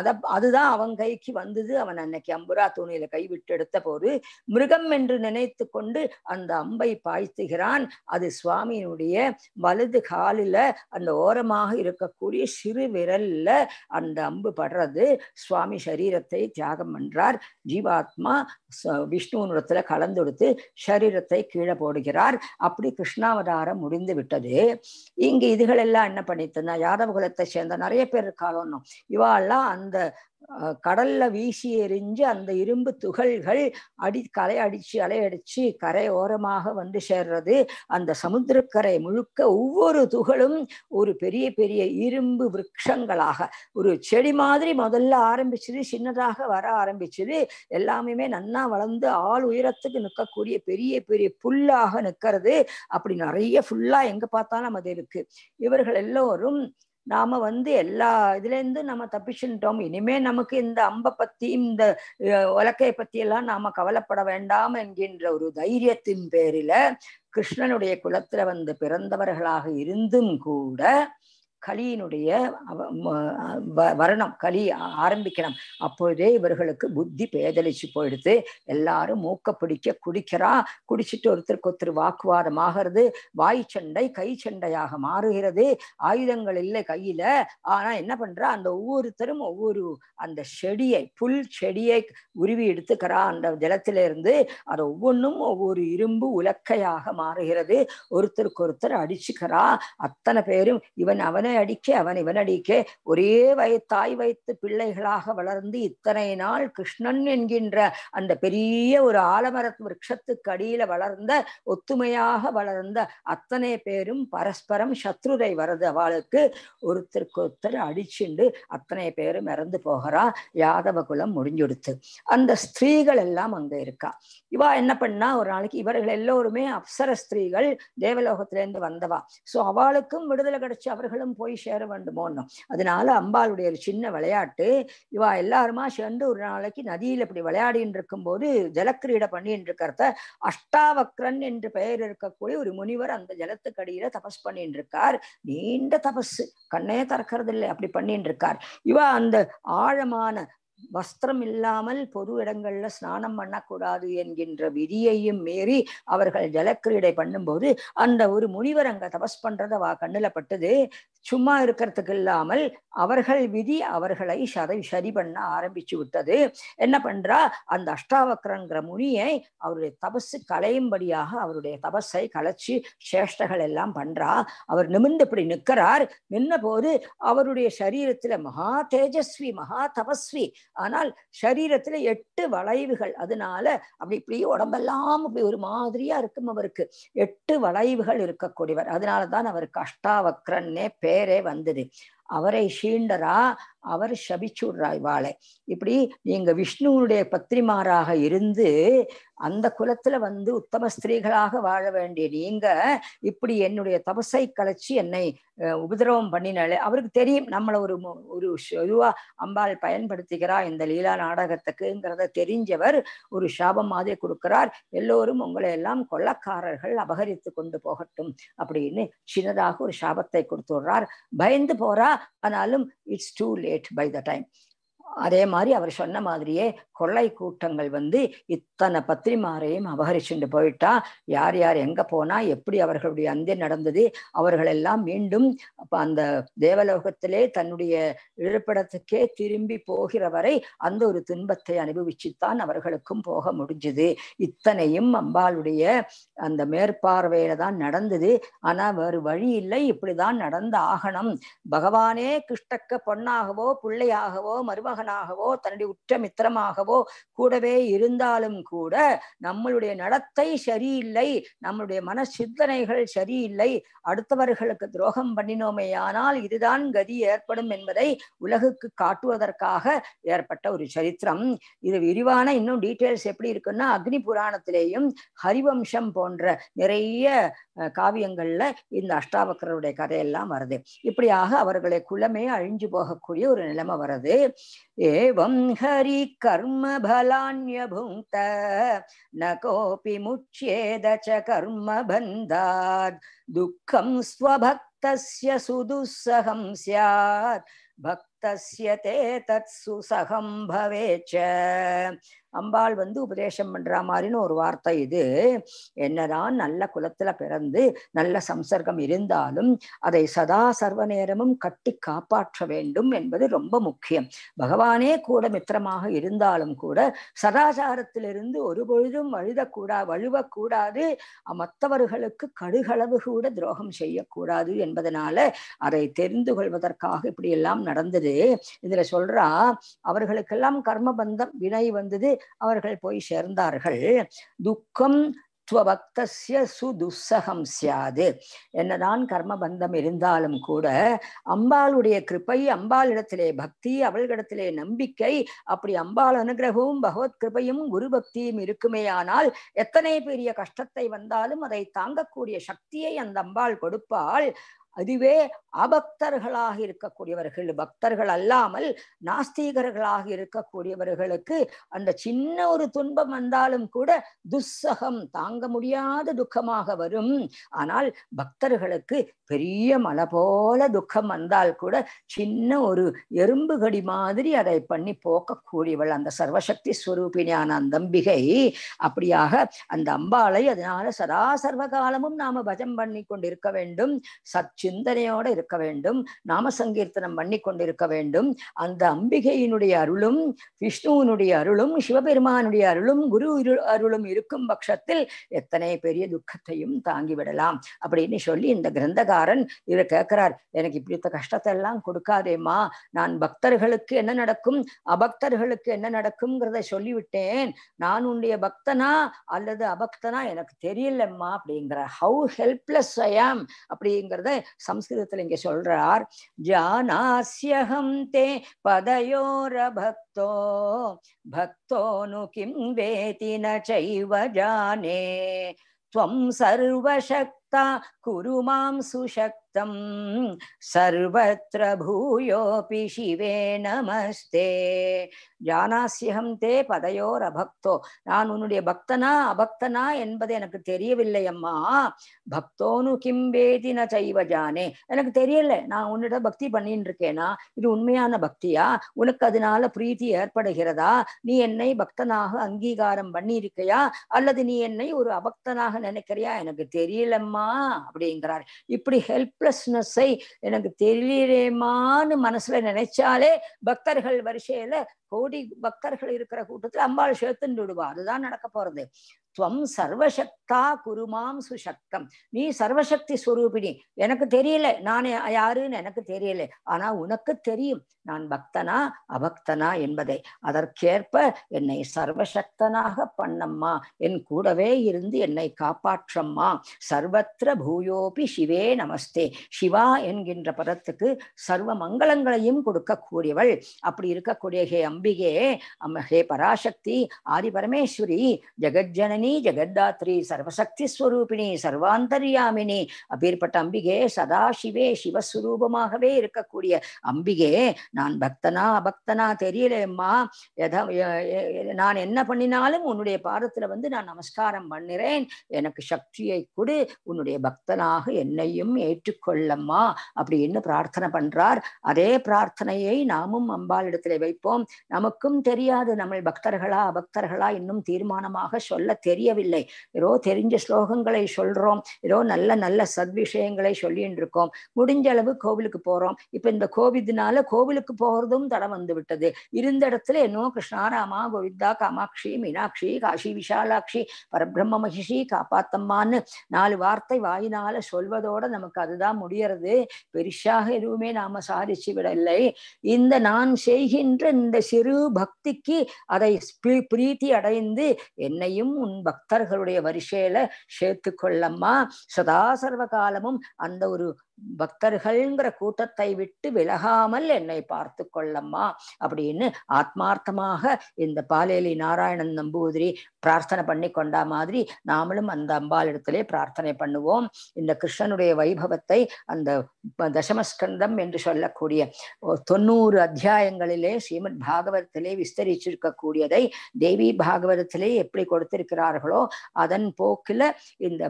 Speaker 1: அத அதுதான் அவன் கைக்கு வந்தது அவன் அன்னைக்கு அம்புரா துணியில கைவிட்டு எடுத்த போது மிருகம் என்று நினைத்து கொண்டு அந்த அம்பை பாய்த்துகிறான் அது சுவாமியினுடைய வலது காலில் அந்த ஓரமாக இருக்கக்கூடிய சிறு விரல்ல அந்த அம்பு படுறது சுவாமி சரீரத்தை தியாகம் பண்றார் ஜீவாத்மா விஷ்ணுவனிடத்துல கலந்தெடுத்து சரீரத்தை கீழே போடுகிறார் அப்படி கிருஷ்ணாவதாரம் முடிந்து விட்டது இங்கு இதுகளெல்லாம் என்ன பண்ணித்தன யாதவ குலத்தை சேர்ந்த நிறைய பேர் இருக்காளோன்னு இவாள்லாம் அந்த கடல்ல வீசி எறிஞ்சு அந்த இரும்பு துகள்கள் அடி கலை அடிச்சு அலையடிச்சு கரை ஓரமாக வந்து சேர்றது அந்த சமுத்திரக்கரை முழுக்க ஒவ்வொரு துகளும் ஒரு பெரிய பெரிய இரும்பு விரக்ஷங்களாக ஒரு செடி மாதிரி முதல்ல ஆரம்பிச்சது சின்னதாக வர ஆரம்பிச்சது எல்லாமே நன்னா வளர்ந்து ஆள் உயரத்துக்கு நிற்கக்கூடிய பெரிய பெரிய புல்லாக நிற்கிறது அப்படி நிறைய ஃபுல்லா எங்க பார்த்தாலும் அது இருக்கு இவர்கள் எல்லோரும் நாம வந்து எல்லா இதுலேருந்து நம்ம தப்பிச்சுட்டோம் இனிமே நமக்கு இந்த அம்பை பத்தி இந்த உலக்கையை பத்தி எல்லாம் நாம கவலைப்பட வேண்டாம் என்கின்ற ஒரு தைரியத்தின் பேரில கிருஷ்ணனுடைய குலத்துல வந்து பிறந்தவர்களாக இருந்தும் கூட கலியினுடைய வரணம் கலி ஆரம்பிக்கணும் அப்பொழுதே இவர்களுக்கு புத்தி பேதலிச்சு போயிடுது எல்லாரும் மூக்க பிடிக்க குடிக்கிறா குடிச்சிட்டு ஒருத்தருக்கு ஒருத்தர் வாக்குவாதம் ஆகிறது வாய் சண்டை கை சண்டையாக மாறுகிறது ஆயுதங்கள் இல்லை கையில ஆனா என்ன பண்றா அந்த ஒவ்வொருத்தரும் ஒவ்வொரு அந்த செடியை புல் செடியை உருவி எடுத்துக்கிறா அந்த ஜலத்தில இருந்து அது ஒவ்வொன்றும் ஒவ்வொரு இரும்பு உலக்கையாக மாறுகிறது ஒருத்தருக்கு ஒருத்தர் அடிச்சுக்கிறா அத்தனை பேரும் இவன் அவன இவனை அடிக்க அவன் இவன் அடிக்க ஒரே வய தாய் வைத்து பிள்ளைகளாக வளர்ந்து இத்தனை நாள் கிருஷ்ணன் என்கின்ற அந்த பெரிய ஒரு ஆலமர விரக்ஷத்துக்கு அடியில வளர்ந்த ஒத்துமையாக வளர்ந்த அத்தனை பேரும் பரஸ்பரம் சத்ருதை வரது அவளுக்கு ஒருத்தருக்கு ஒருத்தர் அடிச்சுண்டு அத்தனை பேரும் இறந்து போகிறா யாதவ குலம் முடிஞ்சுடுத்து அந்த ஸ்திரீகள் எல்லாம் அங்க இருக்கா இவா என்ன பண்ணா ஒரு நாளைக்கு இவர்கள் எல்லோருமே அப்சர ஸ்திரீகள் தேவலோகத்திலேருந்து வந்தவா சோ அவளுக்கும் விடுதலை கிடைச்சு அவர்களும் போய் சேர வேண்டுமோன்னு அதனால அம்பாளுடைய ஒரு சின்ன விளையாட்டு இவா எல்லாருமா சேர்ந்து ஒரு நாளைக்கு நதியில் இப்படி விளையாடின்னு போது ஜலக்கிரீடை பண்ணின்னு இருக்கிறத அஷ்டாவக்ரன் என்று பெயர் இருக்கக்கூடிய ஒரு முனிவர் அந்த ஜலத்துக்கடியில தபஸ் பண்ணிட்டு இருக்கார் நீண்ட தபஸ் கண்ணே திறக்கிறது இல்லை அப்படி பண்ணிட்டு இருக்கார் இவா அந்த ஆழமான வஸ்திரம் இல்லாமல் பொது இடங்கள்ல ஸ்நானம் பண்ணக்கூடாது என்கின்ற விதியையும் மீறி அவர்கள் ஜலக்கிரீடை பண்ணும்போது அந்த ஒரு முனிவர் அங்க தபஸ் பண்றத வா பட்டது சும்மா இருக்கிறதுக்கு இல்லாமல் அவர்கள் விதி அவர்களை சதை சரி பண்ண ஆரம்பிச்சு விட்டது என்ன பண்றா அந்த அஷ்டாவக்கரங்கிற முனியை அவருடைய தபசு கலையும்படியாக அவருடைய தபஸை கலைச்சு சேஷ்டகள் எல்லாம் பண்றா அவர் நிமிந்து இப்படி நிற்கிறார் நின்ன போது அவருடைய சரீரத்துல மகா தேஜஸ்வி மகா தபஸ்வி ஆனால் சரீரத்துல எட்டு வளைவுகள் அதனால அப்படி இப்படி உடம்பெல்லாம் இப்படி ஒரு மாதிரியா இருக்கும் அவருக்கு எட்டு வளைவுகள் இருக்கக்கூடியவர் அதனாலதான் அவருக்கு அஷ்டாவக்ரன்னே பேரே வந்தது அவரை ஷீண்டரா அவர் சபிச்சுடுறா இவாளை இப்படி நீங்க விஷ்ணுவனுடைய பத்திரிமாராக இருந்து அந்த குலத்துல வந்து உத்தம ஸ்திரீகளாக வாழ வேண்டிய நீங்க இப்படி என்னுடைய தபசை கலைச்சி என்னை உபதிரவம் பண்ணினாலே அவருக்கு தெரியும் நம்மளை ஒரு ஒரு இதுவா அம்பாள் பயன்படுத்திக்கிறா இந்த லீலா நாடகத்துக்குங்கிறத தெரிஞ்சவர் ஒரு சாபம் மாதிரி கொடுக்கிறார் எல்லோரும் உங்களை எல்லாம் கொள்ளக்காரர்கள் அபகரித்து கொண்டு போகட்டும் அப்படின்னு சின்னதாக ஒரு சாபத்தை கொடுத்துடுறார் பயந்து போறா ஆனாலும் it's too late by the time அதே மாதிரி அவர் சொன்ன மாதிரியே கொள்ளை கூட்டங்கள் வந்து இத்தனை பத்திரிமாரையும் அபகரிச்சுட்டு போயிட்டா யார் யார் எங்க போனா எப்படி அவர்களுடைய அந்தே நடந்தது அவர்கள் எல்லாம் மீண்டும் அந்த தேவலோகத்திலே தன்னுடைய இருப்பிடத்துக்கே திரும்பி போகிற வரை அந்த ஒரு துன்பத்தை அனுபவிச்சுத்தான் அவர்களுக்கும் போக முடிஞ்சது இத்தனையும் அம்பாளுடைய அந்த மேற்பார்வையில தான் நடந்தது ஆனா வேறு வழி இல்லை இப்படிதான் நடந்த ஆகணும் பகவானே கிருஷ்ணக்க பொண்ணாகவோ பிள்ளையாகவோ மருமக மகனாகவோ தன்னுடைய உற்ற மித்திரமாகவோ கூடவே இருந்தாலும் கூட நம்மளுடைய நடத்தை சரியில்லை நம்மளுடைய மன சிந்தனைகள் சரியில்லை அடுத்தவர்களுக்கு துரோகம் பண்ணினோமேயானால் இதுதான் கதி ஏற்படும் என்பதை உலகுக்கு காட்டுவதற்காக ஏற்பட்ட ஒரு சரித்திரம் இது விரிவான இன்னும் டீட்டெயில்ஸ் எப்படி இருக்குன்னா அக்னி புராணத்திலேயும் ஹரிவம்சம் போன்ற நிறைய காவியங்கள்ல இந்த அஷ்டாவக்கரருடைய கதையெல்லாம் வருது இப்படியாக அவர்களுடைய குலமே அழிஞ்சு போகக்கூடிய ஒரு நிலைமை வருது एवं हरि कर्म हरिकर्मफलान्यभुङ्क्त न कोऽपि मुच्येद च कर्म कर्मबन्धात् दुःखं स्वभक्तस्य सुदुःसहं स्यात् भक्तस्य ते तत्सुसहं भवेत् च அம்பாள் வந்து உபதேசம் பண்ற மாதிரின்னு ஒரு வார்த்தை இது என்னதான் நல்ல குலத்துல பிறந்து நல்ல சம்சர்க்கம் இருந்தாலும் அதை சதா சர்வ நேரமும் கட்டி காப்பாற்ற வேண்டும் என்பது ரொம்ப முக்கியம் பகவானே கூட மித்திரமாக இருந்தாலும் கூட சதாச்சாரத்திலிருந்து ஒரு பொழுதும் வழுதக்கூடா வழுவக்கூடாது மற்றவர்களுக்கு கடுகளவு கூட துரோகம் செய்யக்கூடாது என்பதனால அதை தெரிந்து கொள்வதற்காக இப்படி எல்லாம் நடந்தது இதுல சொல்றா அவர்களுக்கெல்லாம் கர்ம பந்தம் வினை வந்தது அவர்கள் போய் சேர்ந்தார்கள் துக்கம் ஸ்வபக்தசிய சுதுசகம் சியாது என்னதான் கர்ம பந்தம் இருந்தாலும் கூட அம்பாளுடைய கிருப்பை அம்பாளிடத்திலே பக்தி அவள்களிடத்திலே நம்பிக்கை அப்படி அம்பாள் அனுகிரகமும் பகவத் கிருப்பையும் குரு பக்தியும் இருக்குமேயானால் எத்தனை பெரிய கஷ்டத்தை வந்தாலும் அதை தாங்கக்கூடிய சக்தியை அந்த அம்பாள் கொடுப்பாள் அதுவே அபக்தர்களாக இருக்கக்கூடியவர்கள் பக்தர்கள் அல்லாமல் நாஸ்தீகர்களாக இருக்கக்கூடியவர்களுக்கு அந்த சின்ன ஒரு துன்பம் வந்தாலும் கூட துஸ்ஸகம் தாங்க முடியாத துக்கமாக வரும் ஆனால் பக்தர்களுக்கு பெரிய மலை போல துக்கம் வந்தால் கூட சின்ன ஒரு எறும்பு கடி மாதிரி அதை பண்ணி போக்கக்கூடியவள் அந்த சர்வசக்தி ஸ்வரூபினியான அந்த அம்பிகை அப்படியாக அந்த அம்பாளை அதனால சதா சர்வகாலமும் நாம பஜம் பண்ணி கொண்டிருக்க வேண்டும் சச்ச சிந்தனையோட இருக்க வேண்டும் நாம சங்கீர்த்தனம் பண்ணி கொண்டிருக்க வேண்டும் அந்த அம்பிகையினுடைய அருளும் விஷ்ணுவினுடைய அருளும் சிவபெருமானுடைய அருளும் குரு அருளும் இருக்கும் பட்சத்தில் எத்தனை பெரிய துக்கத்தையும் தாங்கி விடலாம் அப்படின்னு சொல்லி இந்த கிரந்தகாரன் இவர் கேட்கிறார் எனக்கு இப்படித்த கஷ்டத்தை எல்லாம் கொடுக்காதேம்மா நான் பக்தர்களுக்கு என்ன நடக்கும் அபக்தர்களுக்கு என்ன நடக்கும்ங்கிறத சொல்லிவிட்டேன் நான் உன்னுடைய பக்தனா அல்லது அபக்தனா எனக்கு தெரியலம்மா அப்படிங்கிற ஹவு ஹெல்ப்லெஸ் ஐ ஆம் அப்படிங்கிறத சம்ஸ்கிருதத்துல இங்க சொல்றார் ஜானாஸ்யகம் தே பதயோர பக்தோ பக்தோனு கிம் வேதி நைவ ஜானே துவம் சர்வசக்தி युक्ता कुरु मां सुशक्तं सर्वत्र भूयोऽपि शिवे नमस्ते ஜானாசியகம் தே பதையோர் அபக்தோ நான் உன்னுடைய பக்தனா அபக்தனா என்பது எனக்கு தெரியவில்லை அம்மா பக்தோனு கிம் வேதி செய்வ ஜானே எனக்கு தெரியல நான் உன்னிட பக்தி பண்ணிட்டு இருக்கேனா இது உண்மையான பக்தியா உனக்கு அதனால பிரீத்தி ஏற்படுகிறதா நீ என்னை பக்தனாக அங்கீகாரம் பண்ணியிருக்கையா அல்லது நீ என்னை ஒரு அபக்தனாக நினைக்கிறியா எனக்கு தெரியலம்மா முடியுமா அப்படிங்கிறார் இப்படி ஹெல்ப்லெஸ்னஸை எனக்கு தெரியலேமான்னு மனசுல நினைச்சாலே பக்தர்கள் வரிசையில கோடி பக்தர்கள் இருக்கிற கூட்டத்துல அம்பாள் சேர்த்துன்னு விடுவா அதுதான் நடக்க போறது துவம் சர்வசக்தா குருமாம் சுசக்தம் நீ சர்வசக்தி சுரூபிணி எனக்கு தெரியல நான் யாருன்னு எனக்கு தெரியல ஆனா உனக்கு தெரியும் நான் பக்தனா அபக்தனா என்பதை அதற்கேற்ப என்னை சர்வசக்தனாக பண்ணம்மா என் கூடவே இருந்து என்னை காப்பாற்றம்மா சர்வத்திர பூயோபி சிவே நமஸ்தே சிவா என்கின்ற பதத்துக்கு சர்வ மங்களங்களையும் கொடுக்கக்கூடியவள் அப்படி இருக்கக்கூடிய ஹே அம்பிகே அம் ஹே பராசக்தி ஆதி பரமேஸ்வரி ஜெகஜனனி ஜனனி ஜெகத்தாத்ரி சர்வசக்தி ஸ்வரூபிணி சர்வாந்தர்யாமினி அப்பேற்பட்ட அம்பிகே சதாசிவே சிவஸ்வரூபமாகவே இருக்கக்கூடிய அம்பிகே நான் பக்தனா அபக்தனா தெரியலம்மா எதா நான் என்ன பண்ணினாலும் உன்னுடைய பாதத்துல வந்து நான் நமஸ்காரம் பண்ணுறேன் எனக்கு சக்தியை கொடு உன்னுடைய பக்தனாக என்னையும் ஏற்றுக்கொள்ளம்மா அப்படின்னு பிரார்த்தனை பண்றார் அதே பிரார்த்தனையை நாமும் அம்பாள் இடத்துல வைப்போம் நமக்கும் தெரியாது நம்ம பக்தர்களா அபக்தர்களா இன்னும் தீர்மானமாக சொல்ல தெரியவில்லை ஏதோ தெரிஞ்ச ஸ்லோகங்களை சொல்கிறோம் ஏதோ நல்ல நல்ல சத்விஷயங்களை சொல்லின்னு இருக்கோம் முடிஞ்ச அளவு கோவிலுக்கு போகிறோம் இப்போ இந்த கோவிட்னால கோவிலுக்கு போகிறதும் தடம் வந்து விட்டது இருந்த இடத்துல என்னோ கிருஷ்ணாராமா கோவிந்தா காமாட்சி மீனாட்சி காஷி விஷாலாட்சி பரபிரம்ம மகிஷி காப்பாத்தம்மான்னு நாலு வார்த்தை வாயினால சொல்வதோட நமக்கு அதுதான் முடியறது பெரிசாக எதுவுமே நாம சாதிச்சு விடவில்லை இந்த நான் செய்கின்ற இந்த சிறு பக்திக்கு அதை பிரீத்தி அடைந்து என்னையும் உன் பக்தர்களுடைய வரிசையில சேர்த்து கொள்ளம்மா சதா சர்வ காலமும் அந்த ஒரு பக்தர்கள்ங்கிற கூட்டத்தை விட்டு விலகாமல் என்னை பார்த்து கொள்ளம்மா அப்படின்னு ஆத்மார்த்தமாக இந்த பாலேலி நாராயணன் நம்பூதிரி பிரார்த்தனை பண்ணி கொண்டா மாதிரி நாமளும் அந்த அம்பாள் இடத்திலே பிரார்த்தனை பண்ணுவோம் இந்த கிருஷ்ணனுடைய வைபவத்தை அந்த தசமஸ்கந்தம் என்று சொல்லக்கூடிய தொண்ணூறு அத்தியாயங்களிலே ஸ்ரீமத் பாகவதத்திலே விஸ்தரிச்சிருக்கக்கூடியதை தேவி பாகவதத்திலே எப்படி கொடுத்திருக்கிறார்களோ அதன் போக்கில இந்த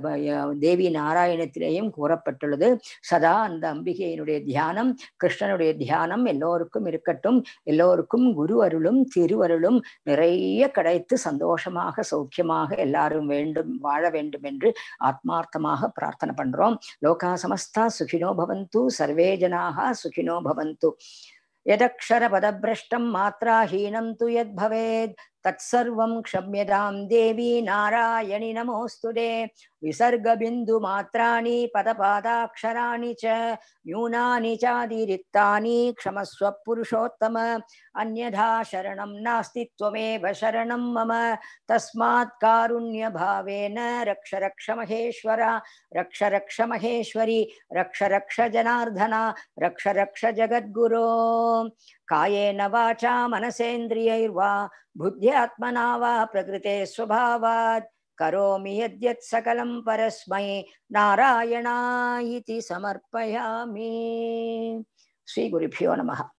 Speaker 1: தேவி நாராயணத்திலேயும் கூறப்பட்டுள்ளது சதா அந்த அம்பிகையினுடைய தியானம் கிருஷ்ணனுடைய தியானம் எல்லோருக்கும் இருக்கட்டும் எல்லோருக்கும் குரு அருளும் திருவருளும் நிறைய கிடைத்து சந்தோஷமாக சௌக்கியமாக எல்லாரும் வேண்டும் வாழ வேண்டும் என்று ஆத்மார்த்தமாக பிரார்த்தனை பண்றோம் லோகா சமஸ்தா சுகினோ பவந்து சர்வே ஜனாக சுகினோ பவந்து यदक्षरपदभ्रष्टं मात्राहीनं तु यद्भवेत् तत्सर्वं क्षम्यतां देवी नारायणि नमोऽस्तु ते विसर्गबिन्दुमात्राणि पदपादाक्षराणि च न्यूनानि चातिरिक्तानि क्षमस्व पुरुषोत्तम अन्यथा शरणं नास्ति त्वमेव शरणं मम तस्मात् कारुण्यभावेन रक्ष रक्ष महेश्वर रक्ष रक्ष महेश्वरि रक्ष रक्ष जनार्दना रक्ष रक्ष जगद्गुरो कायेन वाचा मनसेन्द्रियैर्वा बुद्ध्यात्मना वा प्रकृते स्वभावात् करोमि यद्यत् सकलं परस्मै नारायणा इति समर्पयामि श्रीगुरुभ्यो नमः